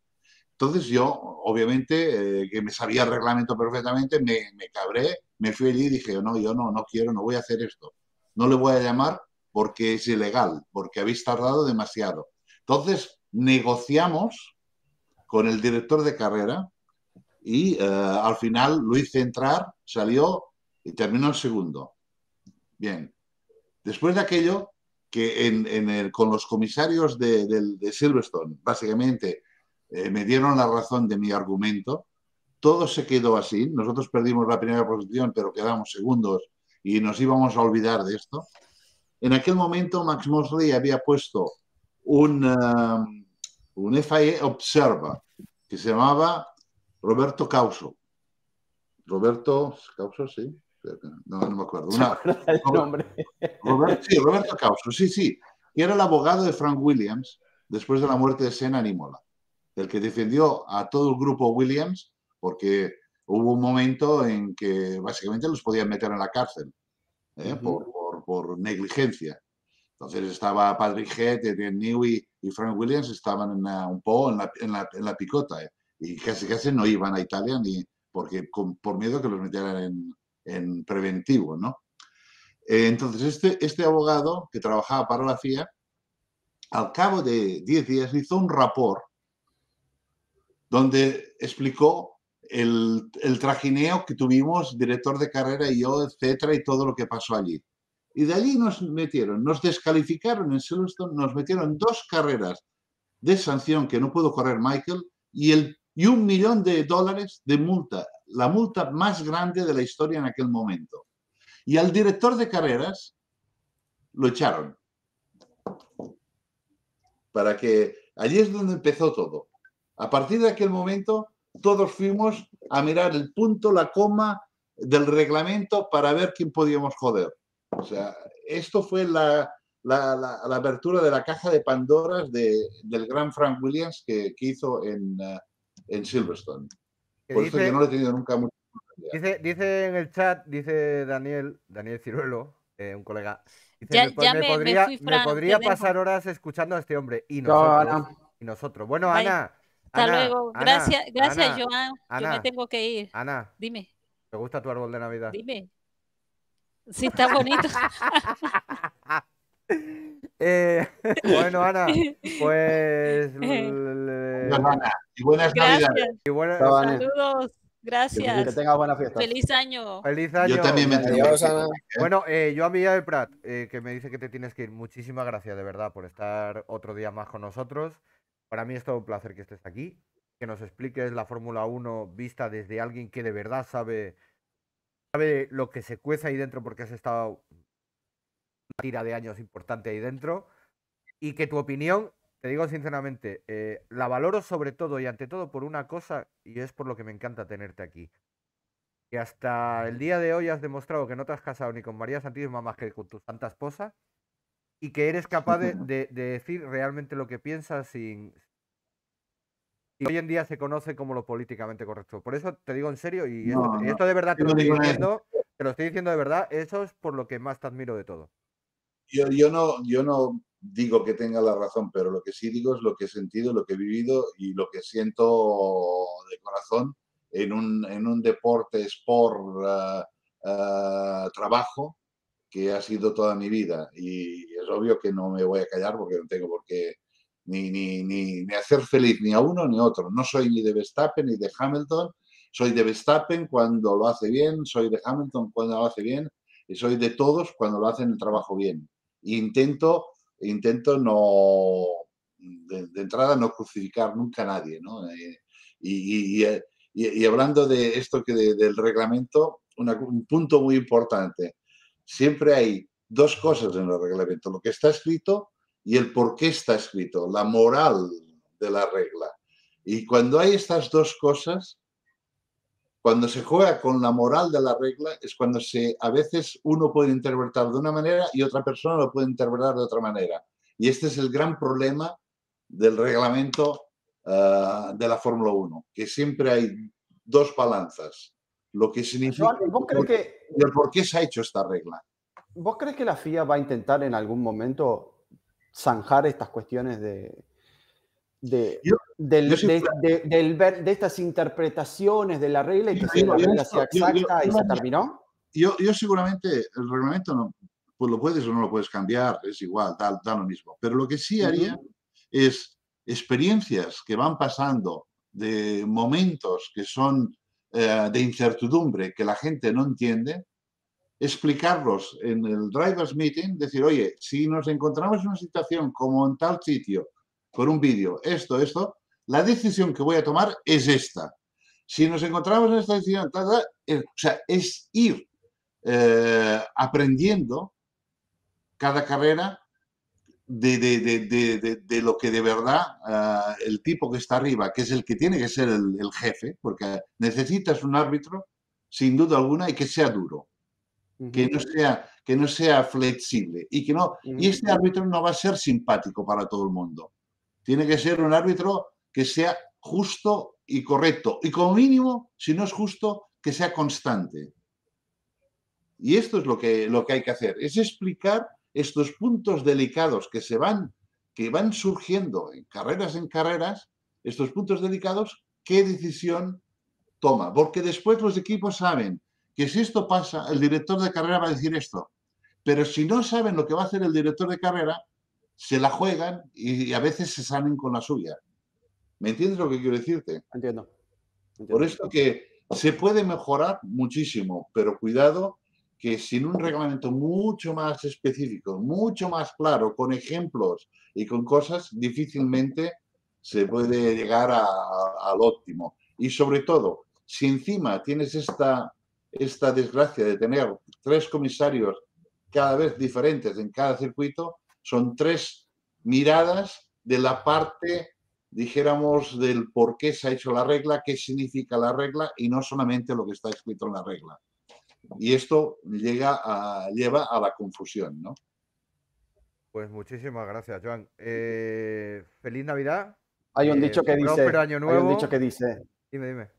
Entonces yo, obviamente, eh, que me sabía el reglamento perfectamente, me, cabré, me fui allí y dije, no, yo no, no quiero, no voy a hacer esto. No le voy a llamar porque es ilegal, porque habéis tardado demasiado. Entonces negociamos con el director de carrera y eh, al final lo hice entrar, salió y terminó el segundo. Bien. Después de aquello, que en, el, con los comisarios de, Silverstone, básicamente, eh, me dieron la razón de mi argumento. Todo se quedó así. Nosotros perdimos la primera posición, pero quedamos segundos y nos íbamos a olvidar de esto. En aquel momento, Max Mosley había puesto un, um, un FIA Observa que se llamaba Roberto Causo. Roberto Causo, sí no, me acuerdo. nombre? sí, Roberto Causo, sí, sí. Y era el abogado de Frank Williams después de la muerte de Sena Nimola, el que defendió a todo el grupo Williams porque hubo un momento en que básicamente los podían meter en la cárcel ¿eh? por, por, negligencia. Entonces estaba Patrick Head, Eddie Newey y Frank Williams estaban un poco en la, en la, picota ¿eh? y casi casi no iban a Italia ni porque por miedo que los metieran en, en preventivo, ¿no? Eh, entonces, este, este abogado que trabajaba para la CIA, al cabo de 10 días hizo un rapor donde explicó el, el, trajineo que tuvimos, director de carrera y yo, etcétera, y todo lo que pasó allí. Y de allí nos metieron, nos descalificaron en Silverstone, nos metieron dos carreras de sanción que no pudo correr Michael y, el, y un millón de dólares de multa la multa más grande de la historia en aquel momento. Y al director de carreras lo echaron. Para que allí es donde empezó todo. A partir de aquel momento, todos fuimos a mirar el punto, la coma del reglamento para ver quién podíamos joder. O sea, esto fue la, la, apertura de la caja de Pandoras del gran Frank Williams que, que hizo en, eh, en Silverstone. Por dice, yo no lo he tenido nunca Dice, en el chat, dice Daniel, Daniel Ciruelo, eh, un colega. ya, me, podría, pasar horas escuchando a este hombre y nosotros. Y nosotros. Bueno, Ana. Hasta luego. gracias, gracias, Joan. Yo me tengo que ir. Ana. Dime. me gusta tu árbol de Navidad? Dime. Si está bonito. Eh, bueno, Ana, pues. Eh. y buenas Navidades. Y buenas... Saludos. Gracias. Que tengas buena fiesta. Feliz año. Feliz año. Yo también me Bueno, eh, yo a Miguel Prat, que me dice que te tienes que ir. Muchísimas gracias, de verdad, por estar otro día más con nosotros. Para mí es todo un placer que estés aquí, que nos expliques la Fórmula 1 vista desde alguien que de verdad sabe, sabe lo que se cuece ahí dentro porque has estado tira de años importante ahí dentro y que tu opinión, te digo sinceramente, eh, la valoro sobre todo y ante todo por una cosa y es por lo que me encanta tenerte aquí. Que hasta el día de hoy has demostrado que no te has casado ni con María Santísima más que con tu santa esposa y que eres capaz de, decir realmente lo que piensas sin, y hoy en día se conoce como lo políticamente correcto. Por eso te digo en serio, y, esto, esto, de verdad te lo, estoy diciendo, te lo estoy diciendo de verdad, eso es por lo que más te admiro de todo yo, yo, no, yo no digo que tenga la razón, pero lo que sí digo es lo que he sentido, lo que he vivido y lo que siento de corazón en un, en un deporte, sport, por ah, ah, trabajo que ha sido toda mi vida. Y es obvio que no me voy a callar porque no tengo por qué ni, ni, ni, ni hacer feliz ni a uno ni a otro. No soy ni de Verstappen ni de Hamilton. Soy de Verstappen cuando lo hace bien, soy de Hamilton cuando lo hace bien y soy de todos cuando lo hacen el trabajo bien intento, intento no, de, entrada, no crucificar nunca a nadie. Eh, eh, y, hablando de esto que del reglamento, un punto muy importante. Siempre hay dos cosas en el reglamento, lo que está escrito y el por qué está escrito, la moral de la regla. Y cuando hay estas dos cosas, cuando se juega con la moral de la regla es cuando se, a veces uno puede interpretar de una manera y otra persona lo puede interpretar de otra manera. Y este es el gran problema del reglamento ah, de la Fórmula 1, que siempre hay dos balanzas. Lo que significa que, el por qué se ha hecho esta regla. ¿Vos crees que la FIA va a intentar en algún momento zanjar estas cuestiones de, de, de, estas interpretaciones de la regla y que la regla sea exacta y se terminó? Yo, seguramente el reglamento no, pues lo puedes o no lo puedes cambiar, es igual, da, da lo mismo. Pero lo que sí haría es experiencias que van pasando de momentos que son eh, de incertidumbre, que la gente no entiende, explicarlos en el drivers meeting, decir, oye, si nos encontramos en una situación como en tal sitio, con un vídeo, esto, esto, la decisión que voy a tomar es esta. Si nos encontramos en esta decisión, es, ir eh, aprendiendo cada carrera de, lo que de verdad eh, el tipo que está arriba, que es el que tiene que ser el, jefe, porque necesitas un árbitro, sin duda alguna, y que sea duro, que, no sea, flexible, y que no, y este árbitro no va a ser simpático para todo el mundo. Tiene que ser un árbitro que sea justo y correcto. Y como mínimo, si no es justo, que sea constante. Y esto es lo que, lo que hay que hacer, es explicar estos puntos delicados que se van, que van surgiendo en carreras en carreras, estos puntos delicados, qué decisión toma. Porque después los equipos saben que si esto pasa, el director de carrera va a decir esto. Pero si no saben lo que va a hacer el director de carrera, se la juegan y, a veces se salen con la suya. ¿Me entiendes lo que quiero decirte? Entiendo. Por esto que se puede mejorar muchísimo, pero cuidado que sin un reglamento mucho más específico, mucho más claro, con ejemplos y con cosas, difícilmente se puede llegar al óptimo. Y sobre todo, si encima tienes esta, esta desgracia de tener tres comisarios cada vez diferentes en cada circuito, son tres miradas de la parte, dijéramos, del por qué se ha hecho la regla, qué significa la regla y no solamente lo que está escrito en la regla. Y esto llega lleva a la confusión, ¿no? Pues muchísimas gracias, Joan. Eh, feliz Navidad. Hay un eh, dicho que dice. Hay un dicho que dice. Dime, dime.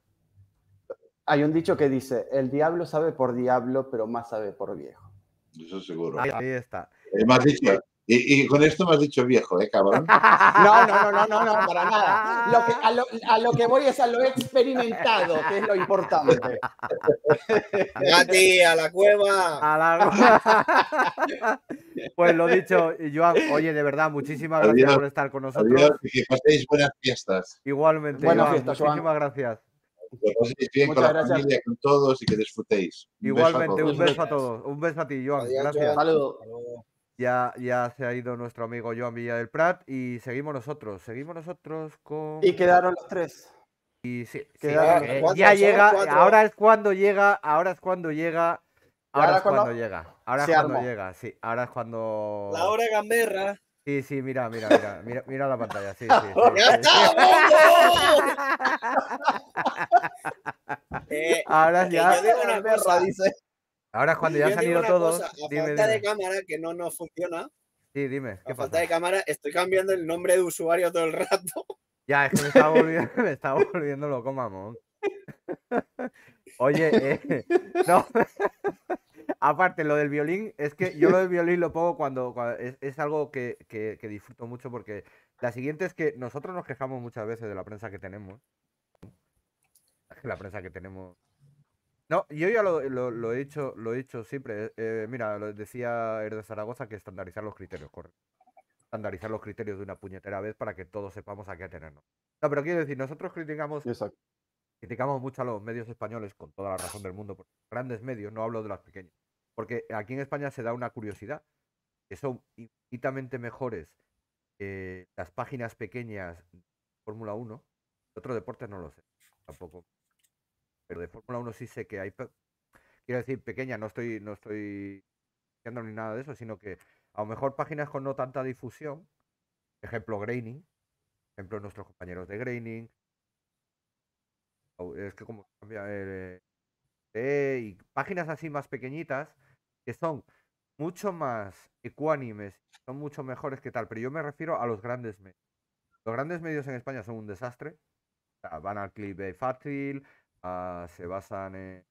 Hay un dicho que dice: el diablo sabe por diablo, pero más sabe por viejo. Eso seguro. Ahí, está. El más dicho, y, con esto me has dicho viejo, ¿eh, cabrón? No, no, no, no, no, para nada. a, lo, que voy es a lo experimentado, que es lo importante. Gati, a la cueva. A la Pues lo dicho, Joan, oye, de verdad, muchísimas gracias por estar con nosotros. y que paséis buenas fiestas. Igualmente, buenas Joan, muchísimas gracias. Que paséis bien Muchas con gracias. la familia, con todos y que disfrutéis. Igualmente, un beso a todos. Un beso a ti, Joan. gracias. Saludos. Ya, ya se ha ido nuestro amigo Joan Villa del Prat y seguimos nosotros. Seguimos nosotros con. Y quedaron los tres. Y sí, eh, ya llega, ahora es cuando llega, ahora es cuando llega, ahora, es cuando, llega, ahora es cuando llega, sí, ahora es cuando. La hora gamberra. Sí, sí, mira, mira, mira, mira, mira la pantalla, sí, sí. sí ¡Ah, ahora eh, eh, ya. Gamberra, dice. Ahora es cuando ya han salido todos. a falta de cámara que no nos funciona. Sí, dime. A falta de cámara, estoy cambiando el nombre de usuario todo el rato. Ya, es que me estaba volviendo, me loco, mamón. Oye, eh, no. Aparte, lo del violín, es que yo lo del violín lo pongo cuando, es, algo que, que, disfruto mucho porque la siguiente es que nosotros nos quejamos muchas veces de la prensa que tenemos. La prensa que tenemos no, yo ya lo, he, hecho, lo he hecho siempre. Eh, eh, mira, lo decía el Zaragoza que estandarizar los criterios, correcto. Estandarizar los criterios de una puñetera vez para que todos sepamos a qué atenernos. No, pero quiero decir, nosotros criticamos, criticamos mucho a los medios españoles, con toda la razón del mundo, por grandes medios, no hablo de los pequeños. Porque aquí en España se da una curiosidad, que son infinitamente mejores eh, las páginas pequeñas de Fórmula 1. otro deportes no lo sé, tampoco pero de Fórmula 1 sí sé que hay, quiero decir, pequeña, no estoy, no estoy ni nada de eso, sino que a lo mejor páginas con no tanta difusión, ejemplo Graining, ejemplo nuestros compañeros de Graining, es que como cambia el eh, eh, páginas así más pequeñitas que son mucho más ecuánimes, son mucho mejores que tal, pero yo me refiero a los grandes medios. Los grandes medios en España son un desastre. van al clip fácil, Ah, se basan en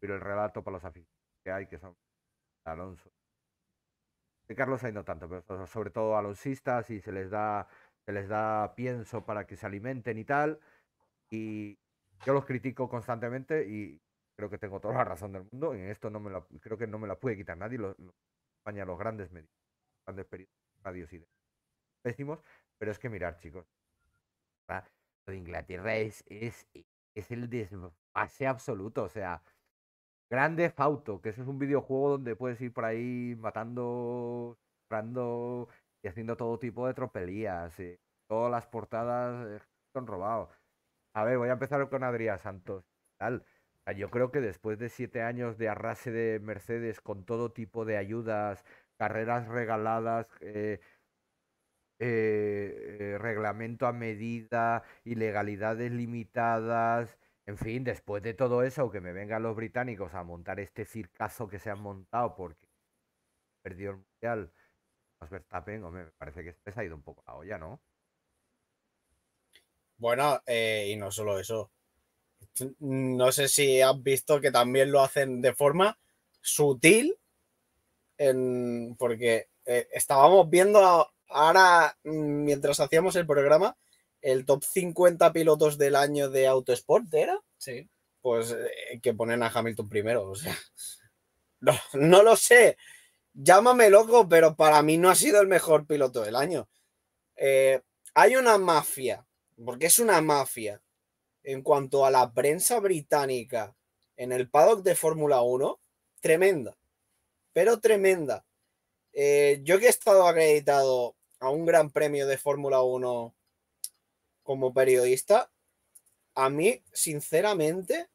pero el relato para los aficionados que hay, que son Alonso. De Carlos hay no tanto, pero sobre todo alonsistas y se les da, se les da pienso para que se alimenten y tal. Y yo los critico constantemente y creo que tengo toda la razón del mundo. En esto no me la, creo que no me la puede quitar nadie. Los, España, los grandes medios, grandes periodos radios y pésimos. Pero es que mirar, chicos de Inglaterra es, es, e, es el desfase absoluto. O sea, Grande Fauto, que eso es un videojuego donde puedes ir por ahí matando, comprando y haciendo todo tipo de tropelías. Eh, todas las portadas eh, son robados. A ver, voy a empezar con Adrián Santos. Tal. Ah, yo creo que después de siete años de arrase de Mercedes con todo tipo de ayudas, carreras regaladas, eh, eh, eh, reglamento a medida, ilegalidades limitadas, en fin, después de todo eso, que me vengan los británicos a montar este circazo que se han montado porque perdió el mundial, pues, me parece que este se ha ido un poco la olla, ¿no? Bueno, eh, y no solo eso. No sé si has visto que también lo hacen de forma sutil, porque estábamos viendo ahora, mm, mientras hacíamos el programa, el top 50 pilotos del año de Autosport, ¿era? Sí. Pues eh, que ponen a Hamilton primero, o sea. No, no lo sé. Llámame loco, pero para mí no ha sido el mejor piloto del año. Eh, hay una mafia, porque es una mafia, en cuanto a la prensa británica en el paddock de Fórmula 1, tremenda, pero tremenda. Eh, yo que he estado acreditado a un gran premio de Fórmula 1 como periodista, a mí, sinceramente,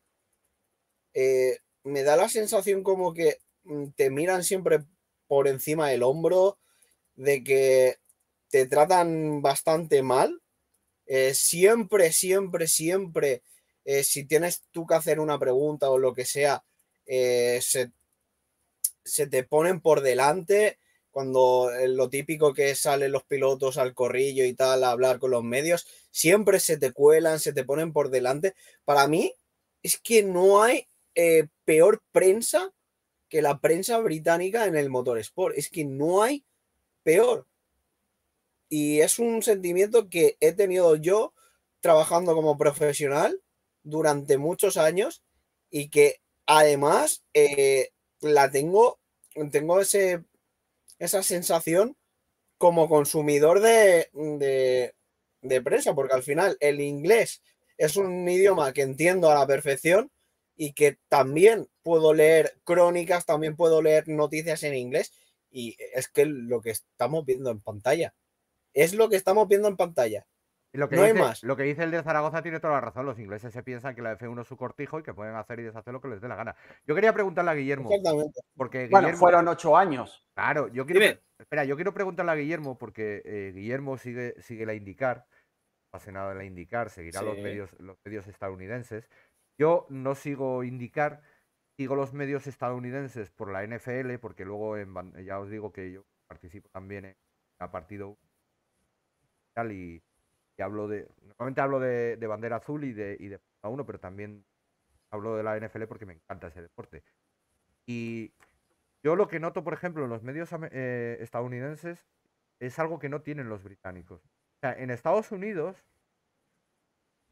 eh, me da la sensación como que mm, te miran siempre por encima del hombro, de que te tratan bastante mal. Eh, siempre, siempre, siempre, eh, si tienes tú que hacer una pregunta o lo que sea, se, se te ponen por delante cuando eh, lo típico que salen los pilotos al corrillo y tal a hablar con los medios, siempre se te cuelan, se te ponen por delante. Para mí es que no hay eh, peor prensa que la prensa británica en el motorsport. Es que no hay peor. Y es un sentimiento que he tenido yo trabajando como profesional durante muchos años y que además eh, la tengo, tengo ese esa sensación como consumidor de, de, prensa, porque al final el inglés es un idioma que entiendo a la perfección y que también puedo leer crónicas, también puedo leer noticias en inglés. Y es que lo que estamos viendo en pantalla es lo que estamos viendo en pantalla. Lo que, dice, lo que dice el de Zaragoza tiene toda la razón. Los ingleses se piensan que la F1 es su cortijo y que pueden hacer y deshacer lo que les dé la gana. Yo quería preguntarle a Guillermo. Porque bueno, fueron ocho años. Claro, yo quiero. Espera, yo quiero preguntarle a Guillermo porque eh, Guillermo sigue, sigue la indicar, apasionado de la indicar, seguirá los, medios, los medios estadounidenses. Yo no sigo indicar, sigo los medios estadounidenses por la NFL, porque luego ya os digo que yo participo también en a partido y y hablo de. Normalmente hablo de, bandera azul y de, y de uno, pero también hablo de la NFL porque me encanta ese deporte. Y yo lo que noto, por ejemplo, en los medios eh, estadounidenses es algo que no tienen los británicos. O sea, en Estados Unidos,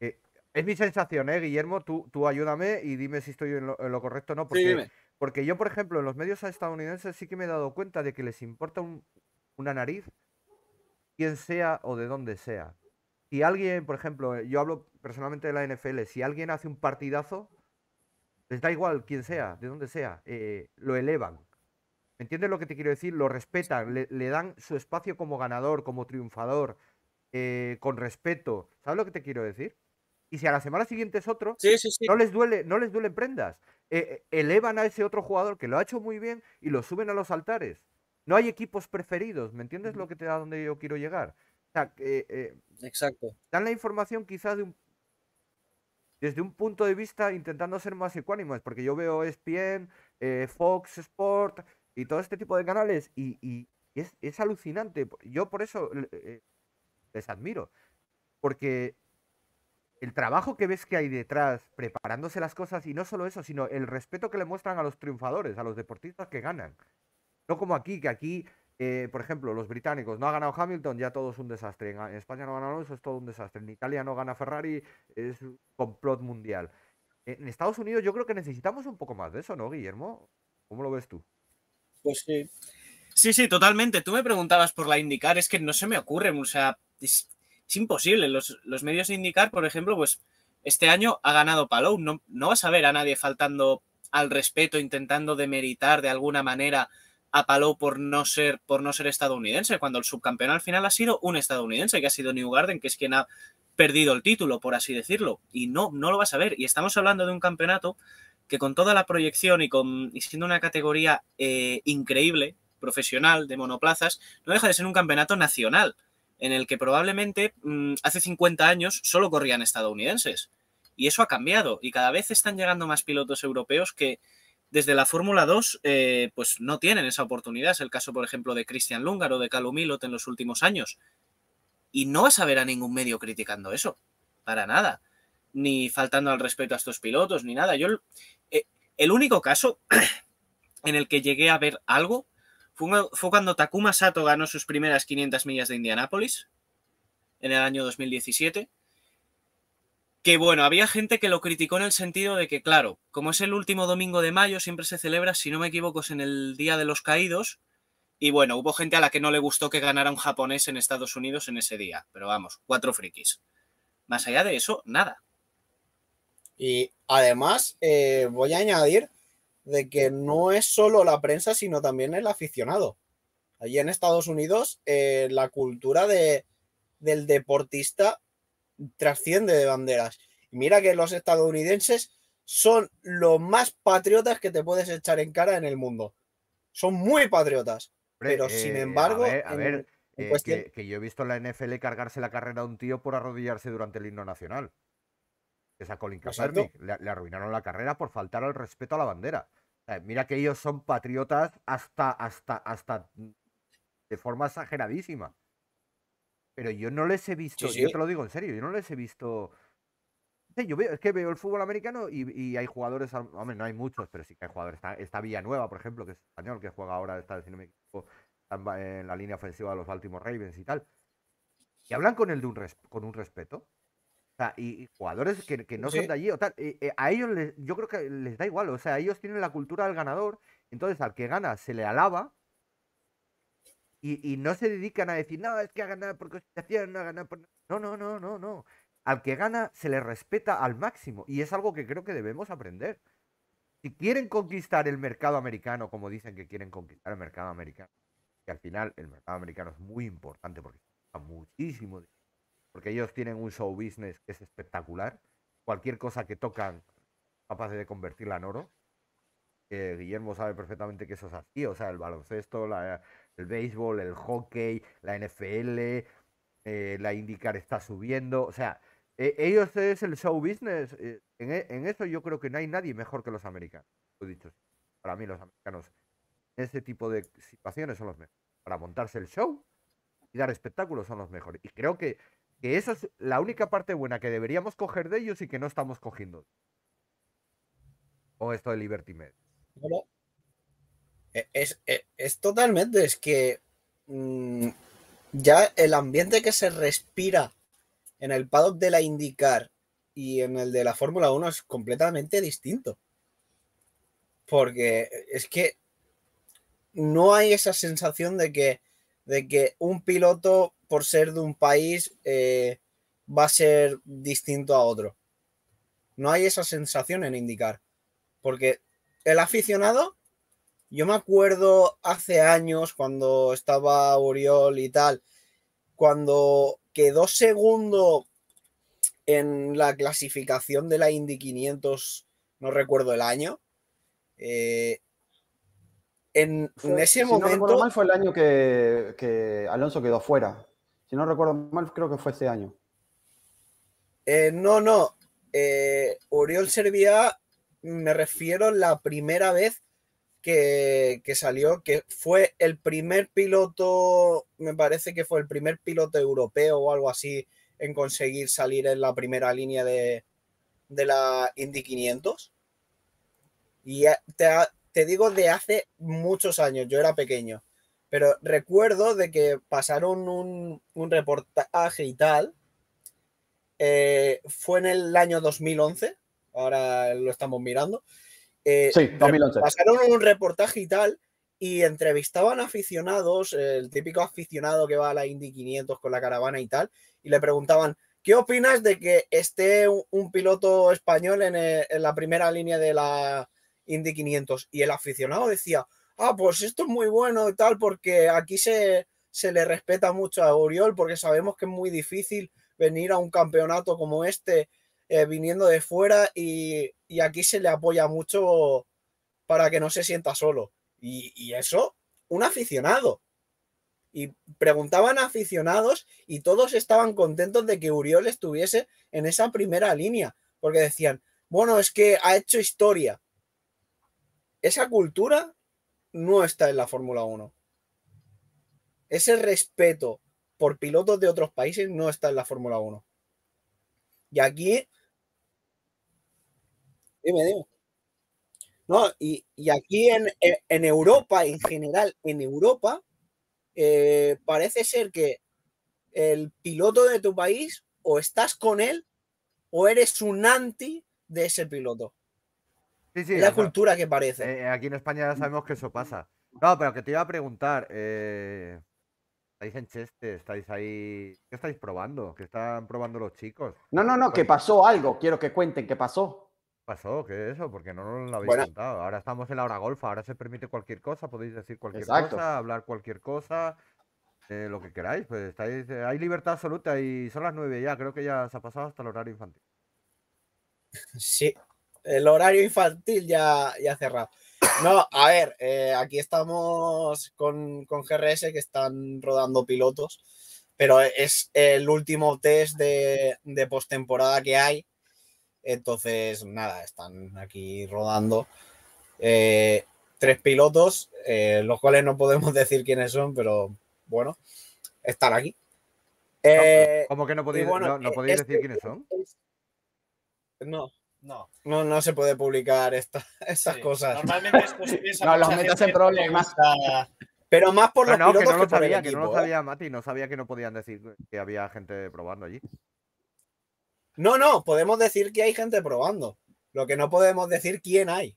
eh, es mi sensación, ¿eh, Guillermo? Tú, tú ayúdame y dime si estoy en lo, correcto o no. Porque, porque yo, por ejemplo, en los medios estadounidenses sí que me he dado cuenta de que les importa una nariz, Quien sea o de dónde sea si alguien, por ejemplo, eh, yo hablo personalmente de la NFL, si alguien hace un partidazo, les da igual quién sea, de dónde sea, eh, lo elevan. ¿Me entiendes lo que te quiero decir? Lo respetan, le, dan su espacio como ganador, como triunfador, eh, con respeto. ¿Sabes lo que te quiero decir? Y si a la semana siguiente es otro, no les duele, no les duelen prendas. elevan a ese otro jugador que lo ha hecho muy bien y lo suben a los altares. No hay equipos preferidos, ¿me entiendes lo que te da donde yo quiero llegar? sea, que eh, Exacto. Dan la información quizás un, desde un punto de vista intentando ser más ecuánimes, porque yo veo ESPN, eh, Fox Sport y todo este tipo de canales y, es, alucinante. Yo por eso eh, les admiro, porque el trabajo que ves que hay detrás, preparándose las cosas y no solo eso, sino el respeto que le muestran a los triunfadores, a los deportistas que ganan. No como aquí, que aquí eh, por ejemplo, los británicos no ha ganado Hamilton, ya todo es un desastre. En, España no ganado eso es todo un desastre. En Italia no gana Ferrari, es un complot mundial. En Estados Unidos yo creo que necesitamos un poco más de eso, ¿no, Guillermo? ¿Cómo lo ves tú? Pues sí. Sí, sí, totalmente. Tú me preguntabas por la indicar, es que no se me ocurre, o sea, es, imposible. Los, medios de por ejemplo, pues este año ha ganado Palou. No, no vas a ver a nadie faltando al respeto, intentando demeritar de alguna manera apaló por no ser, por no ser estadounidense, cuando el subcampeón al final ha sido un estadounidense, que ha sido New Garden, que es quien ha perdido el título, por así decirlo. Y no, no lo vas a ver. Y estamos hablando de un campeonato que con toda la proyección y, con, siendo una categoría eh, increíble, profesional, de monoplazas, no deja de ser un campeonato nacional, en el que probablemente mm, hace 50 años solo corrían estadounidenses. Y eso ha cambiado. Y cada vez están llegando más pilotos europeos que, desde la Fórmula 2 eh, pues no tienen esa oportunidad. Es el caso, por ejemplo, de Christian o de Calumilot en los últimos años. Y no vas a ver a ningún medio criticando eso, para nada. Ni faltando al respeto a estos pilotos, ni nada. Yo, eh, el único caso en el que llegué a ver algo fue, fue cuando Takuma Sato ganó sus primeras 500 millas de Indianápolis en el año 2017 que bueno, había gente que lo criticó en el sentido de que, claro, como es el último domingo de mayo, siempre se celebra, si no me equivoco, es en el Día de los Caídos. Y bueno, hubo gente a la que no le gustó que ganara un japonés en Estados Unidos en ese día. Pero vamos, cuatro frikis. Más allá de eso, nada. Y además, eh, voy a añadir de que no es solo la prensa, sino también el aficionado. Allí en Estados Unidos, eh, la cultura del deportista trasciende de banderas. mira que los estadounidenses son los más patriotas que te puedes echar en cara en el mundo. Son muy patriotas. Pero eh, sin embargo. A ver, eh, que, yo he visto la NFL cargarse la carrera a un tío por arrodillarse durante el himno nacional. Esa Colin Kaepernick. Le, arruinaron la carrera por faltar al respeto a la bandera. mira que ellos son patriotas hasta, hasta, hasta de forma exageradísima. Pero yo no les he visto, yo te lo digo en serio, yo no les he visto. yo veo, es que veo el fútbol americano y, hay jugadores, hombre, no hay muchos, pero sí que hay jugadores. Está, Villanueva, por ejemplo, que es español, que juega ahora, está, en la línea ofensiva de los Baltimore Ravens y tal. Y hablan con, él de un, con un respeto. O sea, y, jugadores que, no son de allí eh, eh, a ellos yo creo que les da igual, o sea, ellos tienen la cultura del ganador, entonces al que gana se le alaba y, no se dedican a decir, no, es que ha ganado por constitución, no ha ganado por... No, no, no, no, no. Al que gana se le respeta al máximo y es algo que creo que debemos aprender. Si quieren conquistar el mercado americano, como dicen que quieren conquistar el mercado americano, que al final el mercado americano es muy importante porque muchísimo porque ellos tienen un show business que es espectacular. Cualquier cosa que tocan, capaz de convertirla en oro. Eh, Guillermo sabe perfectamente que eso es así. O sea, el baloncesto, la, el béisbol, el hockey, la NFL, eh, la IndyCar está subiendo. O sea, e, ellos es el show business. Eh, e, en, eso yo creo que no hay nadie mejor que los americanos. para mí los americanos en ese tipo de situaciones son los mejores. Para montarse el show y dar espectáculos son los mejores. Y creo que, que eso es la única parte buena que deberíamos coger de ellos y que no estamos cogiendo. O esto de Liberty Med. E, e, es, totalmente, es que mm, ya el ambiente que se respira en el paddock de la IndyCar y en el de la Fórmula 1 es completamente distinto. Porque es que no hay esa sensación de que, de que un piloto, por ser de un país, eh, va a ser distinto a otro. No hay esa sensación en indicar. Porque el aficionado yo me acuerdo hace años cuando estaba Uriol y tal, cuando quedó segundo en la clasificación de la Indy 500, no recuerdo el año. Eh, en, ese momento. no recuerdo mal, fue el año que, Alonso quedó fuera. Si no recuerdo mal, creo que fue ese año. Eh, no, no. Uriol eh, Oriol me refiero la primera vez que, salió, que fue el primer piloto, me parece que fue el primer piloto europeo o algo así en conseguir salir en la primera línea de, la Indy 500. Y te, digo de hace muchos años, yo era pequeño, pero recuerdo de que pasaron un, reportaje y tal. Eh, fue en el año 2011, ahora lo estamos mirando, eh, pasaron un reportaje y tal, y entrevistaban aficionados, el típico aficionado que va a la Indy 500 con la caravana y tal, y le preguntaban, ¿qué opinas de que esté un, piloto español eh, en, la primera línea de la Indy 500? Y el aficionado decía, ah, pues esto es muy bueno y tal, porque aquí se, se le respeta mucho a Oriol, porque sabemos que es muy difícil venir a un campeonato como este eh, viniendo de fuera y y aquí se le apoya mucho para que no se sienta solo. Y, eso, un aficionado. Y preguntaban aficionados y todos estaban contentos de que Uriol estuviese en esa primera línea, porque decían, bueno, es que ha hecho historia. Esa cultura no está en la Fórmula 1. Ese respeto por pilotos de otros países no está en la Fórmula 1. Y aquí Dime, dime. No, y, aquí en, Europa, en general, en Europa, eh, parece ser que el piloto de tu país o estás con él o eres un anti de ese piloto. Sí, sí, es la cultura que parece. Eh, aquí en España ya sabemos que eso pasa. No, pero que te iba a preguntar. Eh, estáis en Cheste, estáis ahí. ¿Qué estáis probando? ¿Qué están probando los chicos? No, no, no, que pasó algo. Quiero que cuenten qué pasó pasó que eso, porque no lo habéis contado. Ahora estamos en la hora golfa, ahora se permite cualquier cosa, podéis decir cualquier cosa, hablar cualquier cosa, eh, lo que queráis. Pues estáis, eh, hay libertad absoluta y son las nueve ya, creo que ya se ha pasado hasta el horario infantil. Sí, el horario infantil ya, ya cerrado. No, a ver, eh, aquí estamos con, GRS que están rodando pilotos, pero es el último test de, de postemporada que hay entonces, nada, están aquí rodando. Eh, tres pilotos, eh, los cuales no podemos decir quiénes son, pero bueno, están aquí. Eh, ¿Cómo que no podéis, eh, decir quiénes son? No, no. No, se puede publicar estas cosas. Normalmente es posible No, los metas en problemas. Pero más por ah, los que no lo sabía, que no lo sabía Mati, no sabía que no podían decir que había gente probando allí. No, no, podemos decir que hay gente probando. Lo que no podemos decir quién hay.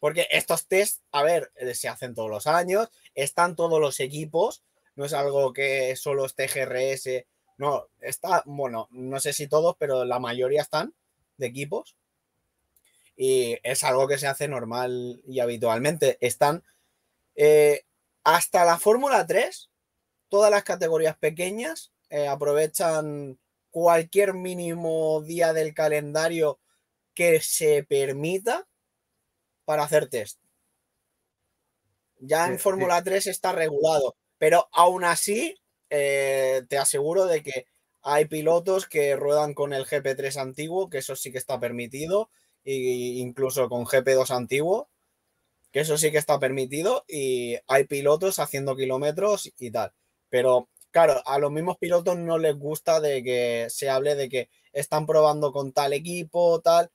Porque estos test, a ver, eh, se hacen todos los años, están todos los equipos, no es algo que solo esté GRS, no, está, bueno, no sé si todos, pero la mayoría están de equipos. Y es algo que se hace normal y habitualmente. Están eh, hasta la Fórmula 3, todas las categorías pequeñas eh, aprovechan cualquier mínimo día del calendario que se permita para hacer test. Ya en Fórmula 3 está regulado, pero aún así eh, te aseguro de que hay pilotos que ruedan con el GP3 antiguo, que eso sí que está permitido, e incluso con GP2 antiguo, que eso sí que está permitido, y hay pilotos haciendo kilómetros y tal. Pero claro, a los mismos pilotos no les gusta de que se hable de que están probando con tal equipo, tal,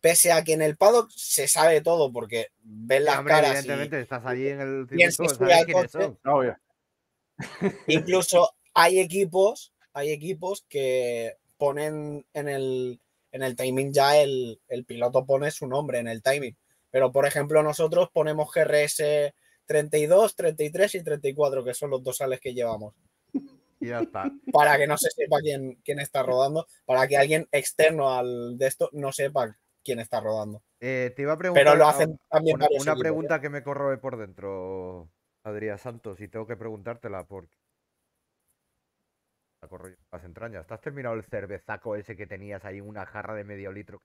pese a que en el paddock se sabe todo porque ven las caras. Evidentemente, estás allí en el circuito, Incluso hay equipos, hay equipos que ponen en el, en el timing ya el, el piloto pone su nombre en el timing. Pero por ejemplo, nosotros ponemos GRS 32, 33 y 34, que son los dos sales que llevamos. Para que no se sepa quién, quién está rodando, para que alguien externo al de esto no sepa quién está rodando. Eh, te iba a preguntar. lo hacen Una, ¿eh? pregunta que me corroe por dentro, Adrián Santos, y tengo que preguntártela porque. las entrañas. has terminado el cervezaco ese que tenías ahí, una jarra de medio litro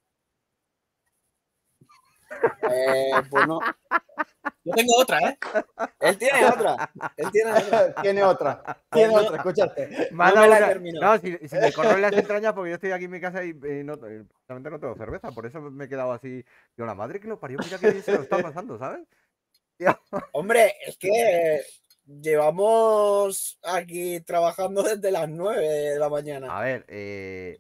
eh, pues no. Yo tengo otra, ¿eh? Él tiene otra. Él tiene otra. tiene otra. Tiene otra, escúchate. No, no, la no si, si, me corro las entrañas, porque yo estoy aquí en mi casa y, eh, no, tengo cerveza. Por eso me he quedado así. Yo, la madre que lo parió, mira que se lo está pasando, ¿sabes? Hombre, es que llevamos aquí trabajando desde las 9 de la mañana. A ver, eh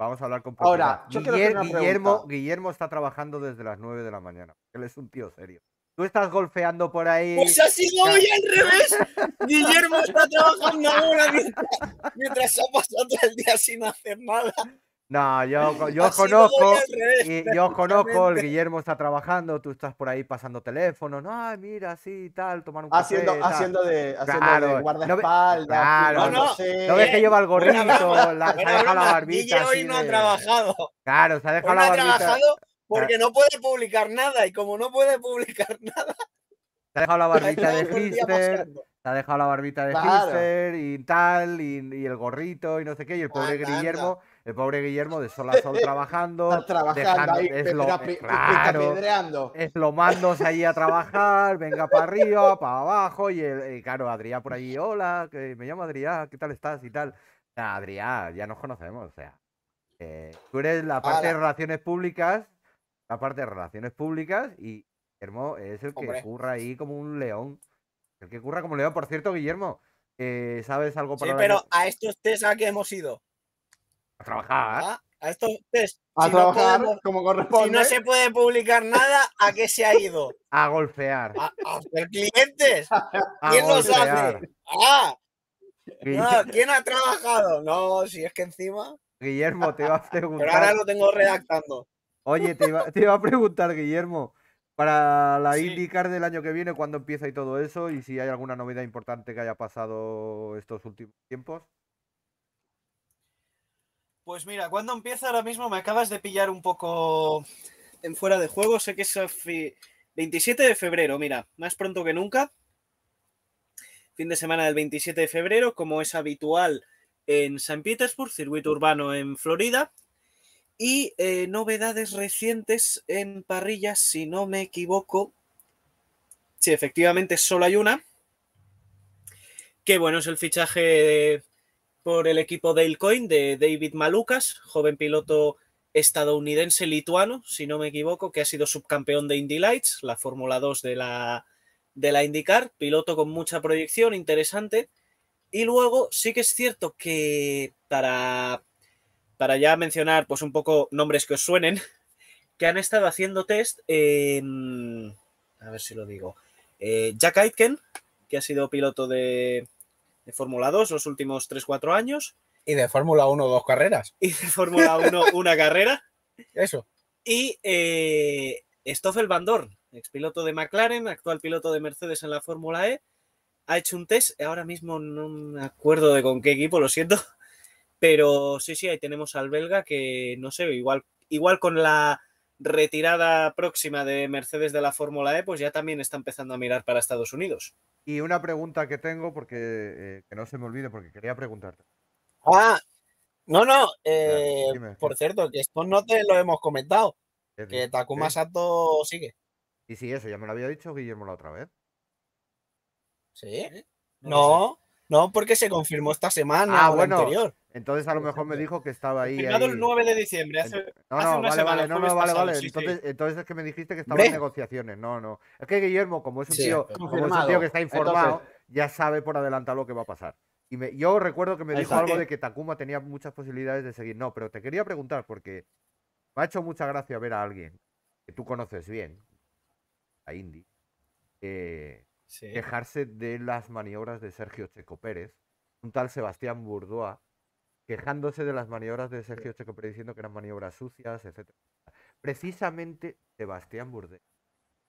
Vamos a hablar con Ahora, Guillermo, Guillermo, está trabajando desde las 9 de la mañana. Él es un tío serio. Tú estás golpeando por ahí. Pues ha sido hoy al revés. Guillermo está trabajando ahora mientras, mientras ha pasado el día sin hacer nada. No, yo, os conozco, y, yo os conozco, el Guillermo está trabajando, tú estás por ahí pasando teléfono, no, ay, mira, sí, tal, tomar un café, haciendo, haciendo de, haciendo de guardaespaldas, no, sé. no, ves que lleva el gorrito, la, se ha dejado la barbita. Guille hoy no ha trabajado. Claro, se ha dejado la barbita. No ha trabajado porque no puede publicar nada, y como no puede publicar nada. Se ha dejado la barbita de Fister, se ha dejado la barbita de Fister y tal, y, y, el gorrito y no sé qué, y el pobre Guillermo el pobre Guillermo de sol a sol trabajando. trabajando es, lo, claro, lo mandos ahí a trabajar, venga para arriba, para abajo. Y, el, claro, Adrián por allí, hola, que me llamo Adrián, ¿qué tal estás? Y tal. Adrián, ya nos conocemos, o sea. Eh, tú eres la parte de relaciones públicas, la parte de relaciones públicas y Guillermo es el que curra ahí como un león. El que curra como un león. Por cierto, Guillermo, eh, ¿sabes algo para Sí, pero a estos tres a que hemos ido. A trabajar. Ah, a estos tres pues, A trabajar como corresponde. Si no se puede publicar nada, ¿a qué se ha ido? A golpear. A, hacer clientes. ¿Quién los hace? Ah. Ah, ¿quién ha trabajado? No, si es que encima. Guillermo, te iba a preguntar. Pero ahora lo tengo redactando. Oye, te iba, a preguntar, Guillermo, para la indicar IndyCar del año que viene, cuando empieza y todo eso, y si hay alguna novedad importante que haya pasado estos últimos tiempos. Pues mira, cuando empieza ahora mismo me acabas de pillar un poco en fuera de juego. Sé que es 27 de febrero, mira, más pronto que nunca. Fin de semana del 27 de febrero, como es habitual en San Petersburg, circuito urbano en Florida. Y eh, novedades recientes en parrillas, si no me equivoco. Sí, efectivamente, solo hay una. Qué bueno, es el fichaje por el equipo Dale Coin de David Malucas, joven piloto estadounidense-lituano, si no me equivoco, que ha sido subcampeón de Indy Lights, la Fórmula 2 de la, de la IndyCar, piloto con mucha proyección, interesante. Y luego sí que es cierto que para, para ya mencionar pues un poco nombres que os suenen, que han estado haciendo test, a ver si lo digo, eh, Jack Aitken, que ha sido piloto de, de Fórmula 2 los últimos 3-4 años. Y de Fórmula 1 dos carreras. Y de Fórmula 1 una carrera. Eso. Y eh, Stoffel Van Dorn, expiloto de McLaren, actual piloto de Mercedes en la Fórmula E, ha hecho un test, ahora mismo no me acuerdo de con qué equipo, lo siento, pero sí, sí, ahí tenemos al belga que, no sé, igual, igual con la retirada próxima de Mercedes de la Fórmula E, pues ya también está empezando a mirar para Estados Unidos. Y una pregunta que tengo, porque eh, que no se me olvide, porque quería preguntarte. Ah, no, no, eh, por cierto, que esto no te lo hemos comentado, que Takuma Sato sigue. Y sí, eso ya me lo había dicho Guillermo la otra vez. ¿Sí? ¿Eh? no no, porque se confirmó esta semana ah, bueno, Entonces a lo mejor me dijo que estaba ahí. el 9 de diciembre, no, no, vale, no, no, vale, vale. entonces, es que me dijiste que estaba en negociaciones. No, no. Es que Guillermo, como es un, tío, como un tío que está informado, ya sabe por adelantado lo que va a pasar. Y yo recuerdo que me dijo algo de que Takuma tenía muchas posibilidades de seguir. No, pero te quería preguntar porque me ha hecho mucha gracia ver a alguien que tú conoces bien, a Indy, eh, quejarse de las maniobras de Sergio Checo Pérez, un tal Sebastián Bourdois, quejándose de las maniobras de Sergio Checo Pérez diciendo que eran maniobras sucias, etc. Precisamente Sebastián Bourdois.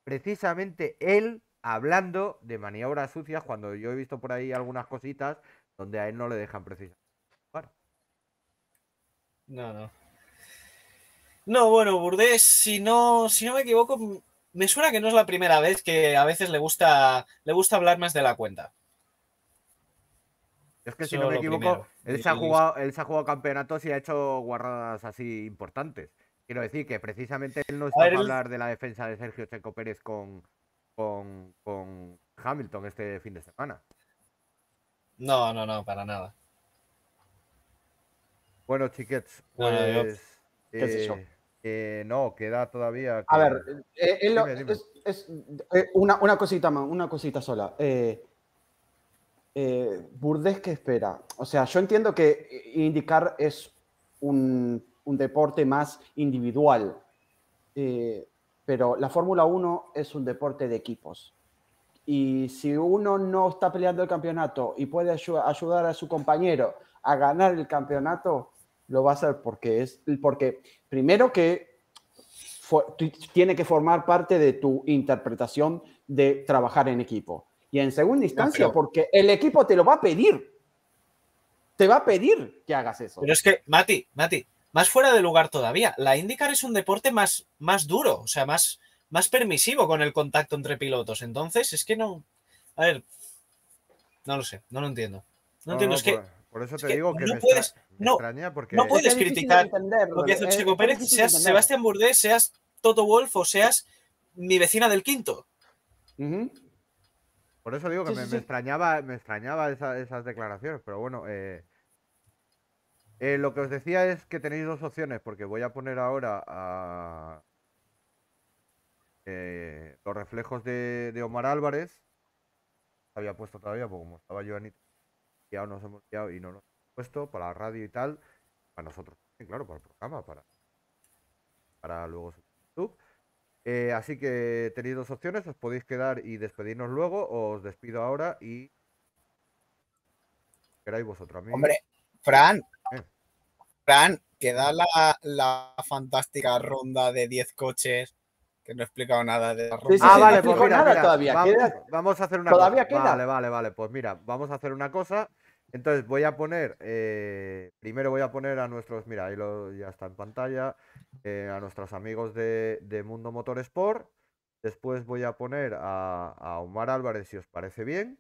Precisamente él hablando de maniobras sucias cuando yo he visto por ahí algunas cositas donde a él no le dejan precisamente. No, no. No, bueno, Burdés, si no, si no me equivoco, me suena que no es la primera vez que a veces le gusta, le gusta hablar más de la cuenta. Es que si no me equivoco, él se, ha jugado, campeonatos y ha hecho guardadas así importantes. Quiero decir que precisamente él no va a hablar de la defensa de Sergio Checo Pérez con, con, con Hamilton este fin de semana. No, no, no, para nada. Bueno, chiquets, pues, no, queda todavía. A ver, eh, eh, es, eh, una, cosita una cosita sola. Burdes, ¿qué espera? O sea, yo entiendo que indicar es un, deporte más individual, pero la Fórmula 1 es un deporte de equipos. Y si uno no está peleando el campeonato y puede ayudar a su compañero a ganar el campeonato, lo va a hacer porque es, porque primero que tiene que formar parte de tu interpretación de trabajar en equipo. Y en segunda instancia, porque el equipo te lo va a pedir. Te va a pedir que hagas eso. Pero es que, Mati, Mati, más fuera de lugar todavía. La IndyCar es un deporte más, más duro, o sea, más, más permisivo con el contacto entre pilotos. Entonces, es que no. A ver, no lo sé, no lo entiendo. No, entiendo, es que. Por eso te digo que, me puedes, extraña porque... No puedes criticar lo que hace Checo Pérez, seas Sebastián Burdés, seas Toto Wolf o seas mi vecina del quinto. Por eso digo que me, extrañaba, me extrañaba esas declaraciones, pero bueno, eh, eh, lo que os decía es que tenéis dos opciones, porque voy a poner ahora a, eh, los reflejos de, Omar Álvarez. Había puesto todavía, porque como estaba yo ya nos hemos liado y no nos hemos puesto para la radio y tal, para nosotros, claro, para el programa, para, para luego YouTube. Eh, así que tenéis dos opciones, os podéis quedar y despedirnos luego, os despido ahora y queráis vosotros. amigos. Hombre, Fran, eh. Fran, queda la, la fantástica ronda de 10 coches que no he explicado nada de la ronda. ah, vale, pues mira, nada todavía. Vamos, a hacer una Vale, vale, vale. Pues mira, vamos a hacer una cosa. Entonces voy a poner, eh, primero voy a poner a nuestros, mira, ahí ya está en pantalla, eh, a nuestros amigos de, Mundo Motor Sport. Después voy a poner a, Omar Álvarez, si os parece bien.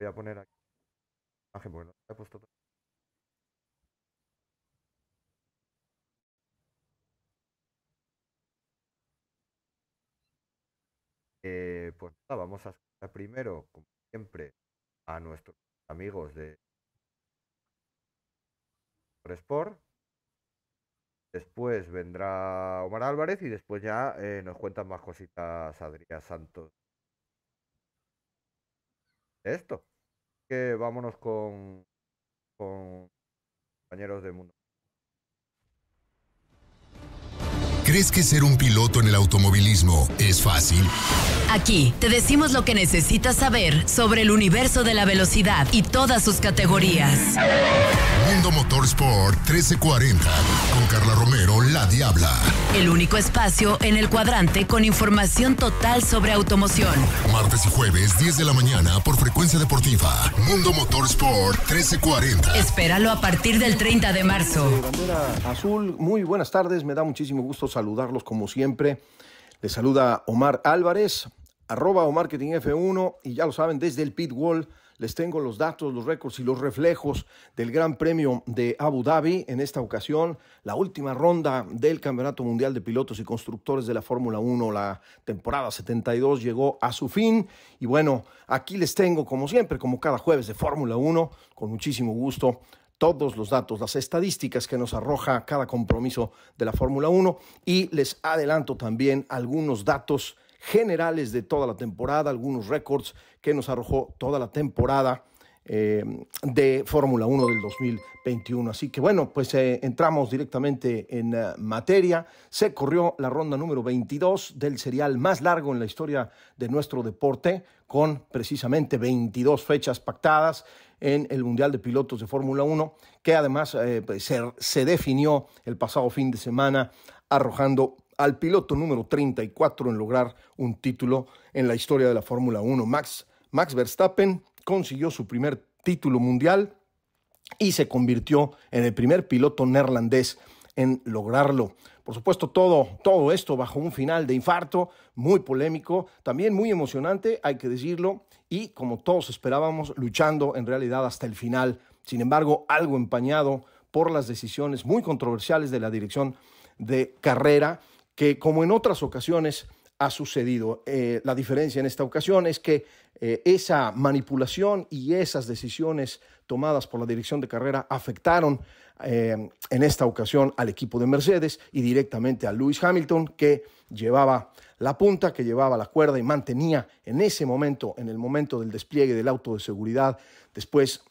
Voy a poner aquí. puesto... Eh, pues nada, vamos a primero, como siempre, a nuestro amigos de Sport. Después vendrá Omar Álvarez y después ya eh, nos cuentan más cositas Adrián Santos. Esto. Que vámonos con, con compañeros de Mundo. ¿Crees que ser un piloto en el automovilismo es fácil? Aquí te decimos lo que necesitas saber sobre el universo de la velocidad y todas sus categorías. Mundo Motorsport 1340 con Carla Romero, La Diabla. El único espacio en el cuadrante con información total sobre automoción. Martes y jueves, 10 de la mañana por frecuencia deportiva. Mundo Motorsport 1340. Espéralo a partir del 30 de marzo. bandera azul, muy buenas tardes. Me da muchísimo gusto saludarlos como siempre. Les saluda Omar Álvarez, arroba Marketing F1 y ya lo saben, desde el Pit Wall les tengo los datos, los récords y los reflejos del Gran Premio de Abu Dhabi. En esta ocasión, la última ronda del Campeonato Mundial de Pilotos y Constructores de la Fórmula 1, la temporada 72, llegó a su fin. Y bueno, aquí les tengo, como siempre, como cada jueves de Fórmula 1, con muchísimo gusto, todos los datos, las estadísticas que nos arroja cada compromiso de la Fórmula 1 y les adelanto también algunos datos generales de toda la temporada, algunos récords que nos arrojó toda la temporada eh, de Fórmula 1 del 2021. Así que bueno, pues eh, entramos directamente en eh, materia. Se corrió la ronda número 22 del serial más largo en la historia de nuestro deporte, con precisamente 22 fechas pactadas en el Mundial de Pilotos de Fórmula 1, que además pues, se, se definió el pasado fin de semana arrojando al piloto número 34 en lograr un título en la historia de la Fórmula 1, Max Max Verstappen consiguió su primer título mundial y se convirtió en el primer piloto neerlandés en lograrlo. Por supuesto, todo, esto bajo un final de infarto, muy polémico, también muy emocionante, hay que decirlo, y como todos esperábamos, luchando en realidad hasta el final. Sin embargo, algo empañado por las decisiones muy controversiales de la dirección de carrera, que como en otras ocasiones ha sucedido. Eh, la diferencia en esta ocasión es que eh, esa manipulación y esas decisiones tomadas por la dirección de carrera afectaron eh, en esta ocasión al equipo de Mercedes y directamente a Lewis Hamilton que llevaba la punta, que llevaba la cuerda y mantenía en ese momento, en el momento del despliegue del auto de seguridad, después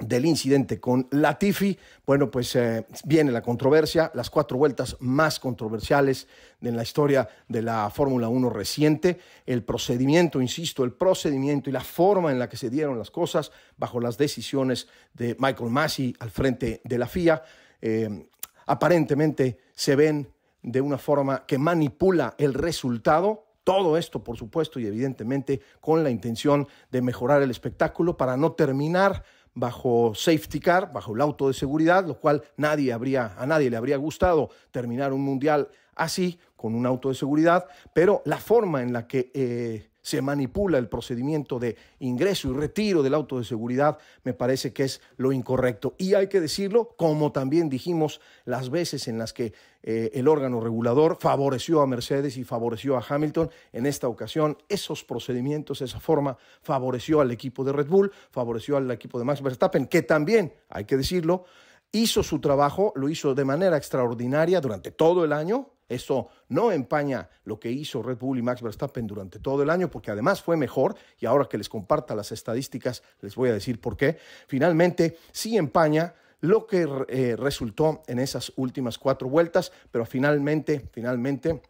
del incidente con Latifi. Bueno, pues eh, viene la controversia, las cuatro vueltas más controversiales en la historia de la Fórmula 1 reciente. El procedimiento, insisto, el procedimiento y la forma en la que se dieron las cosas bajo las decisiones de Michael Massey al frente de la FIA, eh, aparentemente se ven de una forma que manipula el resultado todo esto, por supuesto, y evidentemente con la intención de mejorar el espectáculo para no terminar bajo safety car, bajo el auto de seguridad, lo cual nadie habría, a nadie le habría gustado terminar un mundial así, con un auto de seguridad, pero la forma en la que eh, se manipula el procedimiento de ingreso y retiro del auto de seguridad, me parece que es lo incorrecto. Y hay que decirlo, como también dijimos las veces en las que eh, el órgano regulador favoreció a Mercedes y favoreció a Hamilton, en esta ocasión esos procedimientos, esa forma, favoreció al equipo de Red Bull, favoreció al equipo de Max Verstappen, que también, hay que decirlo, hizo su trabajo, lo hizo de manera extraordinaria durante todo el año, eso no empaña lo que hizo Red Bull y Max Verstappen durante todo el año, porque además fue mejor, y ahora que les comparta las estadísticas les voy a decir por qué. Finalmente, sí empaña lo que eh, resultó en esas últimas cuatro vueltas, pero finalmente, finalmente,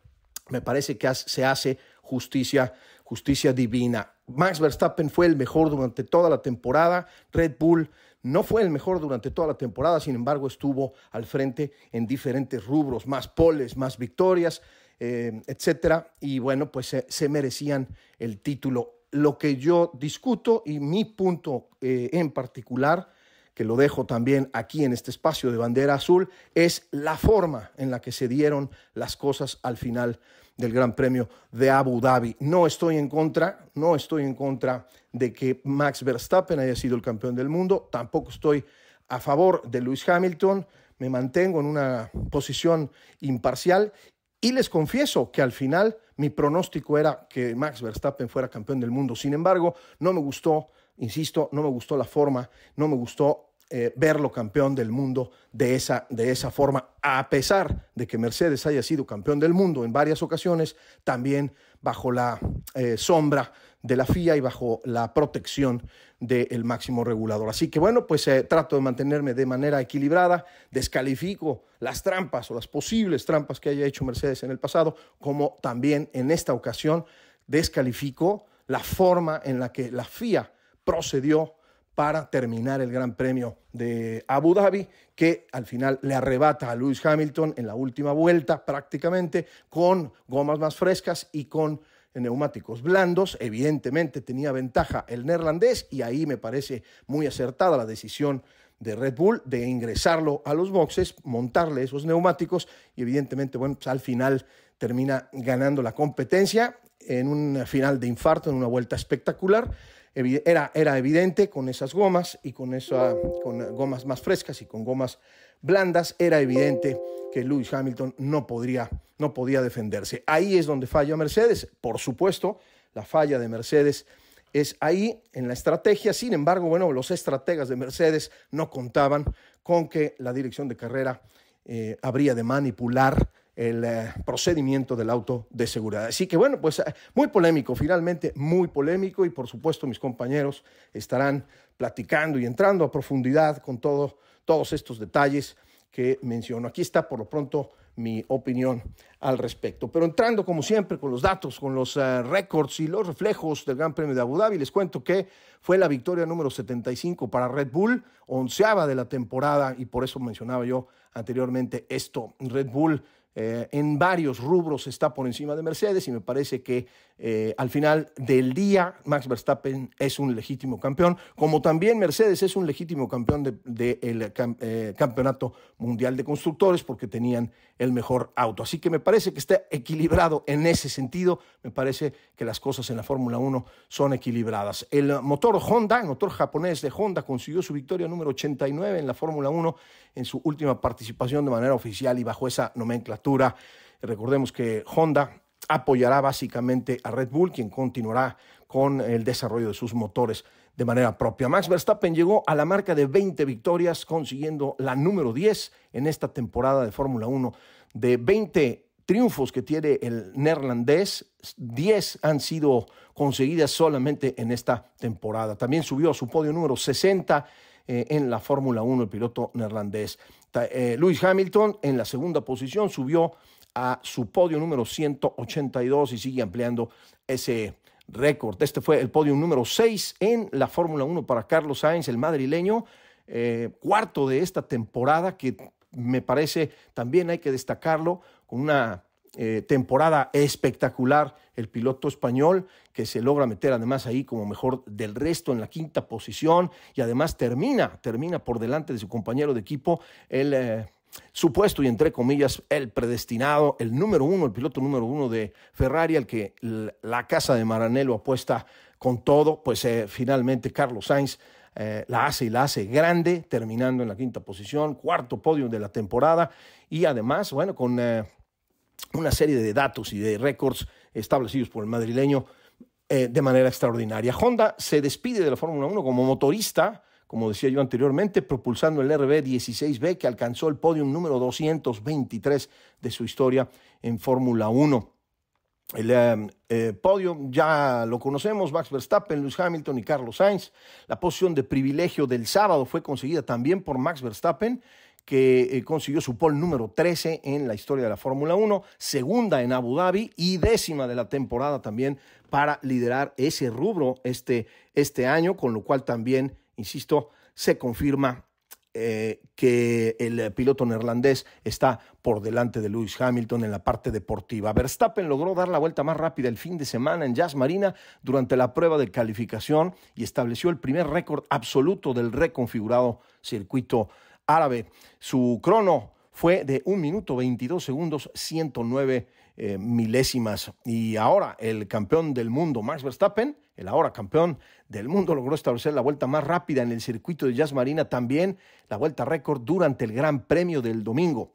me parece que se hace justicia, justicia divina. Max Verstappen fue el mejor durante toda la temporada, Red Bull no fue el mejor durante toda la temporada, sin embargo estuvo al frente en diferentes rubros, más poles, más victorias, eh, etcétera. Y bueno, pues se, merecían el título. Lo que yo discuto y mi punto eh, en particular, que lo dejo también aquí en este espacio de bandera azul, es la forma en la que se dieron las cosas al final del Gran Premio de Abu Dhabi. No estoy en contra, no estoy en contra de que Max Verstappen haya sido el campeón del mundo, tampoco estoy a favor de Lewis Hamilton, me mantengo en una posición imparcial y les confieso que al final mi pronóstico era que Max Verstappen fuera campeón del mundo. Sin embargo, no me gustó, insisto, no me gustó la forma, no me gustó eh, verlo campeón del mundo de esa, de esa forma, a pesar de que Mercedes haya sido campeón del mundo en varias ocasiones, también bajo la eh, sombra de la FIA y bajo la protección del máximo regulador. Así que bueno, pues eh, trato de mantenerme de manera equilibrada, descalifico las trampas o las posibles trampas que haya hecho Mercedes en el pasado, como también en esta ocasión descalifico la forma en la que la FIA procedió para terminar el Gran Premio de Abu Dhabi, que al final le arrebata a Lewis Hamilton en la última vuelta prácticamente con gomas más frescas y con neumáticos blandos. Evidentemente tenía ventaja el neerlandés y ahí me parece muy acertada la decisión de Red Bull de ingresarlo a los boxes, montarle esos neumáticos y evidentemente, bueno, pues, al final termina ganando la competencia en un final de infarto, en una vuelta espectacular era, era evidente con esas gomas y con, esa, con gomas más frescas y con gomas blandas, era evidente que Lewis Hamilton no, podría, no podía defenderse. Ahí es donde falla Mercedes, por supuesto, la falla de Mercedes es ahí en la estrategia. Sin embargo, bueno, los estrategas de Mercedes no contaban con que la dirección de carrera eh, habría de manipular el eh, procedimiento del auto de seguridad. Así que bueno, pues eh, muy polémico, finalmente muy polémico y por supuesto mis compañeros estarán platicando y entrando a profundidad con todos estos detalles que menciono. Aquí está por lo pronto mi opinión al respecto. Pero entrando como siempre con los datos, con los eh, récords y los reflejos del Gran Premio de Abu Dhabi, les cuento que fue la victoria número 75 para Red Bull, onceava de la temporada y por eso mencionaba yo anteriormente esto. Red Bull eh, en varios rubros está por encima de Mercedes y me parece que eh, al final del día Max Verstappen es un legítimo campeón, como también Mercedes es un legítimo campeón del eh, Campeonato Mundial de Constructores porque tenían el mejor auto. Así que me parece que está equilibrado en ese sentido, me parece que las cosas en la Fórmula 1 son equilibradas. El motor Honda, el motor japonés de Honda, consiguió su victoria número 89 en la Fórmula 1 en su última participación de manera oficial y bajo esa nomenclatura Recordemos que Honda apoyará básicamente a Red Bull, quien continuará con el desarrollo de sus motores de manera propia. Max Verstappen llegó a la marca de 20 victorias, consiguiendo la número 10 en esta temporada de Fórmula 1. De 20 triunfos que tiene el neerlandés, 10 han sido conseguidas solamente en esta temporada. También subió a su podio número 60 eh, en la Fórmula 1 el piloto neerlandés. Eh, Luis Hamilton en la segunda posición subió a su podio número 182 y sigue ampliando ese récord. Este fue el podio número 6 en la Fórmula 1 para Carlos Sainz, el madrileño, eh, cuarto de esta temporada que me parece también hay que destacarlo con una eh, temporada espectacular el piloto español, que se logra meter además ahí como mejor del resto en la quinta posición y además termina, termina por delante de su compañero de equipo, el eh, supuesto y entre comillas, el predestinado, el número uno, el piloto número uno de Ferrari, al que la casa de Maranello apuesta con todo, pues eh, finalmente Carlos Sainz. la hace y la hace grande, terminando en la quinta posición, cuarto podio de la temporada y además, bueno, con una serie de datos y de récords establecidos por el madrileño eh, de manera extraordinaria. Honda se despide de la Fórmula 1 como motorista, como decía yo anteriormente, propulsando el RB16B que alcanzó el podio número 223 de su historia en Fórmula 1. El eh, eh, podio ya lo conocemos, Max Verstappen, Lewis Hamilton y Carlos Sainz. La posición de privilegio del sábado fue conseguida también por Max Verstappen, que eh, consiguió su pole número 13 en la historia de la Fórmula 1, segunda en Abu Dhabi y décima de la temporada también para liderar ese rubro este, este año, con lo cual también, insisto, se confirma eh, que el piloto neerlandés está por delante de Lewis Hamilton en la parte deportiva. Verstappen logró dar la vuelta más rápida el fin de semana en Jazz Marina durante la prueba de calificación y estableció el primer récord absoluto del reconfigurado circuito árabe. Su crono fue de 1 minuto 22 segundos 109 eh, milésimas. Y ahora el campeón del mundo, Max Verstappen, el ahora campeón del mundo, logró establecer la vuelta más rápida en el circuito de Jazz Marina, también la vuelta récord durante el Gran Premio del domingo.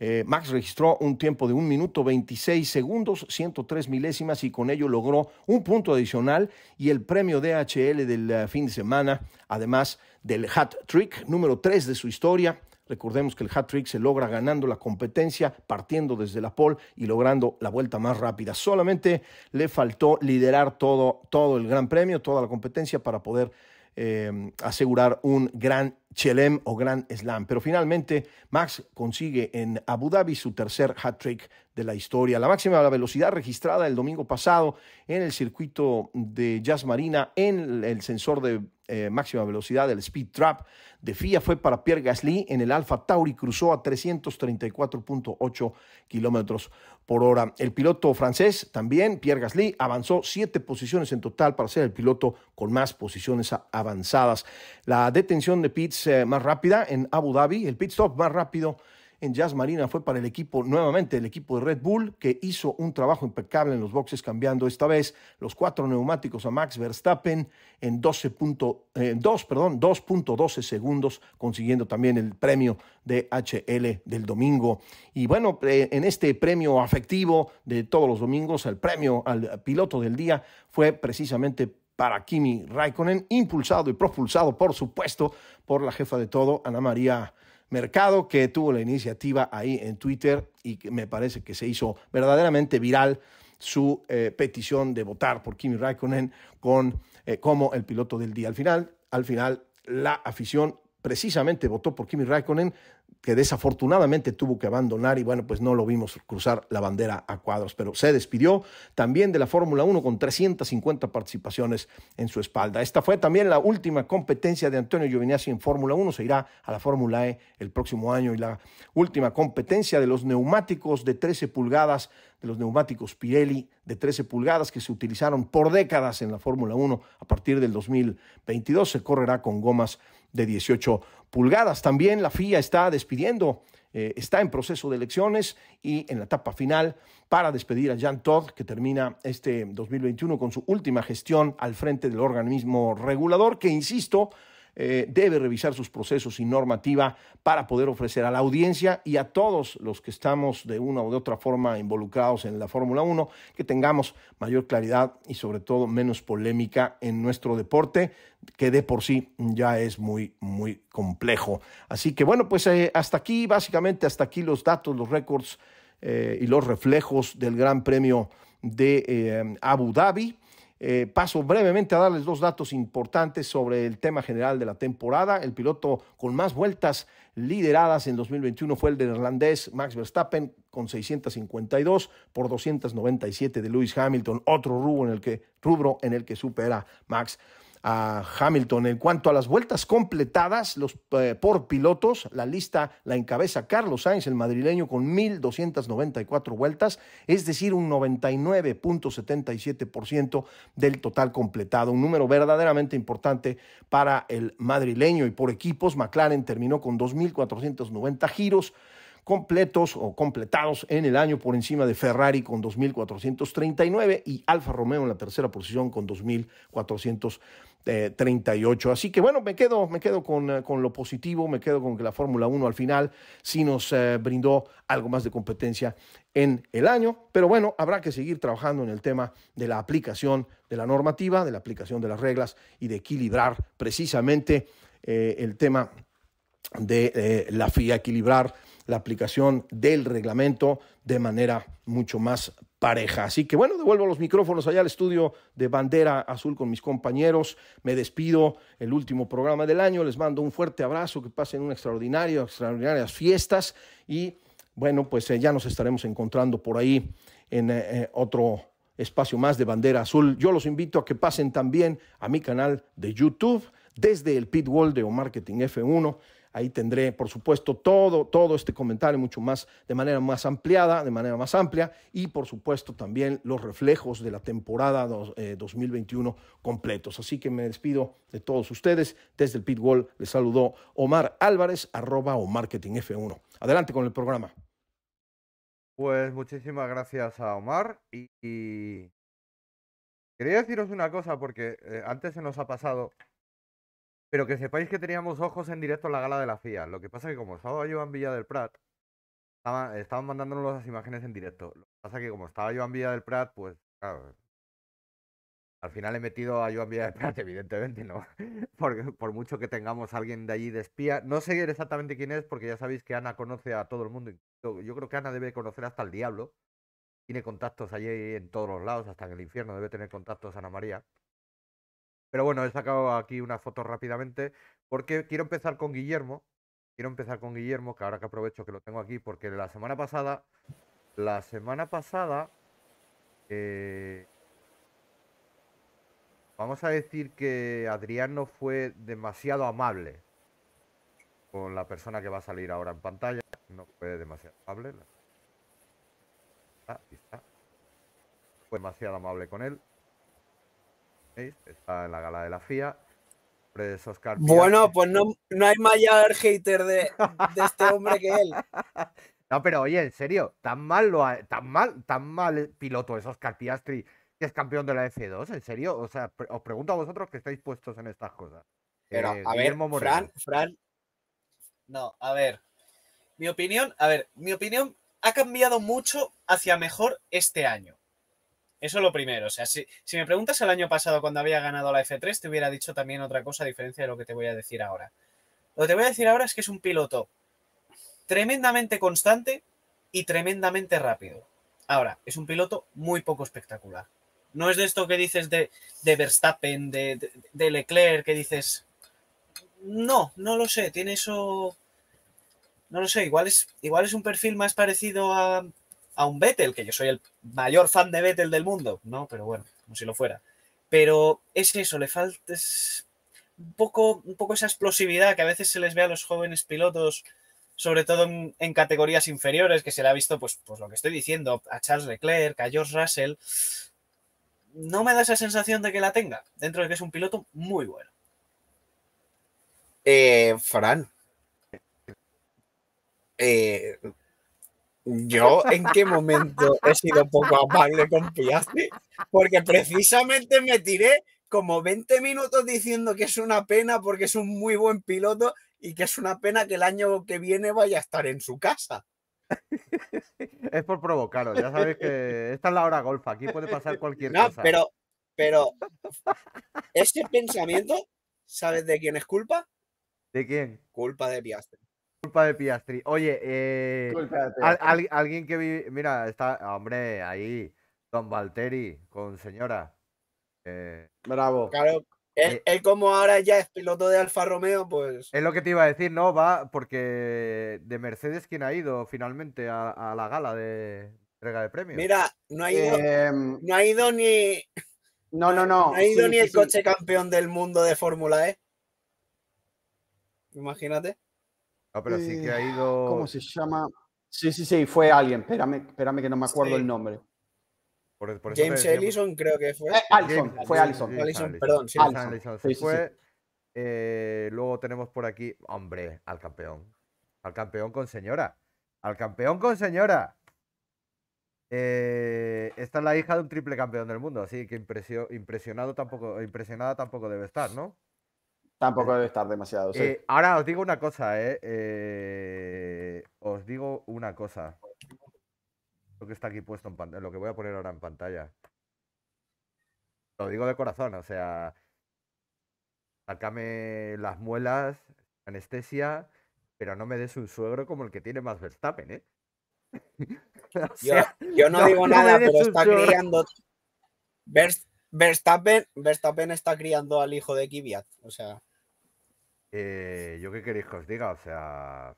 Eh, Max registró un tiempo de 1 minuto 26 segundos, 103 milésimas y con ello logró un punto adicional y el premio DHL del eh, fin de semana, además del hat trick número 3 de su historia. Recordemos que el hat-trick se logra ganando la competencia, partiendo desde la pole y logrando la vuelta más rápida. Solamente le faltó liderar todo, todo el Gran Premio, toda la competencia para poder eh, asegurar un gran Chelem o Grand Slam. Pero finalmente Max consigue en Abu Dhabi su tercer hat-trick de la historia. La máxima velocidad registrada el domingo pasado en el circuito de Jazz Marina en el sensor de eh, máxima velocidad del Speed Trap de FIA fue para Pierre Gasly en el Alfa Tauri, cruzó a 334.8 kilómetros por hora. El piloto francés también, Pierre Gasly, avanzó siete posiciones en total para ser el piloto con más posiciones avanzadas. La detención de pits eh, más rápida en Abu Dhabi, el pit stop más rápido en Jazz Marina fue para el equipo, nuevamente el equipo de Red Bull, que hizo un trabajo impecable en los boxes, cambiando esta vez los cuatro neumáticos a Max Verstappen en 12.2 eh, perdón, 2.12 segundos, consiguiendo también el premio de HL del domingo. Y bueno, eh, en este premio afectivo de todos los domingos, el premio al piloto del día fue precisamente para Kimi Raikkonen, impulsado y propulsado, por supuesto, por la jefa de todo, Ana María Mercado, que tuvo la iniciativa ahí en Twitter y que me parece que se hizo verdaderamente viral su eh, petición de votar por Kimi Raikkonen con, eh, como el piloto del día. Al final, al final, la afición precisamente votó por Kimi Raikkonen que desafortunadamente tuvo que abandonar y bueno, pues no lo vimos cruzar la bandera a cuadros, pero se despidió también de la Fórmula 1 con 350 participaciones en su espalda. Esta fue también la última competencia de Antonio Giovinazzi en Fórmula 1, se irá a la Fórmula E el próximo año y la última competencia de los neumáticos de 13 pulgadas de los neumáticos Pirelli de 13 pulgadas que se utilizaron por décadas en la Fórmula 1 a partir del 2022 se correrá con gomas de 18 pulgadas. También la FIA está despidiendo, eh, está en proceso de elecciones y en la etapa final para despedir a Jean Todd, que termina este 2021 con su última gestión al frente del organismo regulador, que insisto, eh, debe revisar sus procesos y normativa para poder ofrecer a la audiencia y a todos los que estamos de una o de otra forma involucrados en la Fórmula 1, que tengamos mayor claridad y sobre todo menos polémica en nuestro deporte, que de por sí ya es muy, muy complejo. Así que bueno, pues eh, hasta aquí, básicamente hasta aquí los datos, los récords eh, y los reflejos del Gran Premio de Abu Dhabi. Eh, paso brevemente a darles dos datos importantes sobre el tema general de la temporada. El piloto con más vueltas lideradas en 2021 fue el neerlandés Max Verstappen con 652 por 297 de Lewis Hamilton, otro rubro en el que, rubro en el que supera Max a Hamilton. En cuanto a las vueltas completadas los, eh, por pilotos, la lista la encabeza Carlos Sainz, el madrileño, con 1.294 vueltas, es decir, un 99.77% del total completado, un número verdaderamente importante para el madrileño. Y por equipos, McLaren terminó con 2.490 giros completos o completados en el año por encima de Ferrari con 2.439 y Alfa Romeo en la tercera posición con 2.438. Así que bueno, me quedo, me quedo eh, con, lo positivo, me quedo con que la Fórmula 1 al final sí nos eh, brindó algo más de competencia en el año, pero bueno, habrá que seguir trabajando en el tema de la aplicación de la normativa, de la aplicación de las reglas y de equilibrar precisamente eh, el tema de la FIA, equilibrar la aplicación del reglamento de manera mucho más pareja. Así que bueno, devuelvo los micrófonos allá al estudio de Bandera Azul con mis compañeros. Me despido el último programa del año. Les mando un fuerte abrazo, que pasen un extraordinario, extraordinarias fiestas y bueno, pues eh, ya nos estaremos encontrando por ahí en eh, eh, otro espacio más de Bandera Azul. Yo los invito a que pasen también a mi canal de YouTube desde el Pit Wall de O Marketing F1 Ahí tendré, por supuesto, todo, todo este comentario mucho más, de manera más ampliada, de manera más amplia, y por supuesto también los reflejos de la temporada 2021 eh, completos. Así que me despido de todos ustedes. Desde el Pit les saludó Omar Álvarez, arroba o Marketing F1. Adelante con el programa. Pues muchísimas gracias a Omar y, quería deciros una cosa porque eh, antes se nos ha pasado pero que sepáis que teníamos ojos en directo en la gala de la FIA. Lo que pasa es que como estaba Joan en Villa del Prat, estaban mandándonos las imágenes en directo. Lo que pasa es que como estaba Joan en Villa del Prat, pues claro. Al final he metido a Joan Villa del Prat, evidentemente, ¿no? Porque por mucho que tengamos a alguien de allí de espía, no sé exactamente quién es, porque ya sabéis que Ana conoce a todo el mundo. Yo creo que Ana debe conocer hasta el diablo. Tiene contactos allí en todos los lados, hasta en el infierno debe tener contactos Ana María. Pero bueno, he sacado aquí una foto rápidamente porque quiero empezar con Guillermo. Quiero empezar con Guillermo, que ahora que aprovecho que lo tengo aquí, porque la semana pasada, la semana pasada, eh, vamos a decir que Adrián no fue demasiado amable con la persona que va a salir ahora en pantalla. No fue demasiado amable. Ah, está. Fue demasiado amable con él está en la gala de la FIA. bueno, pues no, no, hay mayor hater de, este hombre que él. No, pero oye, en serio, tan mal lo tan mal, tan mal piloto es Oscar Piastri que es campeón de la F2, en serio. O sea, os pregunto a vosotros que estáis puestos en estas cosas. Pero, eh, a ver, Fran, Fran. No, a ver. Mi opinión, a ver, mi opinión ha cambiado mucho hacia mejor este año. Eso es lo primero. O sea, si, si, me preguntas el año pasado cuando había ganado la F3, te hubiera dicho también otra cosa a diferencia de lo que te voy a decir ahora. Lo que te voy a decir ahora es que es un piloto tremendamente constante y tremendamente rápido. Ahora, es un piloto muy poco espectacular. No es de esto que dices de, Verstappen, de, Leclerc, que dices. No, no lo sé. Tiene eso no lo sé, igual es, igual es un perfil más parecido a, a un Vettel, que yo soy el mayor fan de Vettel del mundo, ¿no? Pero bueno, como si lo fuera. Pero es eso, le falta un, poco, un poco esa explosividad que a veces se les ve a los jóvenes pilotos, sobre todo en, categorías inferiores, que se le ha visto, pues, pues lo que estoy diciendo, a Charles Leclerc, a George Russell. No me da esa sensación de que la tenga, dentro de que es un piloto muy bueno. Eh, Fran, eh, ¿Yo en qué momento he sido poco amable con Piastri? Porque precisamente me tiré como 20 minutos diciendo que es una pena porque es un muy buen piloto y que es una pena que el año que viene vaya a estar en su casa. es por provocaros, ya sabéis que esta es la hora golfa, aquí puede pasar cualquier cosa. Pero, pero ese pensamiento, ¿sabes de quién es culpa? ¿De quién? Culpa de Piastri. Culpa de Piastri. Oye, eh, alguien que vive. Mira, está. Hombre, ahí. Don Valteri, con señora. Eh, Bravo. Claro, eh, él, como ahora ya es piloto de Alfa Romeo, pues... Es lo que te iba a decir, ¿no? Va porque de Mercedes, ¿quién ha ido finalmente a, la gala de entrega de premios? Mira, no ha ido, em, no ha ido ni... No, no, no. No ha ido ni el coche campeón del mundo de Fórmula E. Imagínate. Ah, pero sí que eh, ha ido. ¿Cómo se llama? Sí, sí, sí, fue alguien. Espérame, espérame que no me acuerdo el nombre. E, James Ellison, creo que fue. Eh, fue Alison James, perdón. Sí, fue. Eh, luego tenemos por aquí, hombre, al campeón. Al campeón con señora. Al campeón con señora. esta es la hija de un triple campeón del mundo, así que impresionado impresionada tampoco debe estar, ¿no? Tampoco debe estar demasiado. Sí. Eh, ahora os digo una cosa, eh, eh, Os digo una cosa. Lo que está aquí puesto en pantalla, lo que voy a poner ahora en pantalla. Lo digo de corazón, o sea. Sacame las muelas, anestesia, pero no me des un suegro como el que tiene más Verstappen, ¿eh? yo, no, digo nada, pero está criando. Verstappen, está criando al hijo de Kvyat, o sea. Eh, yo qué queréis que os diga, o sea,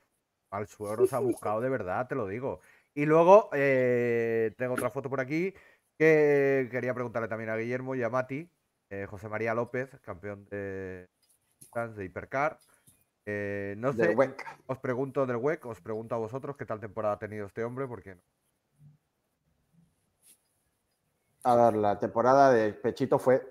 al suelo se ha buscado de verdad, te lo digo. Y luego eh, tengo otra foto por aquí que quería preguntarle también a Guillermo y a Mati, eh, José María López, campeón de, de Hipercar. no sé, os pregunto del WEC, os pregunto a vosotros qué tal temporada ha tenido este hombre, porque no a ver, la temporada de Pechito fue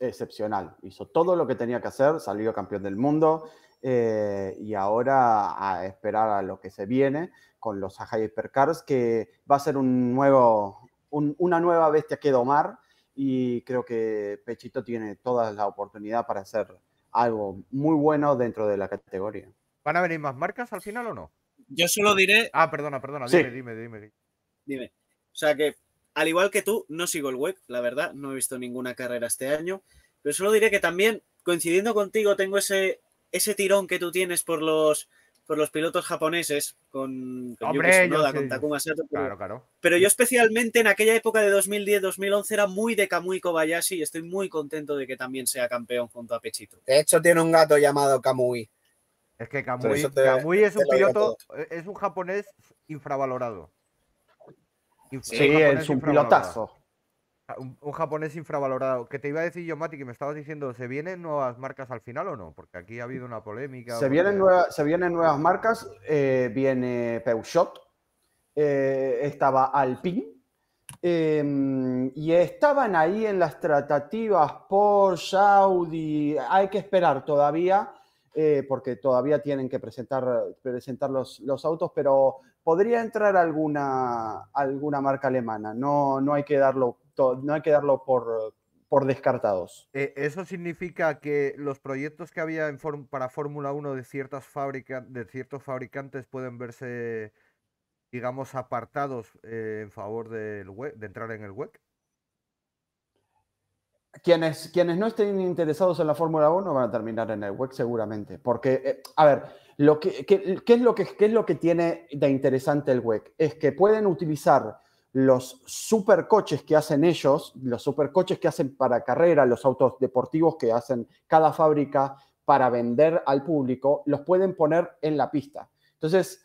excepcional. Hizo todo lo que tenía que hacer, salió campeón del mundo eh, y ahora a esperar a lo que se viene con los Ajay Hypercars, que va a ser un nuevo, una nueva bestia que domar y creo que Pechito tiene toda la oportunidad para hacer algo muy bueno dentro de la categoría. ¿Van a venir más marcas al final o no? Yo solo diré. Ah, perdona, perdona, dime, dime, dime. Dime. O sea que al igual que tú, no sigo el web, la verdad, no he visto ninguna carrera este año, pero solo diré que también, coincidiendo contigo, tengo ese, ese tirón que tú tienes por los, por los pilotos japoneses, con, con Takuma Sato. Pero, yo especialmente en aquella época de 2010-2011 era muy de Kamui Kobayashi y estoy muy contento de que también sea campeón junto a Pechito. De hecho, tiene un gato llamado Kamui. Es que Kamui, es un piloto, es un japonés infravalorado. Sí, es un pilotazo. Ah, un, japonés infravalorado. Que te iba a decir yo, Mati, que me estabas diciendo, ¿se vienen nuevas marcas al final o no? Porque aquí ha habido una polémica. Se, vienen, se vienen nuevas marcas, eh, viene Peugeot, eh, estaba Alpine, em, y estaban ahí en las tratativas por Saudi hay que esperar todavía eh, porque todavía tienen que presentar, presentar los, autos, pero podría entrar alguna, alguna marca alemana, no, no hay que darlo, no hay que darlo por, por descartados. Eh, ¿Eso significa que los proyectos que había en para Fórmula 1 de, ciertas fábricas de ciertos fabricantes pueden verse, digamos, apartados eh, en favor del de entrar en el WEC? quienes, no estén interesados en la Fórmula 1 van a terminar en el WEC seguramente, porque, eh, a ver, lo que, es lo que, ¿qué es lo que tiene de interesante el WEC? Es que pueden utilizar los supercoches que hacen ellos, los supercoches que hacen para carrera, los autos deportivos que hacen cada fábrica para vender al público, los pueden poner en la pista. Entonces,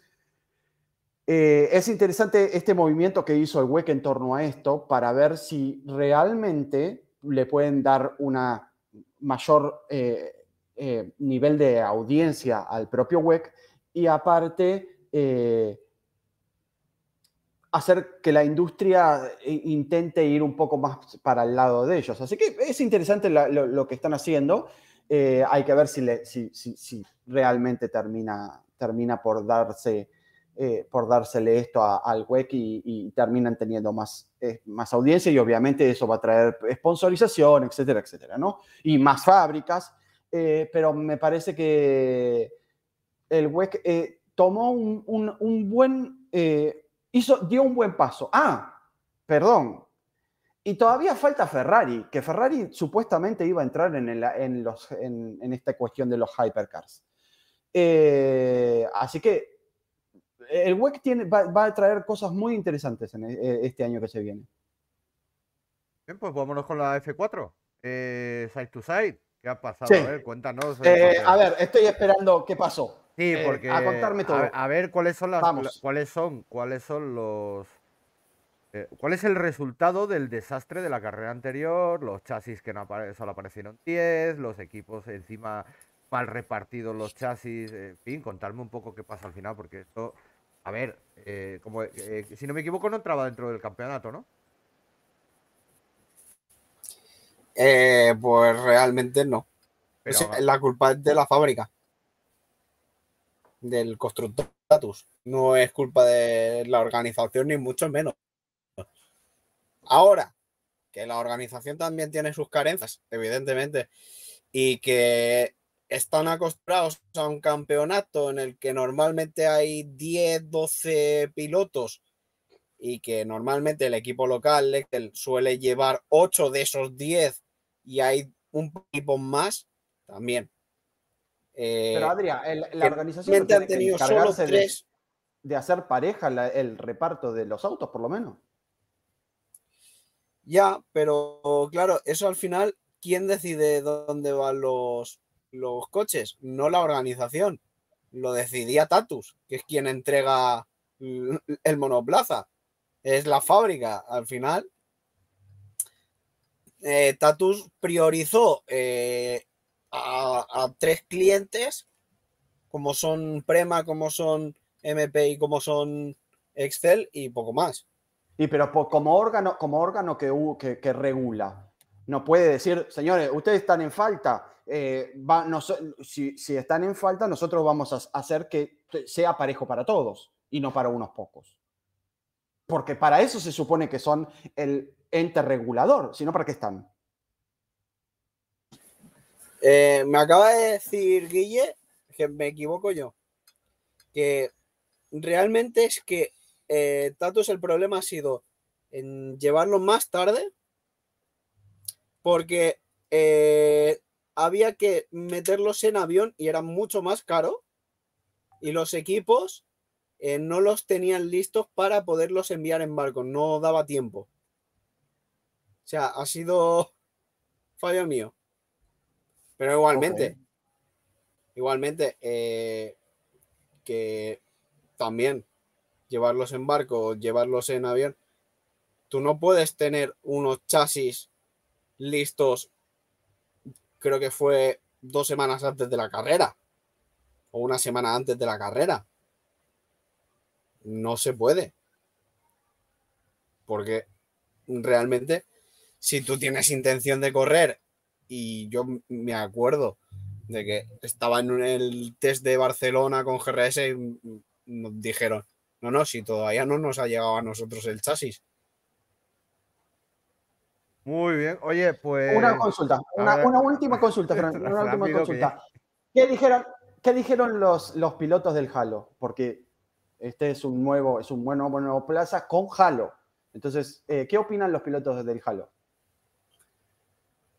eh, es interesante este movimiento que hizo el WEC en torno a esto para ver si realmente le pueden dar una mayor eh, eh, nivel de audiencia al propio web y aparte eh, hacer que la industria intente ir un poco más para el lado de ellos. Así que es interesante lo, que están haciendo. hay que ver si, realmente termina, termina por darse eh, por dársele esto al WEC y, terminan teniendo más, eh, más audiencia y obviamente eso va a traer sponsorización, etcétera, etcétera, ¿no? Y más fábricas, eh, pero me parece que el WEC tomó un, buen, hizo, dio un buen paso. Ah, perdón. Y todavía falta Ferrari, que Ferrari supuestamente iba a entrar en, en, los, en, en esta cuestión de los hypercars. así que el WEC tiene, va, a traer cosas muy interesantes eh, este año que se viene. Bien, pues vámonos con la F4. Eh, side to side, ¿qué ha pasado? cuéntanos. Eh, a ver, estoy esperando qué pasó. Sí, porque. a contarme todo. A, ver cuáles son las. cuáles son, cuáles son los. ¿Cuál es el resultado del desastre de la carrera anterior? Los chasis que no solo aparecieron 10, los equipos encima mal repartidos los chasis, en fin, contarme un poco qué pasa al final, porque esto a ver, eh, eh, si no me equivoco, no entraba dentro del campeonato, ¿no? Eh, pues realmente no. Es la culpa es de la fábrica, del constructor status. No es culpa de la organización, ni mucho menos. Ahora, que la organización también tiene sus carencias, evidentemente, y que están acostumbrados a un campeonato en el que normalmente hay 10, 12 pilotos y que normalmente el equipo local suele llevar 8 de esos 10 y hay un equipo más también. Eh, pero Adria, la organización tiene tenido de, hacer pareja el reparto de los autos, por lo menos. Ya, pero claro, eso al final, ¿quién decide dónde van los, los coches, no la organización. Lo decidía Tatus, que es quien entrega el monoplaza. Es la fábrica. Al final, eh, Tatus priorizó eh, a, tres clientes, como son Prema, como son MP y como son Excel y poco más. Y pero pues, como órgano, como órgano que regula, no puede decir, señores, ustedes están en falta. Eh, si, están en falta, nosotros vamos a hacer que sea parejo para todos y no para unos pocos. Porque para eso se supone que son el ente regulador, sino para qué están. Eh, me acaba de decir Guille, que me equivoco yo, que realmente es que eh, tanto el problema ha sido en llevarlo más tarde porque eh, había que meterlos en avión y era mucho más caro. Y los equipos eh, no los tenían listos para poderlos enviar en barco, no daba tiempo. O sea, ha sido fallo mío. Pero igualmente, igualmente, eh, que también llevarlos en barco llevarlos en avión, tú no puedes tener unos chasis listos, creo que fue dos semanas antes de la carrera, o una semana antes de la carrera. No se puede. Porque realmente, si tú tienes intención de correr, y yo me acuerdo de que estaba en el test de Barcelona con GRS y nos dijeron, no, no, si todavía no nos ha llegado a nosotros el chasis. Muy bien. Oye, pues. Una consulta, una, última consulta, Una última consulta. ¿Qué dijeron, qué dijeron los, los pilotos del Halo? Porque este es un nuevo, es un buen nuevo, plaza con Halo. Entonces, eh, ¿qué opinan los pilotos del Halo?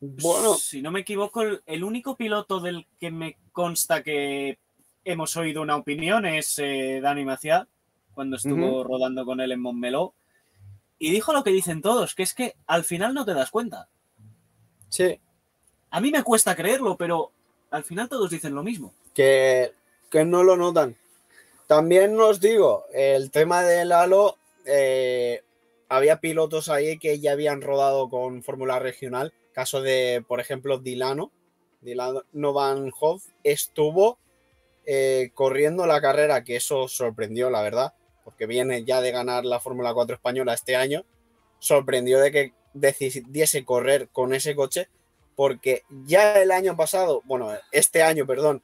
Bueno. Si no me equivoco, el, único piloto del que me consta que hemos oído una opinión es eh, Dani Maciá, cuando estuvo rodando con él en Montmeló. Y dijo lo que dicen todos, que es que al final no te das cuenta. Sí. A mí me cuesta creerlo, pero al final todos dicen lo mismo. Que, que no lo notan. También os digo, el tema del halo, eh, había pilotos ahí que ya habían rodado con fórmula regional. Caso de, por ejemplo, Dilano, Dilano Van Hoff, estuvo eh, corriendo la carrera, que eso sorprendió, la verdad porque viene ya de ganar la Fórmula 4 española este año, sorprendió de que decidiese correr con ese coche, porque ya el año pasado, bueno, este año, perdón,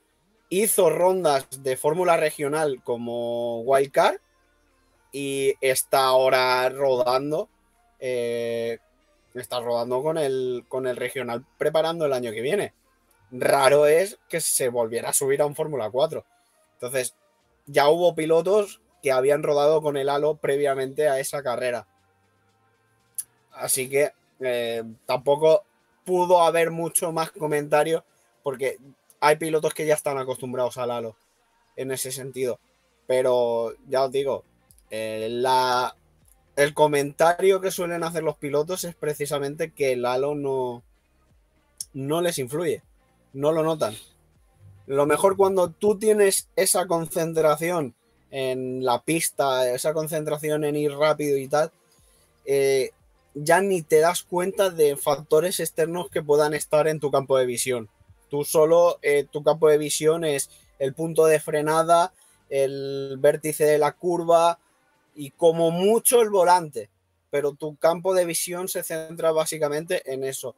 hizo rondas de Fórmula Regional como Wildcard y está ahora rodando. Eh, está rodando con el, con el regional preparando el año que viene. Raro es que se volviera a subir a un Fórmula 4. Entonces, ya hubo pilotos que habían rodado con el halo previamente a esa carrera. Así que eh, tampoco pudo haber mucho más comentario... porque hay pilotos que ya están acostumbrados al halo en ese sentido. Pero ya os digo, eh, el comentario que suelen hacer los pilotos es precisamente que el halo no, no les influye, no lo notan. Lo mejor cuando tú tienes esa concentración en la pista, esa concentración en ir rápido y tal, eh, ya ni te das cuenta de factores externos que puedan estar en tu campo de visión. Tú solo, eh, tu campo de visión es el punto de frenada, el vértice de la curva y como mucho el volante. Pero tu campo de visión se centra básicamente en eso.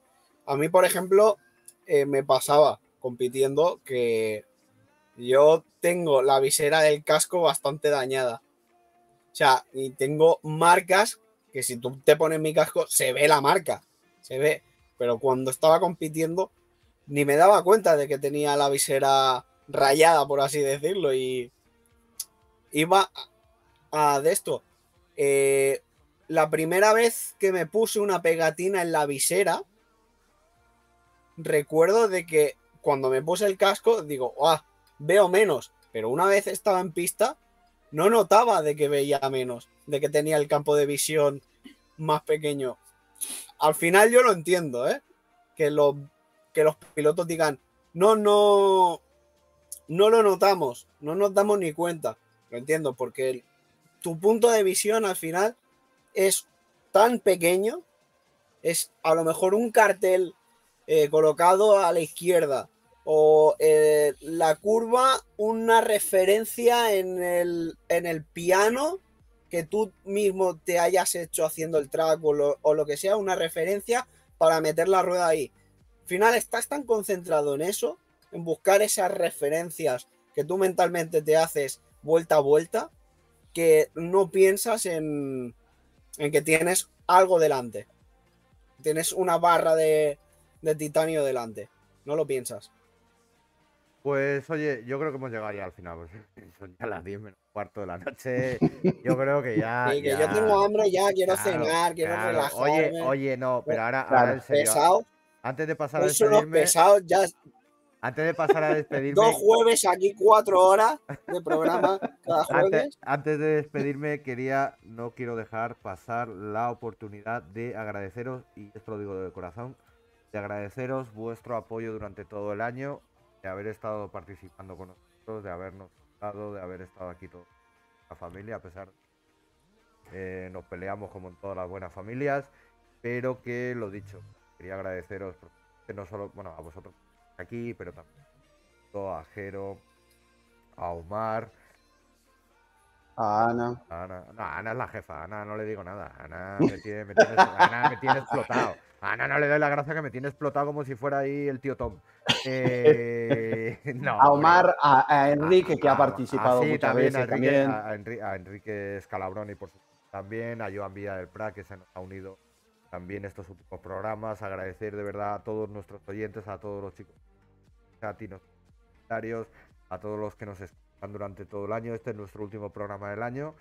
A mí, por ejemplo, eh, me pasaba compitiendo que yo tengo la visera del casco bastante dañada. O sea, y tengo marcas que si tú te pones mi casco, se ve la marca. Se ve. Pero cuando estaba compitiendo, ni me daba cuenta de que tenía la visera rayada, por así decirlo. Y iba a, de esto. Eh, la primera vez que me puse una pegatina en la visera, recuerdo de que cuando me puse el casco, digo, ah, veo menos, pero una vez estaba en pista, no notaba de que veía menos, de que tenía el campo de visión más pequeño. Al final yo lo entiendo, ¿eh? Que los, pilotos digan, no, no, no lo notamos, no nos damos ni cuenta. Lo entiendo, porque tu punto de visión al final es tan pequeño, es a lo mejor un cartel eh, colocado a la izquierda o eh, la curva, una referencia en el, piano que tú mismo te hayas hecho haciendo el track o lo, que sea, una referencia para meter la rueda ahí. Al final estás tan concentrado en eso, en buscar esas referencias que tú mentalmente te haces vuelta a vuelta, que no piensas en, en que tienes algo delante. Tienes una barra de, de titanio delante. No lo piensas. Pues oye, yo creo que hemos llegado ya al final. Pues, eh, son ya las 10 menos cuarto de la noche. Yo creo que ya. que yo tengo hambre ya, quiero cenar, quiero relajarme. Oye, oye, no, pero ahora, ahora en Pesado. Antes de pasar a despedirme. Antes de pasar a despedirme. Dos jueves aquí, cuatro horas de programa cada jueves. Antes, antes de despedirme, quería, no quiero dejar pasar la oportunidad de agradeceros, y esto lo digo de corazón, de agradeceros vuestro apoyo durante todo el año de haber estado participando con nosotros, de habernos dado, de haber estado aquí toda la familia, a pesar que eh, nos peleamos como en todas las buenas familias, pero que lo dicho, quería agradeceros no solo bueno, a vosotros aquí, pero también a Jero, a Omar, a Ana. Ana. Ana es la jefa. Ana no le digo nada. Ana me Ana me tiene explotado. Ah, no, no, le doy la gracia que me tiene explotado como si fuera ahí el tío Tom. Eh, a Omar, a, ah, Enrique, que ha participado ah, muchas veces. A Enrique, también. a Enrique Scalabroni, por supuesto, también. A Joan Villa del Prat, que se nos ha unido también estos últimos programas. Agradecer de verdad a todos nuestros oyentes, a todos los chicos, a a todos los que nos escuchan durante todo el año. Este es nuestro último programa del año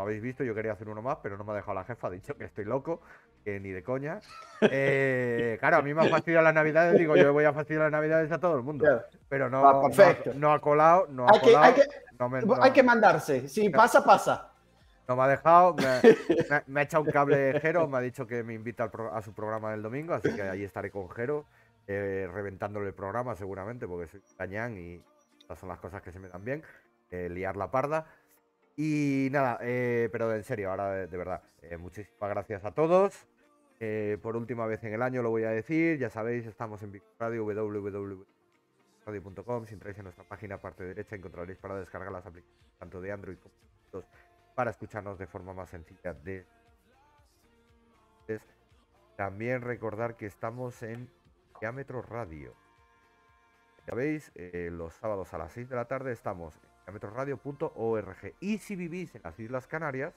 habéis visto, yo quería hacer uno más, pero no me ha dejado la jefa, ha dicho que estoy loco, que ni de coña. Eh, claro, a mí me ha fastidiado las navidades, digo, yo voy a fastidiar las navidades a todo el mundo. Pero no, no, ha colado, no ha hay Que, hay, que, pues mandarse, si pasa, pasa. No me ha dejado, me ha, echado un cable Jero, me ha dicho que me invita a su programa del domingo, así que ahí estaré con Jero, eh, reventándole el programa seguramente, porque soy cañán y esas son las cosas que se me dan bien, eh, liar la parda. Y nada, eh, pero en serio, ahora de, verdad, eh, muchísimas gracias a todos. Eh, por última vez en el año lo voy a decir, ya sabéis, estamos en Radio, www.radio.com. Si entráis en nuestra página parte derecha encontraréis para descargar las aplicaciones tanto de Android como de para escucharnos de forma más sencilla. También recordar que estamos en Diámetro Radio. Ya veis, los sábados a las 6 de la tarde estamos en metroradio.org Y si vivís en las Islas Canarias,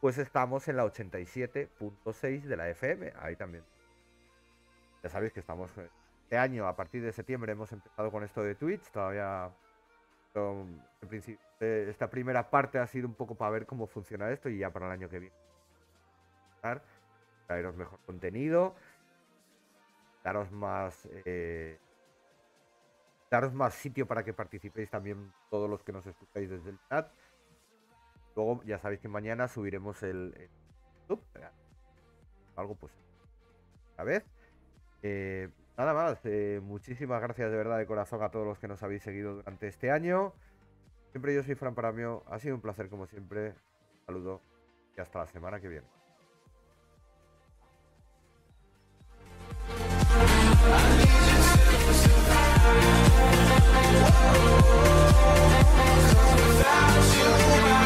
pues estamos en la 87.6 de la FM. Ahí también. Ya sabéis que estamos eh, este año, a partir de septiembre, hemos empezado con esto de tweets Todavía, en eh, esta primera parte ha sido un poco para ver cómo funciona esto y ya para el año que viene. Traeros mejor contenido, daros más. Eh, daros más sitio para que participéis también todos los que nos escucháis desde el chat. Luego ya sabéis que mañana subiremos el, YouTube. Algo pues. A vez. Eh, nada más. Eh, muchísimas gracias de verdad de corazón a todos los que nos habéis seguido durante este año. Siempre yo soy Fran Paramio. Ha sido un placer como siempre. Un saludo y hasta la semana que viene. without you.